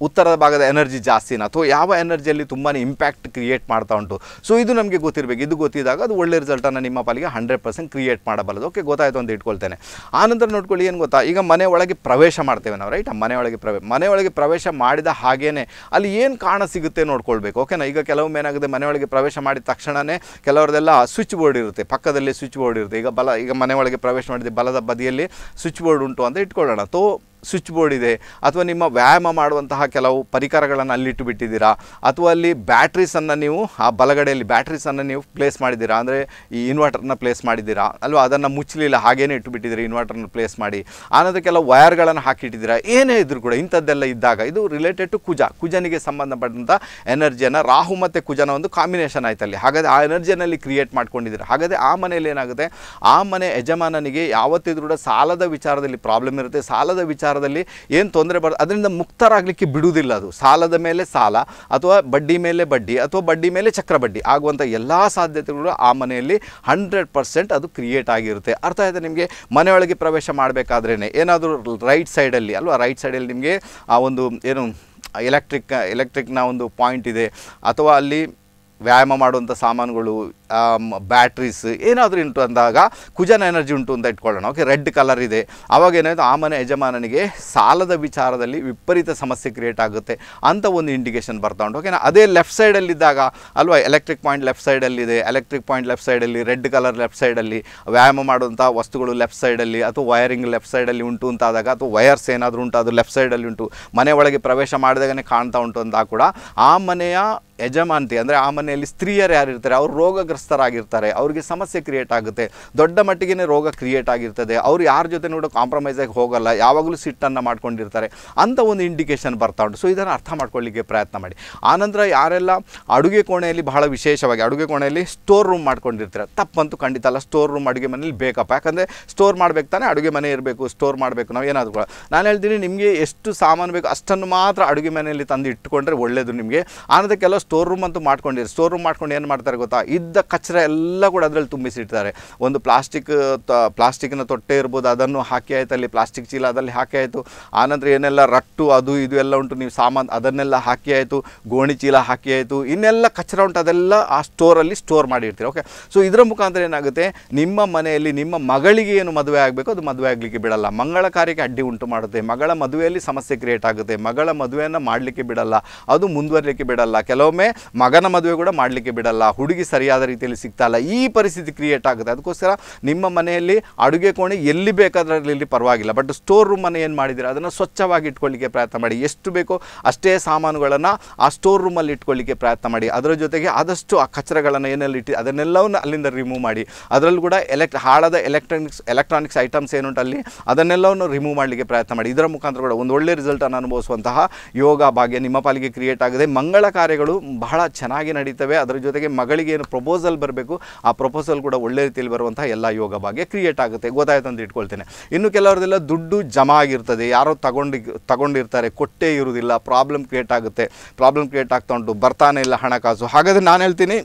ಉತ್ತರದ ಭಾಗದ ಎನರ್ಜಿ ಜಾಸ್ತಿನ ಅಥವಾ ಯಾವ ಎನರ್ಜಿಯಲ್ಲಿ ತುಂಬಾ ಇಂಪ್ಯಾಕ್ಟ್ ಕ್ರಿಯೇಟ್ ಮಾಡ್ತಾ ಉಂಟು ಸೊ ಇದು ನಮಗೆ ಗೊತ್ತಿರಬೇಕು ಇದು ಗೊತ್ತಿದಾಗ ಅದು ಒಳ್ಳೆ ರಿಸಲ್ಟನ್ನು ನಿಮ್ಮ ಪಾಲಿಗೆ ಹಂಡ್ರೆಡ್ ಪರ್ಸೆಂಟ್ ಕ್ರಿಯೇಟ್ ಮಾಡಬಲ್ಲದು ಓಕೆ ಗೊತ್ತಾಯಿತು ಅಂತ ಇಟ್ಕೊಳ್ತೇನೆ ಆನಂತರ ನೋಡ್ಕೊಳ್ಳಿ ಏನು ಗೊತ್ತಾ ಈಗ ಮನೆ ಒಳಗೆ ಪ್ರವೇಶ ಮಾಡ್ತೇವೆ ನಾವು ರೈಟ್ ಮನೆ ಒಳಗೆ ಪ್ರವೇಶ ಮನೆಯೊಳಗೆ ಪ್ರವೇಶ ಮಾಡಿದ ಹಾಗೇನೆ ಅಲ್ಲಿ ಏನು ಕಾಣ ಸಿಗುತ್ತೆ ನೋಡ್ಕೊಳ್ಬೇಕು ಓಕೆನಾ ಈಗ ಕೆಲವೊಮ್ಮೆ ಏನಾಗುತ್ತೆ ಮನೆಯೊಳಗೆ ಪ್ರವೇಶ ಮಾಡಿದ ತಕ್ಷಣವೇ ಕೆಲವ್ರದೆಲ್ಲ ಸ್ವಿಚ್ ಬೋರ್ಡ್ ಇರುತ್ತೆ ಪಕ್ಕದಲ್ಲಿ ಸ್ವಿಚ್ ಬೋರ್ಡ್ ಇರುತ್ತೆ ಈಗ ಬಲ ಈಗ ಮನೆಯೊಳಗೆ ಪ್ರವೇಶ ಮಾಡಿದ ಬಲದ ಬದಿಯಲ್ಲಿ ಸ್ವಿಚ್ ಬೋರ್ಡ್ ಉಂಟು ಅಂತ ಇಟ್ಕೊಳ್ಳೋಣ ತೋ ಸ್ವಿಚ್ ಬೋರ್ಡ್ ಇದೆ ಅಥವಾ ನಿಮ್ಮ ವ್ಯಾಯಾಮ ಮಾಡುವಂತಹ ಕೆಲವು ಪರಿಕರಗಳನ್ನು ಅಲ್ಲಿಟ್ಟು ಬಿಟ್ಟಿದ್ದೀರಾ ಅಥವಾ ಅಲ್ಲಿ ಬ್ಯಾಟ್ರೀಸನ್ನು ನೀವು ಆ ಬಲಗಡೆಯಲ್ಲಿ ಬ್ಯಾಟ್ರೀಸನ್ನು ನೀವು ಪ್ಲೇಸ್ ಮಾಡಿದ್ದೀರಾ ಅಂದರೆ ಈ ಇನ್ವರ್ಟರ್ನ ಪ್ಲೇಸ್ ಮಾಡಿದ್ದೀರಾ ಅಲ್ವಾ ಅದನ್ನು ಮುಚ್ಚಲಿಲ್ಲ ಹಾಗೇನೇ ಇಟ್ಟು ಬಿಟ್ಟಿದ್ದೀರಿ ಇನ್ವರ್ಟರ್ನ ಪ್ಲೇಸ್ ಮಾಡಿ ಆನಂತರ ಕೆಲವು ವಯರ್ಗಳನ್ನು ಹಾಕಿಟ್ಟಿದ್ದೀರಾ ಏನೇ ಇದ್ದರೂ ಕೂಡ ಇಂಥದ್ದೆಲ್ಲ ಇದ್ದಾಗ ಇದು ರಿಲೇಟೆಡ್ ಟು ಕುಜ ಕುಜನಿಗೆ ಸಂಬಂಧಪಟ್ಟಂಥ ಎನರ್ಜಿಯನ್ನು ರಾಹು ಮತ್ತು ಕುಜನ ಒಂದು ಕಾಂಬಿನೇಷನ್ ಅಲ್ಲಿ ಹಾಗಾದರೆ ಆ ಎನರ್ಜಿಯಲ್ಲಿ ಕ್ರಿಯೇಟ್ ಮಾಡ್ಕೊಂಡಿದ್ದೀರಾ ಹಾಗಾದರೆ ಆ ಮನೆಯಲ್ಲಿ ಏನಾಗುತ್ತೆ ಆ ಮನೆ ಯಜಮಾನನಿಗೆ ಯಾವತ್ತಿದ್ರೂ ಕೂಡ ಸಾಲದ ವಿಚಾರದಲ್ಲಿ ಪ್ರಾಬ್ಲಮ್ ಇರುತ್ತೆ ಸಾಲದ ವಿಚಾರ ವಿಚಾರದಲ್ಲಿ ಏನು ತೊಂದರೆ ಬರ ಅದರಿಂದ ಮುಕ್ತರಾಗಲಿಕ್ಕೆ ಬಿಡುವುದಿಲ್ಲ ಅದು ಸಾಲದ ಮೇಲೆ ಸಾಲ ಅಥವಾ ಬಡ್ಡಿ ಮೇಲೆ ಬಡ್ಡಿ ಅಥವಾ ಬಡ್ಡಿ ಮೇಲೆ ಚಕ್ರ ಬಡ್ಡಿ ಆಗುವಂಥ ಎಲ್ಲ ಸಾಧ್ಯತೆಗಳು ಆ ಮನೆಯಲ್ಲಿ ಹಂಡ್ರೆಡ್ ಪರ್ಸೆಂಟ್ ಅದು ಕ್ರಿಯೇಟ್ ಆಗಿರುತ್ತೆ ಅರ್ಥ ಆಯಿತು ನಿಮಗೆ ಮನೆಯೊಳಗೆ ಪ್ರವೇಶ ಮಾಡಬೇಕಾದ್ರೇ ಏನಾದರೂ ರೈಟ್ ಸೈಡಲ್ಲಿ ಅಲ್ವಾ ರೈಟ್ ಸೈಡಲ್ಲಿ ನಿಮಗೆ ಆ ಒಂದು ಏನು ಎಲೆಕ್ಟ್ರಿಕ್ ಎಲೆಕ್ಟ್ರಿಕ್ನ ಒಂದು ಪಾಯಿಂಟ್ ಇದೆ ಅಥವಾ ಅಲ್ಲಿ ವ್ಯಾಯಾಮ ಮಾಡುವಂಥ ಸಾಮಾನುಗಳು ಬ್ಯಾಟ್ರೀಸ್ ಏನಾದರೂ ಉಂಟು ಅಂದಾಗ ಕುಜನ್ ಎನರ್ಜಿ ಉಂಟು ಅಂತ ಇಟ್ಕೊಳ್ಳೋಣ ಓಕೆ ರೆಡ್ ಕಲರ್ ಇದೆ ಆವಾಗ ಏನಾಯಿತು ಆ ಮನೆ ಯಜಮಾನನಿಗೆ ಸಾಲದ ವಿಚಾರದಲ್ಲಿ ವಿಪರೀತ ಸಮಸ್ಯೆ ಕ್ರಿಯೇಟ್ ಆಗುತ್ತೆ ಅಂತ ಒಂದು ಇಂಡಿಕೇಶನ್ ಬರ್ತಾ ಉಂಟು ಓಕೆನಾ ಅದೇ ಲೆಫ್ಟ್ ಸೈಡಲ್ಲಿದ್ದಾಗ ಅಲ್ವಾ ಎಲೆಕ್ಟ್ರಿಕ್ ಪಾಯಿಂಟ್ ಲೆಫ್ಟ್ ಸೈಡಲ್ಲಿದೆ ಎಲೆಕ್ಟ್ರಿಕ್ ಪಾಯಿಂಟ್ ಲೆಫ್ಟ್ ಸೈಡಲ್ಲಿ ರೆಡ್ ಕಲರ್ ಲೆಫ್ಟ್ ಸೈಡಲ್ಲಿ ವ್ಯಾಯಾಮ ಮಾಡುವಂಥ ವಸ್ತುಗಳು ಲೆಫ್ಟ್ ಸೈಡಲ್ಲಿ ಅಥವಾ ವೈರಿಂಗ್ ಲೆಫ್ಟ್ ಸೈಡಲ್ಲಿ ಉಂಟು ಅಂತಾದಾಗ ಅಥವಾ ವೈರ್ಸ್ ಏನಾದರೂ ಉಂಟು ಅದು ಲೆಫ್ಟ್ ಸೈಡಲ್ಲಿ ಉಂಟು ಮನೆ ಒಳಗೆ ಪ್ರವೇಶ ಮಾಡಿದಾಗನೇ ಕಾಣ್ತಾ ಉಂಟು ಅಂತ ಕೂಡ ಆ ಮನೆಯ ಯಜಮಾಂತಿ ಅಂದರೆ ಆ ಮನೆಯಲ್ಲಿ ಸ್ತ್ರೀಯರು ಯಾರಿರ್ತಾರೆ ಅವರು ರೋಗಗ್ರಸ್ತರಾಗಿರ್ತಾರೆ ಅವರಿಗೆ ಸಮಸ್ಯೆ ಕ್ರಿಯೇಟ್ ಆಗುತ್ತೆ ದೊಡ್ಡ ಮಟ್ಟಿಗೆ ರೋಗ ಕ್ರಿಯೇಟ್ ಆಗಿರ್ತದೆ ಅವ್ರು ಯಾರ ಜೊತೆ ನೋಡೋ ಕಾಂಪ್ರಮೈಸಾಗಿ ಆಗಿ ಹೋಗಲ್ಲ ಯಾವಾಗಲೂ ಸಿಟ್ಟನ್ನು ಮಾಡ್ಕೊಂಡಿರ್ತಾರೆ ಅಂತ ಒಂದು ಇಂಡಿಕೇಶನ್ ಬರ್ತಾ ಉಂಟು ಸೊ ಇದನ್ನು ಅರ್ಥ ಮಾಡ್ಕೊಳ್ಳಿಕ್ಕೆ ಪ್ರಯತ್ನ ಮಾಡಿ ಆನಂತರ ಯಾರೆಲ್ಲ ಅಡುಗೆ ಕೋಣೆಯಲ್ಲಿ ಬಹಳ ವಿಶೇಷವಾಗಿ ಅಡುಗೆ ಕೋಣೆಯಲ್ಲಿ ಸ್ಟೋರ್ ರೂಮ್ ಮಾಡ್ಕೊಂಡಿರ್ತಾರೆ ತಪ್ಪಂತೂ ಖಂಡಿತ ಅಲ್ಲ ಸ್ಟೋರ್ ರೂಮ್ ಅಡುಗೆ ಮನೇಲಿ ಬೇಕಪ್ಪ ಯಾಕಂದರೆ ಸ್ಟೋರ್ ಮಾಡಬೇಕು ತಾನೆ ಅಡುಗೆ ಮನೆ ಇರಬೇಕು ಸ್ಟೋರ್ ಮಾಡಬೇಕು ನಾವು ಏನಾದರೂ ಕೂಡ ನಾನು ಹೇಳ್ತೀನಿ ನಿಮಗೆ ಎಷ್ಟು ಸಾಮಾನು ಬೇಕು ಅಷ್ಟನ್ನು ಮಾತ್ರ ಅಡುಗೆ ಮನೆಯಲ್ಲಿ ತಂದು ಇಟ್ಟುಕೊಂಡ್ರೆ ಒಳ್ಳೆಯದು ನಿಮಗೆ ಆನಂದ ಕೆಲವು ಸ್ಟೋರ್ ರೂಮ್ ಅಂತೂ ಮಾಡ್ಕೊಂಡಿರಿ ಸ್ಟೋರ್ ರೂಮ್ ಮಾಡ್ಕೊಂಡು ಏನು ಮಾಡ್ತಾರೆ ಗೊತ್ತಾ ಇದ್ದ ಕಚ್ರ ಎಲ್ಲ ಕೂಡ ಅದರಲ್ಲಿ ತುಂಬಿಸಿಡ್ತಾರೆ ಒಂದು ಪ್ಲಾಸ್ಟಿಕ್ ಪ್ಲಾಸ್ಟಿಕ್ನ ತೊಟ್ಟೆ ಇರ್ಬೋದು ಅದನ್ನು ಹಾಕಿ ಆಯಿತು ಅಲ್ಲಿ ಪ್ಲಾಸ್ಟಿಕ್ ಚೀಲ ಅದರಲ್ಲಿ ಹಾಕಿ ಆಯಿತು ಆನಂತರ ಏನೆಲ್ಲ ರಟ್ಟು ಅದು ಇದು ಎಲ್ಲ ಉಂಟು ನೀವು ಸಾಮಾನು ಅದನ್ನೆಲ್ಲ ಹಾಕಿ ಆಯಿತು ಗೋಣಿ ಚೀಲ ಹಾಕಿ ಆಯಿತು ಇನ್ನೆಲ್ಲ ಕಚರ ಉಂಟು ಅದೆಲ್ಲ ಆ ಸ್ಟೋರಲ್ಲಿ ಸ್ಟೋರ್ ಮಾಡಿರ್ತೀರಿ ಓಕೆ ಸೊ ಇದರ ಮುಖಾಂತರ ಏನಾಗುತ್ತೆ ನಿಮ್ಮ ಮನೆಯಲ್ಲಿ ನಿಮ್ಮ ಮಗಳಿಗೆ ಏನು ಮದುವೆ ಆಗಬೇಕು ಅದು ಮದುವೆ ಆಗಲಿಕ್ಕೆ ಬಿಡಲ್ಲ ಮಂಗಳ ಕಾರ್ಯಕ್ಕೆ ಅಡ್ಡಿ ಉಂಟು ಮಾಡುತ್ತೆ ಮಗಳ ಮದುವೆಯಲ್ಲಿ ಸಮಸ್ಯೆ ಕ್ರಿಯೇಟ್ ಆಗುತ್ತೆ ಮಗಳ ಮದುವೆಯನ್ನು ಮಾಡಲಿಕ್ಕೆ ಬಿಡಲ್ಲ ಅದು ಮುಂದುವರಲಿಕ್ಕೆ ಬಿಡಲ್ಲ ಕೆಲವೊಮ್ಮೆ ಕೆಲವೊಮ್ಮೆ ಮಗನ ಮದುವೆ ಕೂಡ ಮಾಡಲಿಕ್ಕೆ ಬಿಡಲ್ಲ ಹುಡುಗಿ ಸರಿಯಾದ ರೀತಿಯಲ್ಲಿ ಇಲ್ಲ ಈ ಪರಿಸ್ಥಿತಿ ಕ್ರಿಯೇಟ್ ಆಗುತ್ತೆ ಅದಕ್ಕೋಸ್ಕರ ನಿಮ್ಮ ಮನೆಯಲ್ಲಿ ಅಡುಗೆ ಕೋಣೆ ಎಲ್ಲಿ ಬೇಕಾದ್ರಲ್ಲಿ ಪರವಾಗಿಲ್ಲ ಬಟ್ ಸ್ಟೋರ್ ರೂಮನ್ನು ಏನು ಮಾಡಿದ್ದೀರಾ ಅದನ್ನು ಸ್ವಚ್ಛವಾಗಿ ಇಟ್ಕೊಳ್ಳಿಕ್ಕೆ ಪ್ರಯತ್ನ ಮಾಡಿ ಎಷ್ಟು ಬೇಕೋ ಅಷ್ಟೇ ಸಾಮಾನುಗಳನ್ನು ಆ ಸ್ಟೋರ್ ರೂಮಲ್ಲಿ ಇಟ್ಕೊಳ್ಳಿಕ್ಕೆ ಪ್ರಯತ್ನ ಮಾಡಿ ಅದರ ಜೊತೆಗೆ ಆದಷ್ಟು ಆ ಕಚರಗಳನ್ನು ಏನಲ್ಲಿ ಇಟ್ಟು ಅದನ್ನೆಲ್ಲವನ್ನು ಅಲ್ಲಿಂದ ರಿಮೂವ್ ಮಾಡಿ ಅದರಲ್ಲೂ ಕೂಡ ಎಲೆಕ್ಟ್ ಹಾಳಾದ ಎಲೆಕ್ಟ್ರಾನಿಕ್ಸ್ ಎಲೆಕ್ಟ್ರಾನಿಕ್ಸ್ ಐಟಮ್ಸ್ ಏನುಂಟು ಅಲ್ಲಿ ಅದನ್ನೆಲ್ಲವನ್ನು ರಿಮೂವ್ ಮಾಡಲಿಕ್ಕೆ ಪ್ರಯತ್ನ ಮಾಡಿ ಇದರ ಮುಖಾಂತರ ಕೂಡ ಒಂದು ಒಳ್ಳೆ ರಿಸಲ್ಟನ್ನು ಅನುಭವಿಸುವಂತಹ ಯೋಗ ಭಾಗ್ಯ ನಿಮ್ಮ ಪಾಲಿಗೆ ಕ್ರಿಯೇಟ್ ಆಗಿದೆ ಮಂಗಳ ಕಾರ್ಯಗಳು ಬಹಳ ಚೆನ್ನಾಗಿ ನಡೀತವೆ ಅದರ ಜೊತೆಗೆ ಮಗಳಿಗೆ ಏನು ಪ್ರಪೋಸಲ್ ಬರಬೇಕು ಆ ಪ್ರಪೋಸಲ್ ಕೂಡ ಒಳ್ಳೆ ರೀತಿಯಲ್ಲಿ ಬರುವಂಥ ಎಲ್ಲ ಯೋಗ ಭಾಗ್ಯ ಕ್ರಿಯೇಟ್ ಆಗುತ್ತೆ ಗೊತ್ತಾಯ್ತು ಅಂತ ಇಟ್ಕೊಳ್ತೇನೆ ಇನ್ನು ಕೆಲವರದೆಲ್ಲ ದುಡ್ಡು ಜಮಾ ಆಗಿರ್ತದೆ ಯಾರೋ ತಗೊಂಡು ತಗೊಂಡಿರ್ತಾರೆ ಕೊಟ್ಟೇ ಇರುವುದಿಲ್ಲ ಪ್ರಾಬ್ಲಮ್ ಕ್ರಿಯೇಟ್ ಆಗುತ್ತೆ ಪ್ರಾಬ್ಲಮ್ ಕ್ರಿಯೇಟ್ ಆಗ್ತಾ ಉಂಟು ಬರ್ತಾನೆ ಇಲ್ಲ ಹಣಕಾಸು ಹಾಗಾದರೆ ನಾನು ಹೇಳ್ತೀನಿ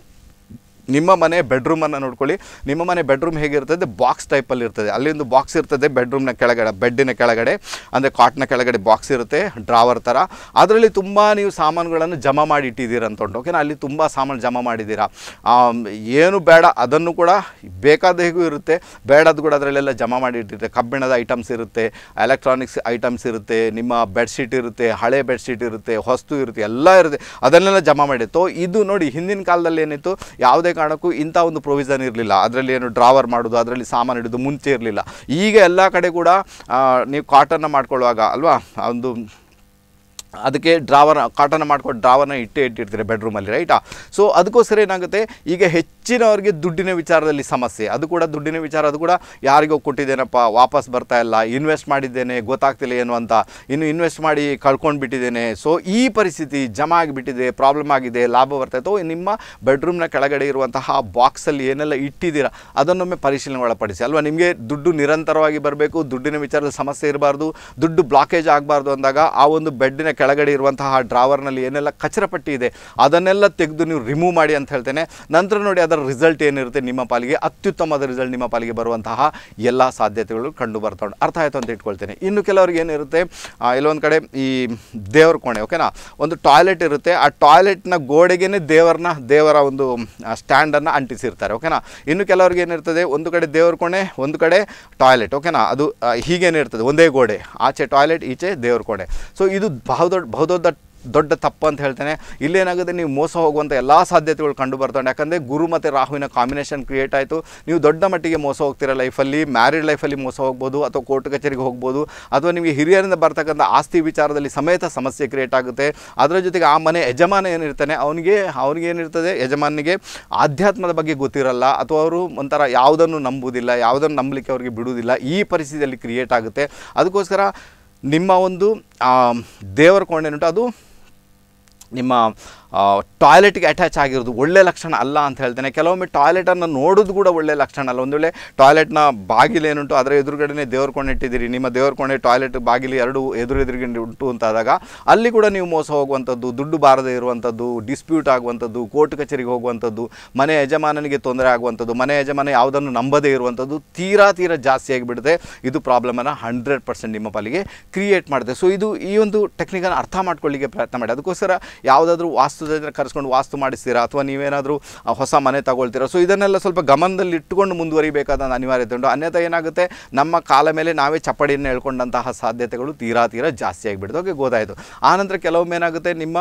ನಿಮ್ಮ ಮನೆ ಬೆಡ್ರೂಮನ್ನು ನೋಡ್ಕೊಳ್ಳಿ ನಿಮ್ಮ ಮನೆ ಬೆಡ್ರೂಮ್ ಹೇಗಿರ್ತದೆ ಬಾಕ್ಸ್ ಟೈಪಲ್ಲಿ ಇರ್ತದೆ ಅಲ್ಲಿ ಒಂದು ಬಾಕ್ಸ್ ಇರ್ತದೆ ಬೆಡ್ರೂಮ್ನ ಕೆಳಗಡೆ ಬೆಡ್ಡಿನ ಕೆಳಗಡೆ ಅಂದರೆ ಕಾಟ್ನ ಕೆಳಗಡೆ ಬಾಕ್ಸ್ ಇರುತ್ತೆ ಡ್ರಾವರ್ ಥರ ಅದರಲ್ಲಿ ತುಂಬ ನೀವು ಸಾಮಾನುಗಳನ್ನು ಜಮಾ ಮಾಡಿ ಇಟ್ಟಿದ್ದೀರ ಅಂತ ಓಕೆನಾ ಅಲ್ಲಿ ತುಂಬ ಸಾಮಾನು ಜಮಾ ಮಾಡಿದ್ದೀರಾ ಏನು ಬೇಡ ಅದನ್ನು ಕೂಡ ಬೇಕಾದ ಹೇಗೂ ಇರುತ್ತೆ ಬೇಡದು ಕೂಡ ಅದರಲ್ಲೆಲ್ಲ ಜಮಾ ಮಾಡಿ ಇಟ್ಟಿರುತ್ತೆ ಕಬ್ಬಿಣದ ಐಟಮ್ಸ್ ಇರುತ್ತೆ ಎಲೆಕ್ಟ್ರಾನಿಕ್ಸ್ ಐಟಮ್ಸ್ ಇರುತ್ತೆ ನಿಮ್ಮ ಬೆಡ್ಶೀಟ್ ಇರುತ್ತೆ ಹಳೆ ಬೆಡ್ಶೀಟ್ ಇರುತ್ತೆ ಹೊಸ್ತು ಇರುತ್ತೆ ಎಲ್ಲ ಇರುತ್ತೆ ಅದನ್ನೆಲ್ಲ ಜಮಾ ಮಾಡಿತ್ತು ಇದು ನೋಡಿ ಹಿಂದಿನ ಕಾಲದಲ್ಲಿ ಏನಿತ್ತು ಯಾವುದೇ ಯಾವುದೇ ಕಾರಣಕ್ಕೂ ಇಂಥ ಒಂದು ಪ್ರೊವಿಸನ್ ಇರಲಿಲ್ಲ ಅದರಲ್ಲಿ ಏನು ಡ್ರಾವರ್ ಮಾಡೋದು ಅದರಲ್ಲಿ ಸಾಮಾನು ಇಡೋದು ಮುಂಚೆ ಇರಲಿಲ್ಲ ಈಗ ಎಲ್ಲ ಕಡೆ ಕೂಡ ನೀವು ಕಾಟನ್ನ ಮಾಡ್ಕೊಳ್ಳುವಾಗ ಅಲ್ವಾ ಒಂದು ಅದಕ್ಕೆ ಡ್ರಾವರ್ನ ಕಾಟನ್ ಮಾಡ್ಕೊಂಡು ಡ್ರಾವರ್ನ ಇಟ್ಟೇ ಇಟ್ಟಿರ್ತೀರಿ ಬೆಡ್ರೂಮಲ್ಲಿ ರೈಟಾ ಸೊ ಅದಕ್ಕೋಸ್ಕರ ಏನಾಗುತ್ತೆ ಈಗ ಹೆಚ್ಚಿನವರಿಗೆ ದುಡ್ಡಿನ ವಿಚಾರದಲ್ಲಿ ಸಮಸ್ಯೆ ಅದು ಕೂಡ ದುಡ್ಡಿನ ವಿಚಾರ ಅದು ಕೂಡ ಯಾರಿಗೋ ಕೊಟ್ಟಿದ್ದೇನಪ್ಪ ವಾಪಸ್ ಬರ್ತಾ ಇಲ್ಲ ಇನ್ವೆಸ್ಟ್ ಮಾಡಿದ್ದೇನೆ ಗೊತ್ತಾಗ್ತಿಲ್ಲ ಏನು ಅಂತ ಇನ್ನು ಇನ್ವೆಸ್ಟ್ ಮಾಡಿ ಕಳ್ಕೊಂಡ್ಬಿಟ್ಟಿದ್ದೇನೆ ಸೊ ಈ ಪರಿಸ್ಥಿತಿ ಜಮ ಆಗಿಬಿಟ್ಟಿದೆ ಪ್ರಾಬ್ಲಮ್ ಆಗಿದೆ ಲಾಭ ಬರ್ತಾ ಇತ್ತು ನಿಮ್ಮ ಬೆಡ್ರೂಮ್ನ ಕೆಳಗಡೆ ಇರುವಂತಹ ಬಾಕ್ಸಲ್ಲಿ ಏನೆಲ್ಲ ಇಟ್ಟಿದ್ದೀರಾ ಅದನ್ನೊಮ್ಮೆ ಪರಿಶೀಲನೆ ಒಳಪಡಿಸಿ ಅಲ್ವಾ ನಿಮಗೆ ದುಡ್ಡು ನಿರಂತರವಾಗಿ ಬರಬೇಕು ದುಡ್ಡಿನ ವಿಚಾರದಲ್ಲಿ ಸಮಸ್ಯೆ ಇರಬಾರ್ದು ದುಡ್ಡು ಬ್ಲಾಕೇಜ್ ಆಗಬಾರ್ದು ಅಂದಾಗ ಆ ಒಂದು ಬೆಡ್ಡಿನ ಕೆಳಗಡೆ ಇರುವಂತಹ ಡ್ರಾವರ್ನಲ್ಲಿ ಏನೆಲ್ಲ ಪಟ್ಟಿ ಇದೆ ಅದನ್ನೆಲ್ಲ ತೆಗೆದು ನೀವು ರಿಮೂವ್ ಮಾಡಿ ಅಂತ ಹೇಳ್ತೇನೆ ನಂತರ ನೋಡಿ ಅದರ ರಿಸಲ್ಟ್ ಏನಿರುತ್ತೆ ನಿಮ್ಮ ಪಾಲಿಗೆ ಅತ್ಯುತ್ತಮವಾದ ರಿಸಲ್ಟ್ ನಿಮ್ಮ ಪಾಲಿಗೆ ಬರುವಂತಹ ಎಲ್ಲ ಸಾಧ್ಯತೆಗಳು ಕಂಡು ಬರ್ತಾ ಉಂಟು ಅರ್ಥ ಆಯಿತು ಅಂತ ಇಟ್ಕೊಳ್ತೇನೆ ಇನ್ನು ಕೆಲವ್ರಿಗೆ ಏನಿರುತ್ತೆ ಇಲ್ಲೊಂದು ಕಡೆ ಈ ದೇವ್ರ ಕೋಣೆ ಓಕೆನಾ ಒಂದು ಟಾಯ್ಲೆಟ್ ಇರುತ್ತೆ ಆ ಟಾಯ್ಲೆಟ್ನ ಗೋಡೆಗೆ ದೇವರನ್ನ ದೇವರ ಒಂದು ಸ್ಟ್ಯಾಂಡನ್ನು ಅಂಟಿಸಿರ್ತಾರೆ ಓಕೆನಾ ಇನ್ನು ಕೆಲವ್ರಿಗೆ ಏನಿರ್ತದೆ ಒಂದು ಕಡೆ ದೇವ್ರ ಕೋಣೆ ಒಂದು ಕಡೆ ಟಾಯ್ಲೆಟ್ ಓಕೆನಾ ಅದು ಹೀಗೇನಿರ್ತದೆ ಒಂದೇ ಗೋಡೆ ಆಚೆ ಟಾಯ್ಲೆಟ್ ಈಚೆ ದೇವ್ರ ಕೋಣೆ ಸೊ ಇದು ಬಹು ಬಹುದೊಡ್ಡ ಬಹುದೊಡ್ಡ ದೊಡ್ಡ ತಪ್ಪು ಅಂತ ಹೇಳ್ತೇನೆ ಇಲ್ಲೇನಾಗುತ್ತೆ ನೀವು ಮೋಸ ಹೋಗುವಂಥ ಎಲ್ಲ ಸಾಧ್ಯತೆಗಳು ಕಂಡು ಬರ್ತವೆ ಯಾಕಂದರೆ ಗುರು ಮತ್ತು ರಾಹುವಿನ ಕಾಂಬಿನೇಷನ್ ಕ್ರಿಯೇಟ್ ಆಯಿತು ನೀವು ದೊಡ್ಡ ಮಟ್ಟಿಗೆ ಮೋಸ ಹೋಗ್ತೀರ ಲೈಫಲ್ಲಿ ಮ್ಯಾರಿಡ್ ಲೈಫಲ್ಲಿ ಮೋಸ ಹೋಗ್ಬೋದು ಅಥವಾ ಕೋರ್ಟ್ ಕಚೇರಿಗೆ ಹೋಗ್ಬೋದು ಅಥವಾ ನಿಮಗೆ ಹಿರಿಯರಿಂದ ಬರ್ತಕ್ಕಂಥ ಆಸ್ತಿ ವಿಚಾರದಲ್ಲಿ ಸಮೇತ ಸಮಸ್ಯೆ ಕ್ರಿಯೇಟ್ ಆಗುತ್ತೆ ಅದರ ಜೊತೆಗೆ ಆ ಮನೆ ಯಜಮಾನ ಏನಿರ್ತಾನೆ ಅವನಿಗೆ ಅವನಿಗೆ ಏನಿರ್ತದೆ ಯಜಮಾನಿಗೆ ಆಧ್ಯಾತ್ಮದ ಬಗ್ಗೆ ಗೊತ್ತಿರಲ್ಲ ಅಥವಾ ಅವರು ಒಂಥರ ಯಾವುದನ್ನು ನಂಬುವುದಿಲ್ಲ ಯಾವುದನ್ನು ನಂಬಲಿಕ್ಕೆ ಅವರಿಗೆ ಬಿಡುವುದಿಲ್ಲ ಈ ಪರಿಸ್ಥಿತಿಯಲ್ಲಿ ಕ್ರಿಯೇಟ್ ಆಗುತ್ತೆ ಅದಕ್ಕೋಸ್ಕರ ನಿಮ್ಮ ಒಂದು ದೇವರ ಕೋಣೆ ಅದು ನಿಮ್ಮ ಟಾಯ್ಲೆಟ್ಗೆ ಅಟ್ಯಾಚ್ ಆಗಿರೋದು ಒಳ್ಳೆ ಲಕ್ಷಣ ಅಲ್ಲ ಅಂತ ಹೇಳ್ತೇನೆ ಕೆಲವೊಮ್ಮೆ ಟಾಯ್ಲೆಟನ್ನು ನೋಡೋದು ಕೂಡ ಒಳ್ಳೆ ಲಕ್ಷಣ ಅಲ್ಲ ಒಂದು ವೇಳೆ ಟಾಯ್ಲೆಟ್ನ ಬಾಗಿಲೇನುಂಟು ಅದರ ಎದುರುಗಡೆನೇ ದೇವ್ರ ಕೊಂಡೆ ಇಟ್ಟಿದ್ದೀರಿ ನಿಮ್ಮ ದೇವ್ರ ಕೊಂಡೆ ಟಾಯ್ಲೆಟ್ ಬಾಗಿಲು ಎರಡು ಎದುರು ಉಂಟು ಅಂತಾದಾಗ ಅಲ್ಲಿ ಕೂಡ ನೀವು ಮೋಸ ಹೋಗುವಂಥದ್ದು ದುಡ್ಡು ಬಾರದೆ ಇರುವಂಥದ್ದು ಡಿಸ್ಪ್ಯೂಟ್ ಆಗುವಂಥದ್ದು ಕೋರ್ಟ್ ಕಚೇರಿಗೆ ಹೋಗುವಂಥದ್ದು ಮನೆ ಯಜಮಾನನಿಗೆ ತೊಂದರೆ ಆಗುವಂಥದ್ದು ಮನೆ ಯಜಮಾನ ಯಾವುದನ್ನು ನಂಬದೇ ಇರುವಂಥದ್ದು ತೀರಾ ತೀರಾ ಜಾಸ್ತಿ ಆಗಿಬಿಡುತ್ತೆ ಇದು ಪ್ರಾಬ್ಲಮನ್ನು ಹಂಡ್ರೆಡ್ ಪರ್ಸೆಂಟ್ ನಿಮ್ಮ ಪಾಲಿಗೆ ಕ್ರಿಯೇಟ್ ಮಾಡುತ್ತೆ ಸೊ ಇದು ಈ ಒಂದು ಟೆಕ್ನಿಕನ್ನು ಅರ್ಥ ಮಾಡ್ಕೊಳ್ಳಿಕ್ಕೆ ಪ್ರಯತ್ನ ಮಾಡಿ ಅದಕ್ಕೋಸ್ಕರ ಯಾವುದಾದ್ರೂ ವಾಸ್ತು ಕರೆಸ್ಕೊಂಡು ವಾಸ್ತು ಮಾಡಿಸ್ತೀರಾ ಅಥವಾ ನೀವೇನಾದರೂ ಹೊಸ ಮನೆ ತಗೊಳ್ತೀರಾ ಸೊ ಇದನ್ನೆಲ್ಲ ಸ್ವಲ್ಪ ಗಮನದಲ್ಲಿ ಇಟ್ಟುಕೊಂಡು ಮುಂದುವರಿಬೇಕಾದ ಅನಿವಾರ್ಯತೆ ಉಂಟು ಅನ್ಯಥಾ ಏನಾಗುತ್ತೆ ನಮ್ಮ ಕಾಲ ಮೇಲೆ ನಾವೇ ಚಪ್ಪಡಿಯನ್ನು ಹೇಳ್ಕೊಂಡಂತಹ ಸಾಧ್ಯತೆಗಳು ತೀರಾ ತೀರಾ ಜಾಸ್ತಿ ಆಗಿಬಿಡುತ್ತೆ ಓಕೆ ಗೊತ್ತಾಯಿತು ಆನಂತರ ಕೆಲವೊಮ್ಮೆ ಏನಾಗುತ್ತೆ ನಿಮ್ಮ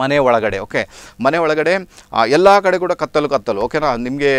ಮನೆ ಒಳಗಡೆ ಓಕೆ ಮನೆ ಒಳಗಡೆ ಎಲ್ಲ ಕಡೆ ಕೂಡ ಕತ್ತಲು ಕತ್ತಲು ಓಕೆನಾ ನಿಮಗೆ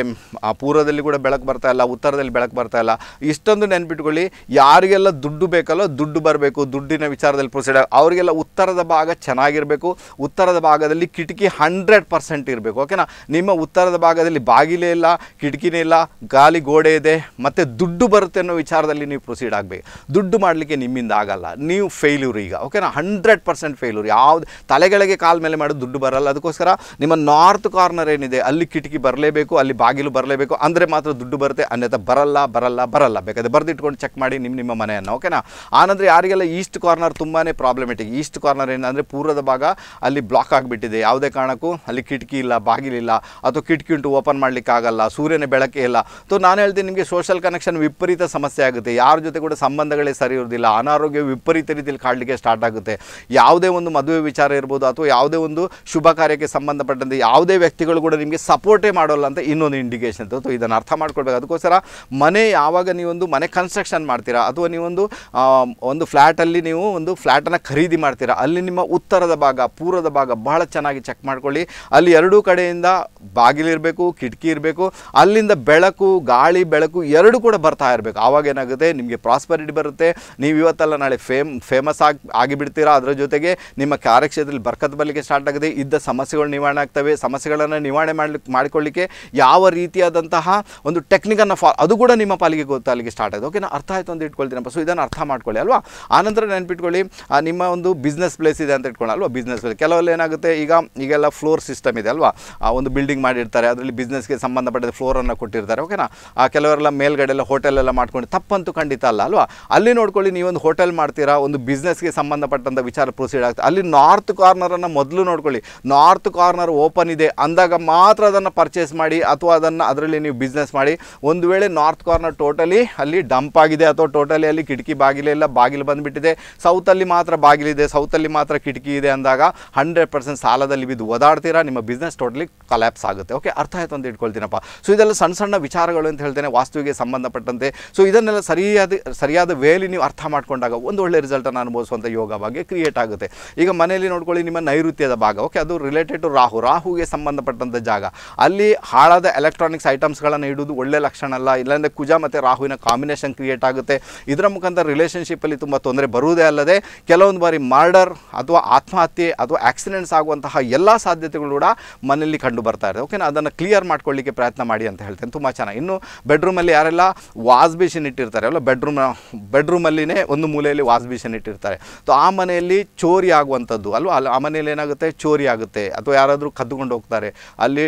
ಆ ಪೂರ್ವದಲ್ಲಿ ಕೂಡ ಬೆಳಕು ಬರ್ತಾ ಇಲ್ಲ ಉತ್ತರದಲ್ಲಿ ಬೆಳಕು ಬರ್ತಾ ಇಲ್ಲ ಇಷ್ಟೊಂದು ನೆನ್ಪಿಟ್ಕೊಳ್ಳಿ ಯಾರಿಗೆಲ್ಲ ದುಡ್ಡು ಬೇಕಲ್ಲ ದುಡ್ಡು ಬರಬೇಕು ದುಡ್ಡಿನ ವಿಚಾರದಲ್ಲಿ ಪ್ರೊಸೀಡ್ ಅವರಿಗೆಲ್ಲ ಉತ್ತರದ ಭಾಗ ಚೆನ್ನಾಗಿರಬೇಕು ಉತ್ತರದ ಭಾಗದಲ್ಲಿ ಕಿಟಕಿ ಹಂಡ್ರೆಡ್ ಪರ್ಸೆಂಟ್ ಇರಬೇಕು ಓಕೆನಾ ನಿಮ್ಮ ಉತ್ತರದ ಭಾಗದಲ್ಲಿ ಬಾಗಿಲೇ ಇಲ್ಲ ಕಿಟಕಿನೇ ಇಲ್ಲ ಗಾಲಿ ಗೋಡೆ ಇದೆ ಮತ್ತು ದುಡ್ಡು ಬರುತ್ತೆ ಅನ್ನೋ ವಿಚಾರದಲ್ಲಿ ನೀವು ಪ್ರೊಸೀಡ್ ಆಗಬೇಕು ದುಡ್ಡು ಮಾಡಲಿಕ್ಕೆ ನಿಮ್ಮಿಂದ ಆಗಲ್ಲ ನೀವು ಫೇಲ್ಯೂರ್ ಈಗ ಓಕೆನಾ ಹಂಡ್ರೆಡ್ ಪರ್ಸೆಂಟ್ ಫೇಲ್ಯೂರ್ ಯಾವ್ದು ತಲೆಗಳಿಗೆ ಕಾಲು ಮೇಲೆ ಮಾಡೋದು ದುಡ್ಡು ಬರಲ್ಲ ಅದಕ್ಕೋಸ್ಕರ ನಿಮ್ಮ ನಾರ್ತ್ ಕಾರ್ನರ್ ಏನಿದೆ ಅಲ್ಲಿ ಕಿಟಕಿ ಬರಲೇಬೇಕು ಅಲ್ಲಿ ಬಾಗಿಲು ಬರಲೇಬೇಕು ಅಂದರೆ ಮಾತ್ರ ದುಡ್ಡು ಬರುತ್ತೆ ಅನ್ಯಥ ಬರಲ್ಲ ಬರಲ್ಲ ಬರಲ್ಲ ಬೇಕಾದ್ರೆ ಬರೆದಿಟ್ಕೊಂಡು ಚೆಕ್ ಮಾಡಿ ನಿಮ್ಮ ನಿಮ್ಮ ಮನೆಯನ್ನು ಓಕೆನಾ ಆನಂದ್ರೆ ಯಾರಿಗೆಲ್ಲ ಈಸ್ಟ್ ಕಾರ್ನರ್ ತುಂಬಾ ಪ್ರಾಬ್ಲಮೆಟಿಕ್ ಈಸ್ಟ್ ಕಾರ್ನರ್ ಏನಂದ್ರೆ ಪೂರ್ವದ ಭಾಗ ಅಲ್ಲಿ ಬ್ಲಾಕ್ ಆಗಿಬಿಟ್ಟಿದೆ ಯಾವುದೇ ಕಾರಣಕ್ಕೂ ಅಲ್ಲಿ ಕಿಟಕಿ ಇಲ್ಲ ಬಾಗಿಲಿಲ್ಲ ಅಥವಾ ಕಿಟಕಿ ಉಂಟು ಓಪನ್ ಮಾಡಲಿಕ್ಕಾಗಲ್ಲ ಸೂರ್ಯನ ಬೆಳಕೆ ಇಲ್ಲ ಸೊ ನಾನು ಹೇಳ್ತೀನಿ ನಿಮಗೆ ಸೋಷಿಯಲ್ ಕನೆಕ್ಷನ್ ವಿಪರೀತ ಸಮಸ್ಯೆ ಆಗುತ್ತೆ ಯಾರ ಜೊತೆ ಕೂಡ ಸಂಬಂಧಗಳೇ ಸರಿ ಇರುವುದಿಲ್ಲ ಅನಾರೋಗ್ಯ ವಿಪರೀತ ರೀತಿಯಲ್ಲಿ ಕಾಡಲಿಕ್ಕೆ ಸ್ಟಾರ್ಟ್ ಆಗುತ್ತೆ ಯಾವುದೇ ಒಂದು ಮದುವೆ ವಿಚಾರ ಇರ್ಬೋದು ಅಥವಾ ಯಾವ ಯಾವುದೇ ಒಂದು ಶುಭ ಕಾರ್ಯಕ್ಕೆ ಸಂಬಂಧಪಟ್ಟಂತೆ ಯಾವುದೇ ವ್ಯಕ್ತಿಗಳು ಕೂಡ ನಿಮಗೆ ಸಪೋರ್ಟೇ ಮಾಡೋಲ್ಲ ಅಂತ ಇನ್ನೊಂದು ಇಂಡಿಕೇಷನ್ ಸೊ ಇದನ್ನು ಅರ್ಥ ಮಾಡ್ಕೊಳ್ಬೇಕು ಅದಕ್ಕೋಸ್ಕರ ಮನೆ ಯಾವಾಗ ನೀವೊಂದು ಮನೆ ಕನ್ಸ್ಟ್ರಕ್ಷನ್ ಮಾಡ್ತೀರಾ ಅಥವಾ ನೀವೊಂದು ಒಂದು ಫ್ಲ್ಯಾಟಲ್ಲಿ ನೀವು ಒಂದು ಫ್ಲ್ಯಾಟನ್ನು ಖರೀದಿ ಮಾಡ್ತೀರಾ ಅಲ್ಲಿ ನಿಮ್ಮ ಉತ್ತರದ ಭಾಗ ಪೂರ್ವದ ಭಾಗ ಬಹಳ ಚೆನ್ನಾಗಿ ಚೆಕ್ ಮಾಡ್ಕೊಳ್ಳಿ ಅಲ್ಲಿ ಎರಡೂ ಕಡೆಯಿಂದ ಬಾಗಿಲಿರಬೇಕು ಕಿಟಕಿ ಇರಬೇಕು ಅಲ್ಲಿಂದ ಬೆಳಕು ಗಾಳಿ ಬೆಳಕು ಎರಡೂ ಕೂಡ ಬರ್ತಾ ಇರಬೇಕು ಆವಾಗ ಏನಾಗುತ್ತೆ ನಿಮಗೆ ಪ್ರಾಸ್ಪರಿಟಿ ಬರುತ್ತೆ ನೀವು ಇವತ್ತಲ್ಲ ನಾಳೆ ಫೇಮ್ ಫೇಮಸ್ ಆಗಿ ಆಗಿಬಿಡ್ತೀರಾ ಅದರ ಜೊತೆಗೆ ನಿಮ್ಮ ಕಾರ್ಯಕ್ಷೇತ್ರದಲ್ಲಿ ಬರ್ಕತ್ ಬರಲಿಕ್ಕೆ ಸ್ಟಾರ್ಟ್ ಆಗಿದೆ ಇದ್ದ ಸಮಸ್ಯೆಗಳು ನಿವಾರಣೆ ಆಗ್ತವೆ ಸಮಸ್ಯೆಗಳನ್ನು ನಿವಾರಣೆ ಮಾಡಲಿಕ್ಕೆ ಮಾಡಿಕೊಳ್ಳಿಕ್ಕೆ ಯಾವ ರೀತಿಯಾದಂತಹ ಒಂದು ಟೆಕ್ನಿಕನ್ನು ಫಾ ಅದು ಕೂಡ ನಿಮ್ಮ ಪಾಲಿಗೆ ಗೊತ್ತಾಗಲಿಕ್ಕೆ ಸ್ಟಾರ್ಟ್ ಆಯಿತು ಓಕೆನಾ ಅರ್ಥ ಆಯಿತು ಅಂತ ಇಟ್ಕೊಳ್ತೀನಪ್ಪ ಸೊ ಇದನ್ನು ಅರ್ಥ ಮಾಡ್ಕೊಳ್ಳಿ ಅಲ್ವಾ ಆನಂತರ ನೆನ್ಪಿಟ್ಕೊಳ್ಳಿ ನಿಮ್ಮ ಒಂದು ಬಿಸ್ನೆಸ್ ಪ್ಲೇಸ್ ಇದೆ ಅಂತ ಇಟ್ಕೊಳ್ಳಿ ಅಲ್ವಾ ಬಿಸ್ನೆಸ್ ಪ್ಲೇಸ್ ಕೆಲವಲ್ಲಿ ಏನಾಗುತ್ತೆ ಈಗ ಈಗೆಲ್ಲ ಫ್ಲೋರ್ ಸಿಸ್ಟಮ್ ಇದೆ ಅಲ್ವಾ ಒಂದು ಬಿಲ್ಡಿಂಗ್ ಮಾಡಿರ್ತಾರೆ ಅದರಲ್ಲಿ ಬಿಸ್ನೆಸ್ಗೆ ಸಂಬಂಧಪಟ್ಟ ಫ್ಲೋರನ್ನು ಕೊಟ್ಟಿರ್ತಾರೆ ಓಕೆನಾ ಕೆಲವರೆಲ್ಲ ಮೇಲ್ಗಡೆ ಎಲ್ಲ ಹೋಟೆಲೆಲ್ಲ ಮಾಡ್ಕೊಂಡು ತಪ್ಪಂತೂ ಖಂಡಿತ ಅಲ್ಲ ಅಲ್ವಾ ಅಲ್ಲಿ ನೋಡ್ಕೊಳ್ಳಿ ನೀವೊಂದು ಹೋಟೆಲ್ ಮಾಡ್ತೀರಾ ಒಂದು ಬಿಸ್ನೆಸ್ಗೆ ಸಂಬಂಧಪಟ್ಟಂಥ ವಿಚಾರ ಪ್ರೊಸೀಡ್ ಆಗ್ತದೆ ಅಲ್ಲಿ ನಾರ್ತ್ ಕಾರ್ನರನ್ನು ಮೊದಲು ನೋಡ್ಕೊಳ್ಳಿ ನಾರ್ತ್ ಕಾರ್ನರ್ ಓಪನ್ ಇದೆ ಅಂದಾಗ ಮಾತ್ರ ಅದನ್ನು ಪರ್ಚೇಸ್ ಮಾಡಿ ಅಥವಾ ಅದನ್ನು ಅದರಲ್ಲಿ ನೀವು ಬಿಸ್ನೆಸ್ ಮಾಡಿ ಒಂದು ವೇಳೆ ನಾರ್ತ್ ಕಾರ್ನರ್ ಟೋಟಲಿ ಅಲ್ಲಿ ಡಂಪ್ ಆಗಿದೆ ಅಥವಾ ಟೋಟಲಿ ಅಲ್ಲಿ ಕಿಟಕಿ ಬಾಗಿಲೆಲ್ಲ ಬಾಗಿಲು ಬಂದುಬಿಟ್ಟಿದೆ ಸೌತಲ್ಲಿ ಮಾತ್ರ ಬಾಗಿಲಿದೆ ಸೌತಲ್ಲಿ ಮಾತ್ರ ಕಿಟಕಿ ಇದೆ ಅಂದಾಗ ಹಂಡ್ರೆಡ್ ಪರ್ಸೆಂಟ್ ಸಾಲದಲ್ಲಿ ಬಿದ್ದು ಓದಾಡ್ತೀರಾ ನಿಮ್ಮ ಬಿಸ್ನೆಸ್ ಟೋಟಲಿ ಕಲ್ಯಾಪ್ಸ್ ಆಗುತ್ತೆ ಓಕೆ ಅರ್ಥ ಆಯ್ತು ಅಂತ ಇಟ್ಕೊಳ್ತೀನಪ್ಪ ಸೊ ಇದೆಲ್ಲ ಸಣ್ಣ ಸಣ್ಣ ವಿಚಾರಗಳು ಅಂತ ಹೇಳ್ತೇನೆ ವಾಸ್ತುವಿಗೆ ಸಂಬಂಧಪಟ್ಟಂತೆ ಸೊ ಇದನ್ನೆಲ್ಲ ಸರಿಯಾದ ಸರಿಯಾದ ವೇಲಿ ನೀವು ಅರ್ಥ ಮಾಡಿಕೊಂಡಾಗ ಒಂದು ಒಳ್ಳೆ ರಿಸಲ್ಟನ್ನು ಅನುಭವಿಸುವಂಥ ಯೋಗವಾಗಿ ಕ್ರಿಯೇಟ್ ಆಗುತ್ತೆ ಈಗ ಮನೆಯಲ್ಲಿ ನೋಡ್ಕೊಳ್ಳಿ ನಿಮ್ಮ ನೈರು ನೈಋತ್ಯದ ಭಾಗ ಓಕೆ ಅದು ರಿಲೇಟೆಡ್ ಟು ರಾಹು ರಾಹುಗೆ ಸಂಬಂಧಪಟ್ಟಂಥ ಜಾಗ ಅಲ್ಲಿ ಹಾಳಾದ ಎಲೆಕ್ಟ್ರಾನಿಕ್ಸ್ ಐಟಮ್ಸ್ಗಳನ್ನು ಇಡುವುದು ಒಳ್ಳೆ ಲಕ್ಷಣ ಅಲ್ಲ ಇಲ್ಲಾಂದರೆ ಕುಜ ಮತ್ತು ರಾಹುವಿನ ಕಾಂಬಿನೇಷನ್ ಕ್ರಿಯೇಟ್ ಆಗುತ್ತೆ ಇದರ ಮುಖಾಂತರ ರಿಲೇಷನ್ಶಿಪ್ಪಲ್ಲಿ ತುಂಬ ತೊಂದರೆ ಬರುವುದೇ ಅಲ್ಲದೆ ಕೆಲವೊಂದು ಬಾರಿ ಮರ್ಡರ್ ಅಥವಾ ಆತ್ಮಹತ್ಯೆ ಅಥವಾ ಆಕ್ಸಿಡೆಂಟ್ಸ್ ಆಗುವಂತಹ ಎಲ್ಲ ಸಾಧ್ಯತೆಗಳು ಕೂಡ ಮನೆಯಲ್ಲಿ ಕಂಡು ಬರ್ತಾ ಇದೆ ಓಕೆನಾ ಅದನ್ನು ಕ್ಲಿಯರ್ ಮಾಡ್ಕೊಳ್ಳಿಕ್ಕೆ ಪ್ರಯತ್ನ ಮಾಡಿ ಅಂತ ಹೇಳ್ತೇನೆ ತುಂಬ ಚೆನ್ನಾಗಿ ಇನ್ನು ಬೆಡ್ರೂಮಲ್ಲಿ ಯಾರೆಲ್ಲ ವಾಸ್ ಬೇಷನ್ ಇಟ್ಟಿರ್ತಾರೆ ಅಲ್ಲ ಬೆಡ್ರೂಮ್ ಬೆಡ್ರೂಮಲ್ಲಿನೇ ಒಂದು ಮೂಲೆಯಲ್ಲಿ ವಾಸ್ ಬೇಷನ್ ಇಟ್ಟಿರ್ತಾರೆ ಸೊ ಆ ಮನೆಯಲ್ಲಿ ಚೋರಿ ಆಗುವಂಥದ್ದು ಅಲ್ವಾ ಆ ಮನೆಯಲ್ಲಿ ಏನಾಗುತ್ತೆ ಚೋರಿ ಆಗುತ್ತೆ ಅಥವಾ ಯಾರಾದರೂ ಕದ್ದುಕೊಂಡು ಹೋಗ್ತಾರೆ ಅಲ್ಲಿ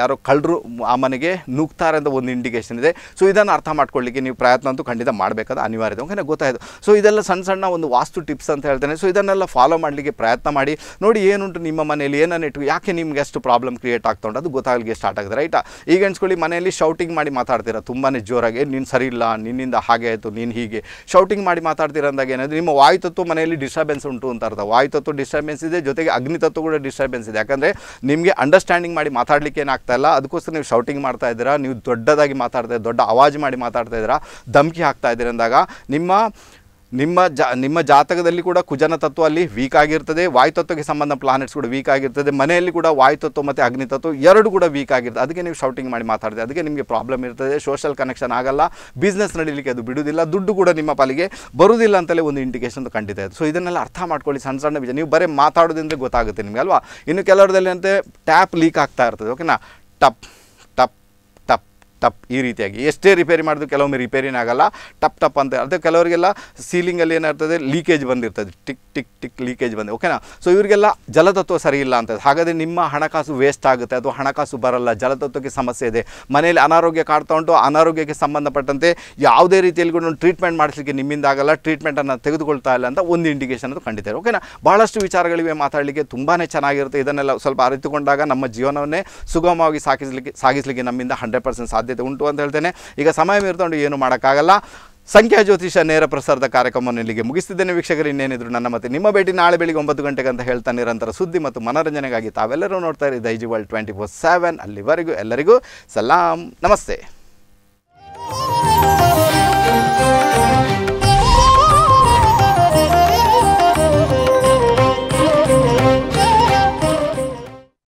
ಯಾರೋ ಕಳ್ಳರು ಆ ಮನೆಗೆ ನುಗ್ತಾರೆ ಅಂತ ಒಂದು ಇಂಡಿಕೇಶನ್ ಇದೆ ಸೊ ಇದನ್ನು ಅರ್ಥ ಮಾಡ್ಕೊಳ್ಳಿಕ್ಕೆ ನೀವು ಪ್ರಯತ್ನ ಅಂತೂ ಖಂಡಿತ ಮಾಡಬೇಕಾದ ಅನಿವಾರ್ಯತೆ ಓಕೆ ಗೊತ್ತಾಯಿತು ಸೊ ಇದೆಲ್ಲ ಸಣ್ಣ ಸಣ್ಣ ಒಂದು ವಾಸ್ತು ಟಿಪ್ಸ್ ಅಂತ ಹೇಳ್ತೇನೆ ಸೊ ಇದನ್ನೆಲ್ಲ ಫಾಲೋ ಮಾಡಲಿಕ್ಕೆ ಪ್ರಯತ್ನ ಮಾಡಿ ನೋಡಿ ಏನುಂಟು ನಿಮ್ಮ ಮನೆಯಲ್ಲಿ ಏನನ್ನು ಇಟ್ಟು ಯಾಕೆ ನಿಮಗೆ ಅಷ್ಟು ಪ್ರಾಬ್ಲಮ್ ಕ್ರಿಯೇಟ್ ಆಗ್ತಾ ಉಂಟು ಅದು ಗೊತ್ತಾಗಲಿಕ್ಕೆ ಸ್ಟಾರ್ಟ್ ಆಗಿದೆ ರೈಟ್ ಈಗ ಅನ್ಸ್ಕೊಳ್ಳಿ ಮನೆಯಲ್ಲಿ ಶೌಟಿಂಗ್ ಮಾಡಿ ಮಾತಾಡ್ತೀರಾ ತುಂಬಾ ಜೋರಾಗಿ ನೀನು ಸರಿ ಇಲ್ಲ ನಿನ್ನಿಂದ ಹಾಗೆ ಆಯಿತು ನೀನು ಹೀಗೆ ಶೌಟಿಂಗ್ ಮಾಡಿ ಮಾತಾಡ್ತೀರ ಅಂದಾಗ ಏನಾದರೂ ನಿಮ್ಮ ವಾಯುತತ್ವ ಮನೆಯಲ್ಲಿ ಡಿಸ್ಟರ್ಬೆನ್ಸ್ ಉಂಟು ಅಂತ ಅರ್ಥ ವಾಯುತತ್ವ ಡಿಸ್ಟರ್ಬೆನ್ಸ್ ಇದೆ ಜೊತೆಗೆ ಅಗ್ನಿ ಧ್ವನಿತತ್ವ ಕೂಡ ಡಿಸ್ಟರ್ಬೆನ್ಸ್ ಇದೆ ಯಾಕಂದರೆ ನಿಮಗೆ ಅಂಡರ್ಸ್ಟ್ಯಾಂಡಿಂಗ್ ಮಾಡಿ ಮಾತಾಡಲಿಕ್ಕೆ ಏನಾಗ್ತಾ ಇಲ್ಲ ಅದಕ್ಕೋಸ್ಕರ ನೀವು ಶೌಟಿಂಗ್ ಮಾಡ್ತಾ ಇದ್ದೀರಾ ನೀವು ದೊಡ್ಡದಾಗಿ ಮಾತಾಡ್ತಾ ದೊಡ್ಡ ಅವಾಜ್ ಮಾಡಿ ಮಾತಾಡ್ತಾ ಇದ್ದೀರಾ ಧಮಕಿ ಹಾಕ್ತಾ ಇದ್ದೀರ ಅಂದಾಗ ನಿಮ್ಮ ನಿಮ್ಮ ಜಾ ನಿಮ್ಮ ಜಾತಕದಲ್ಲಿ ಕೂಡ ಕುಜನ ತತ್ವ ಅಲ್ಲಿ ವೀಕ್ ಆಗಿರ್ತದೆ ವಾಯುತತ್ವಕ್ಕೆ ಸಂಬಂಧ ಪ್ಲಾನೆಟ್ಸ್ ಕೂಡ ವೀಕ್ ಆಗಿರ್ತದೆ ಮನೆಯಲ್ಲಿ ಕೂಡ ವಾಯುತತ್ವ ಮತ್ತು ಅಗ್ನಿತತ್ವ ಎರಡು ಕೂಡ ವೀಕ್ ಆಗಿರ್ತದೆ ಅದಕ್ಕೆ ನೀವು ಶೌಟಿಂಗ್ ಮಾಡಿ ಮಾತಾಡಿದೆ ಅದಕ್ಕೆ ನಿಮಗೆ ಪ್ರಾಬ್ಲಮ್ ಇರ್ತದೆ ಸೋಷಲ್ ಕನೆಕ್ಷನ್ ಆಗಲ್ಲ ಬಿಸ್ನೆಸ್ ನಡೀಲಿಕ್ಕೆ ಅದು ಬಿಡುವುದಿಲ್ಲ ದುಡ್ಡು ಕೂಡ ನಿಮ್ಮ ಪಾಲಿಗೆ ಬರುವುದಿಲ್ಲ ಅಂತಲೇ ಒಂದು ಇಂಡಿಕೇಶನ್ ಖಂಡಿತ ಇದೆ ಸೊ ಇದನ್ನೆಲ್ಲ ಅರ್ಥ ಮಾಡ್ಕೊಳ್ಳಿ ಸಣ್ಣ ಸಣ್ಣ ವಿಜಯ ನೀವು ಬರೀ ಮಾತಾಡೋದಿಂದ ಗೊತ್ತಾಗುತ್ತೆ ನಿಮಗೆ ಅಲ್ವಾ ಇನ್ನು ಕೆಲವರದಲ್ಲಿ ಅಂತೆ ಟ್ಯಾಪ್ ಲೀಕ್ ಆಗ್ತಾ ಇರ್ತದೆ ಓಕೆನಾ ಟಪ್ ಟಪ್ ಈ ರೀತಿಯಾಗಿ ಎಷ್ಟೇ ರಿಪೇರಿ ಮಾಡಿದ್ರು ಕೆಲವೊಮ್ಮೆ ರಿಪೇರಿನ ಆಗಲ್ಲ ಟಪ್ ಟಪ್ ಅಂತ ಅದು ಕೆಲವರಿಗೆಲ್ಲ ಸೀಲಿಂಗಲ್ಲಿ ಏನಾಗ್ತದೆ ಲೀಕೇಜ್ ಬಂದಿರ್ತದೆ ಟಿಕ್ ಟಿಕ್ ಟಿಕ್ ಲೀಕೇಜ್ ಬಂದಿದೆ ಓಕೆನಾ ಸೊ ಇವರಿಗೆಲ್ಲ ಜಲತತ್ವ ಸರಿ ಇಲ್ಲ ಅಂತ ಹಾಗಾದರೆ ನಿಮ್ಮ ಹಣಕಾಸು ವೇಸ್ಟ್ ಆಗುತ್ತೆ ಅಥವಾ ಹಣಕಾಸು ಬರಲ್ಲ ಜಲತತ್ವಕ್ಕೆ ಸಮಸ್ಯೆ ಇದೆ ಮನೆಯಲ್ಲಿ ಅನಾರೋಗ್ಯ ಕಾಡ್ತಾ ಉಂಟು ಅನಾರೋಗ್ಯಕ್ಕೆ ಸಂಬಂಧಪಟ್ಟಂತೆ ಯಾವುದೇ ರೀತಿಯಲ್ಲಿ ಕೂಡ ಟ್ರೀಟ್ಮೆಂಟ್ ಮಾಡಿಸಲಿಕ್ಕೆ ನಿಮ್ಮಿಂದ ಆಗಲ್ಲ ಟ್ರೀಟ್ಮೆಂಟನ್ನು ತೆಗೆದುಕೊಳ್ತಾ ಇಲ್ಲ ಅಂತ ಒಂದು ಇಂಡಿಕೇಷನ್ ಅದು ಕಂಡಿದ್ದಾರೆ ಓಕೆನಾ ಭಾಳಷ್ಟು ವಿಚಾರಗಳಿವೆ ಮಾತಾಡಲಿಕ್ಕೆ ತುಂಬಾ ಚೆನ್ನಾಗಿರುತ್ತೆ ಇದನ್ನೆಲ್ಲ ಸ್ವಲ್ಪ ಅರಿತುಕೊಂಡಾಗ ನಮ್ಮ ಜೀವನವನ್ನೇ ಸುಗಮವಾಗಿ ಸಾಗಿಸಲಿಕ್ಕೆ ಸಾಗಿಸಲಿಕ್ಕೆ ನಮ್ಮಿಂದ ಹಂಡ್ರೆಡ್ ಪರ್ಸೆಂಟ್ ಸಾಧ್ಯ ಸಾಧ್ಯತೆ ಉಂಟು ಅಂತ ಹೇಳ್ತೇನೆ ಈಗ ಸಮಯ ಮೀರ್ಕೊಂಡು ಏನು ಮಾಡೋಕ್ಕಾಗಲ್ಲ ಸಂಖ್ಯಾ ಜ್ಯೋತಿಷ ನೇರ ಪ್ರಸಾರದ ಕಾರ್ಯಕ್ರಮವನ್ನು ಇಲ್ಲಿಗೆ ಮುಗಿಸ್ತಿದ್ದೇನೆ ವೀಕ್ಷಕರು ಇನ್ನೇನಿದ್ರು ನನ್ನ ಮತ್ತೆ ನಿಮ್ಮ ಭೇಟಿ ನಾಳೆ ಬೆಳಿಗ್ಗೆ ಒಂಬತ್ತು ಗಂಟೆಗೆ ಅಂತ ಹೇಳ್ತಾ ನಿರಂತರ ಸುದ್ದಿ ಮತ್ತು ಮನರಂಜನೆಗಾಗಿ ತಾವೆಲ್ಲರೂ ನೋಡ್ತಾ ಇರಿ Daiji world twenty four seven ಅಲ್ಲಿವರೆಗೂ ಎಲ್ಲರಿಗೂ ಸಲಾಂ ನಮಸ್ತೆ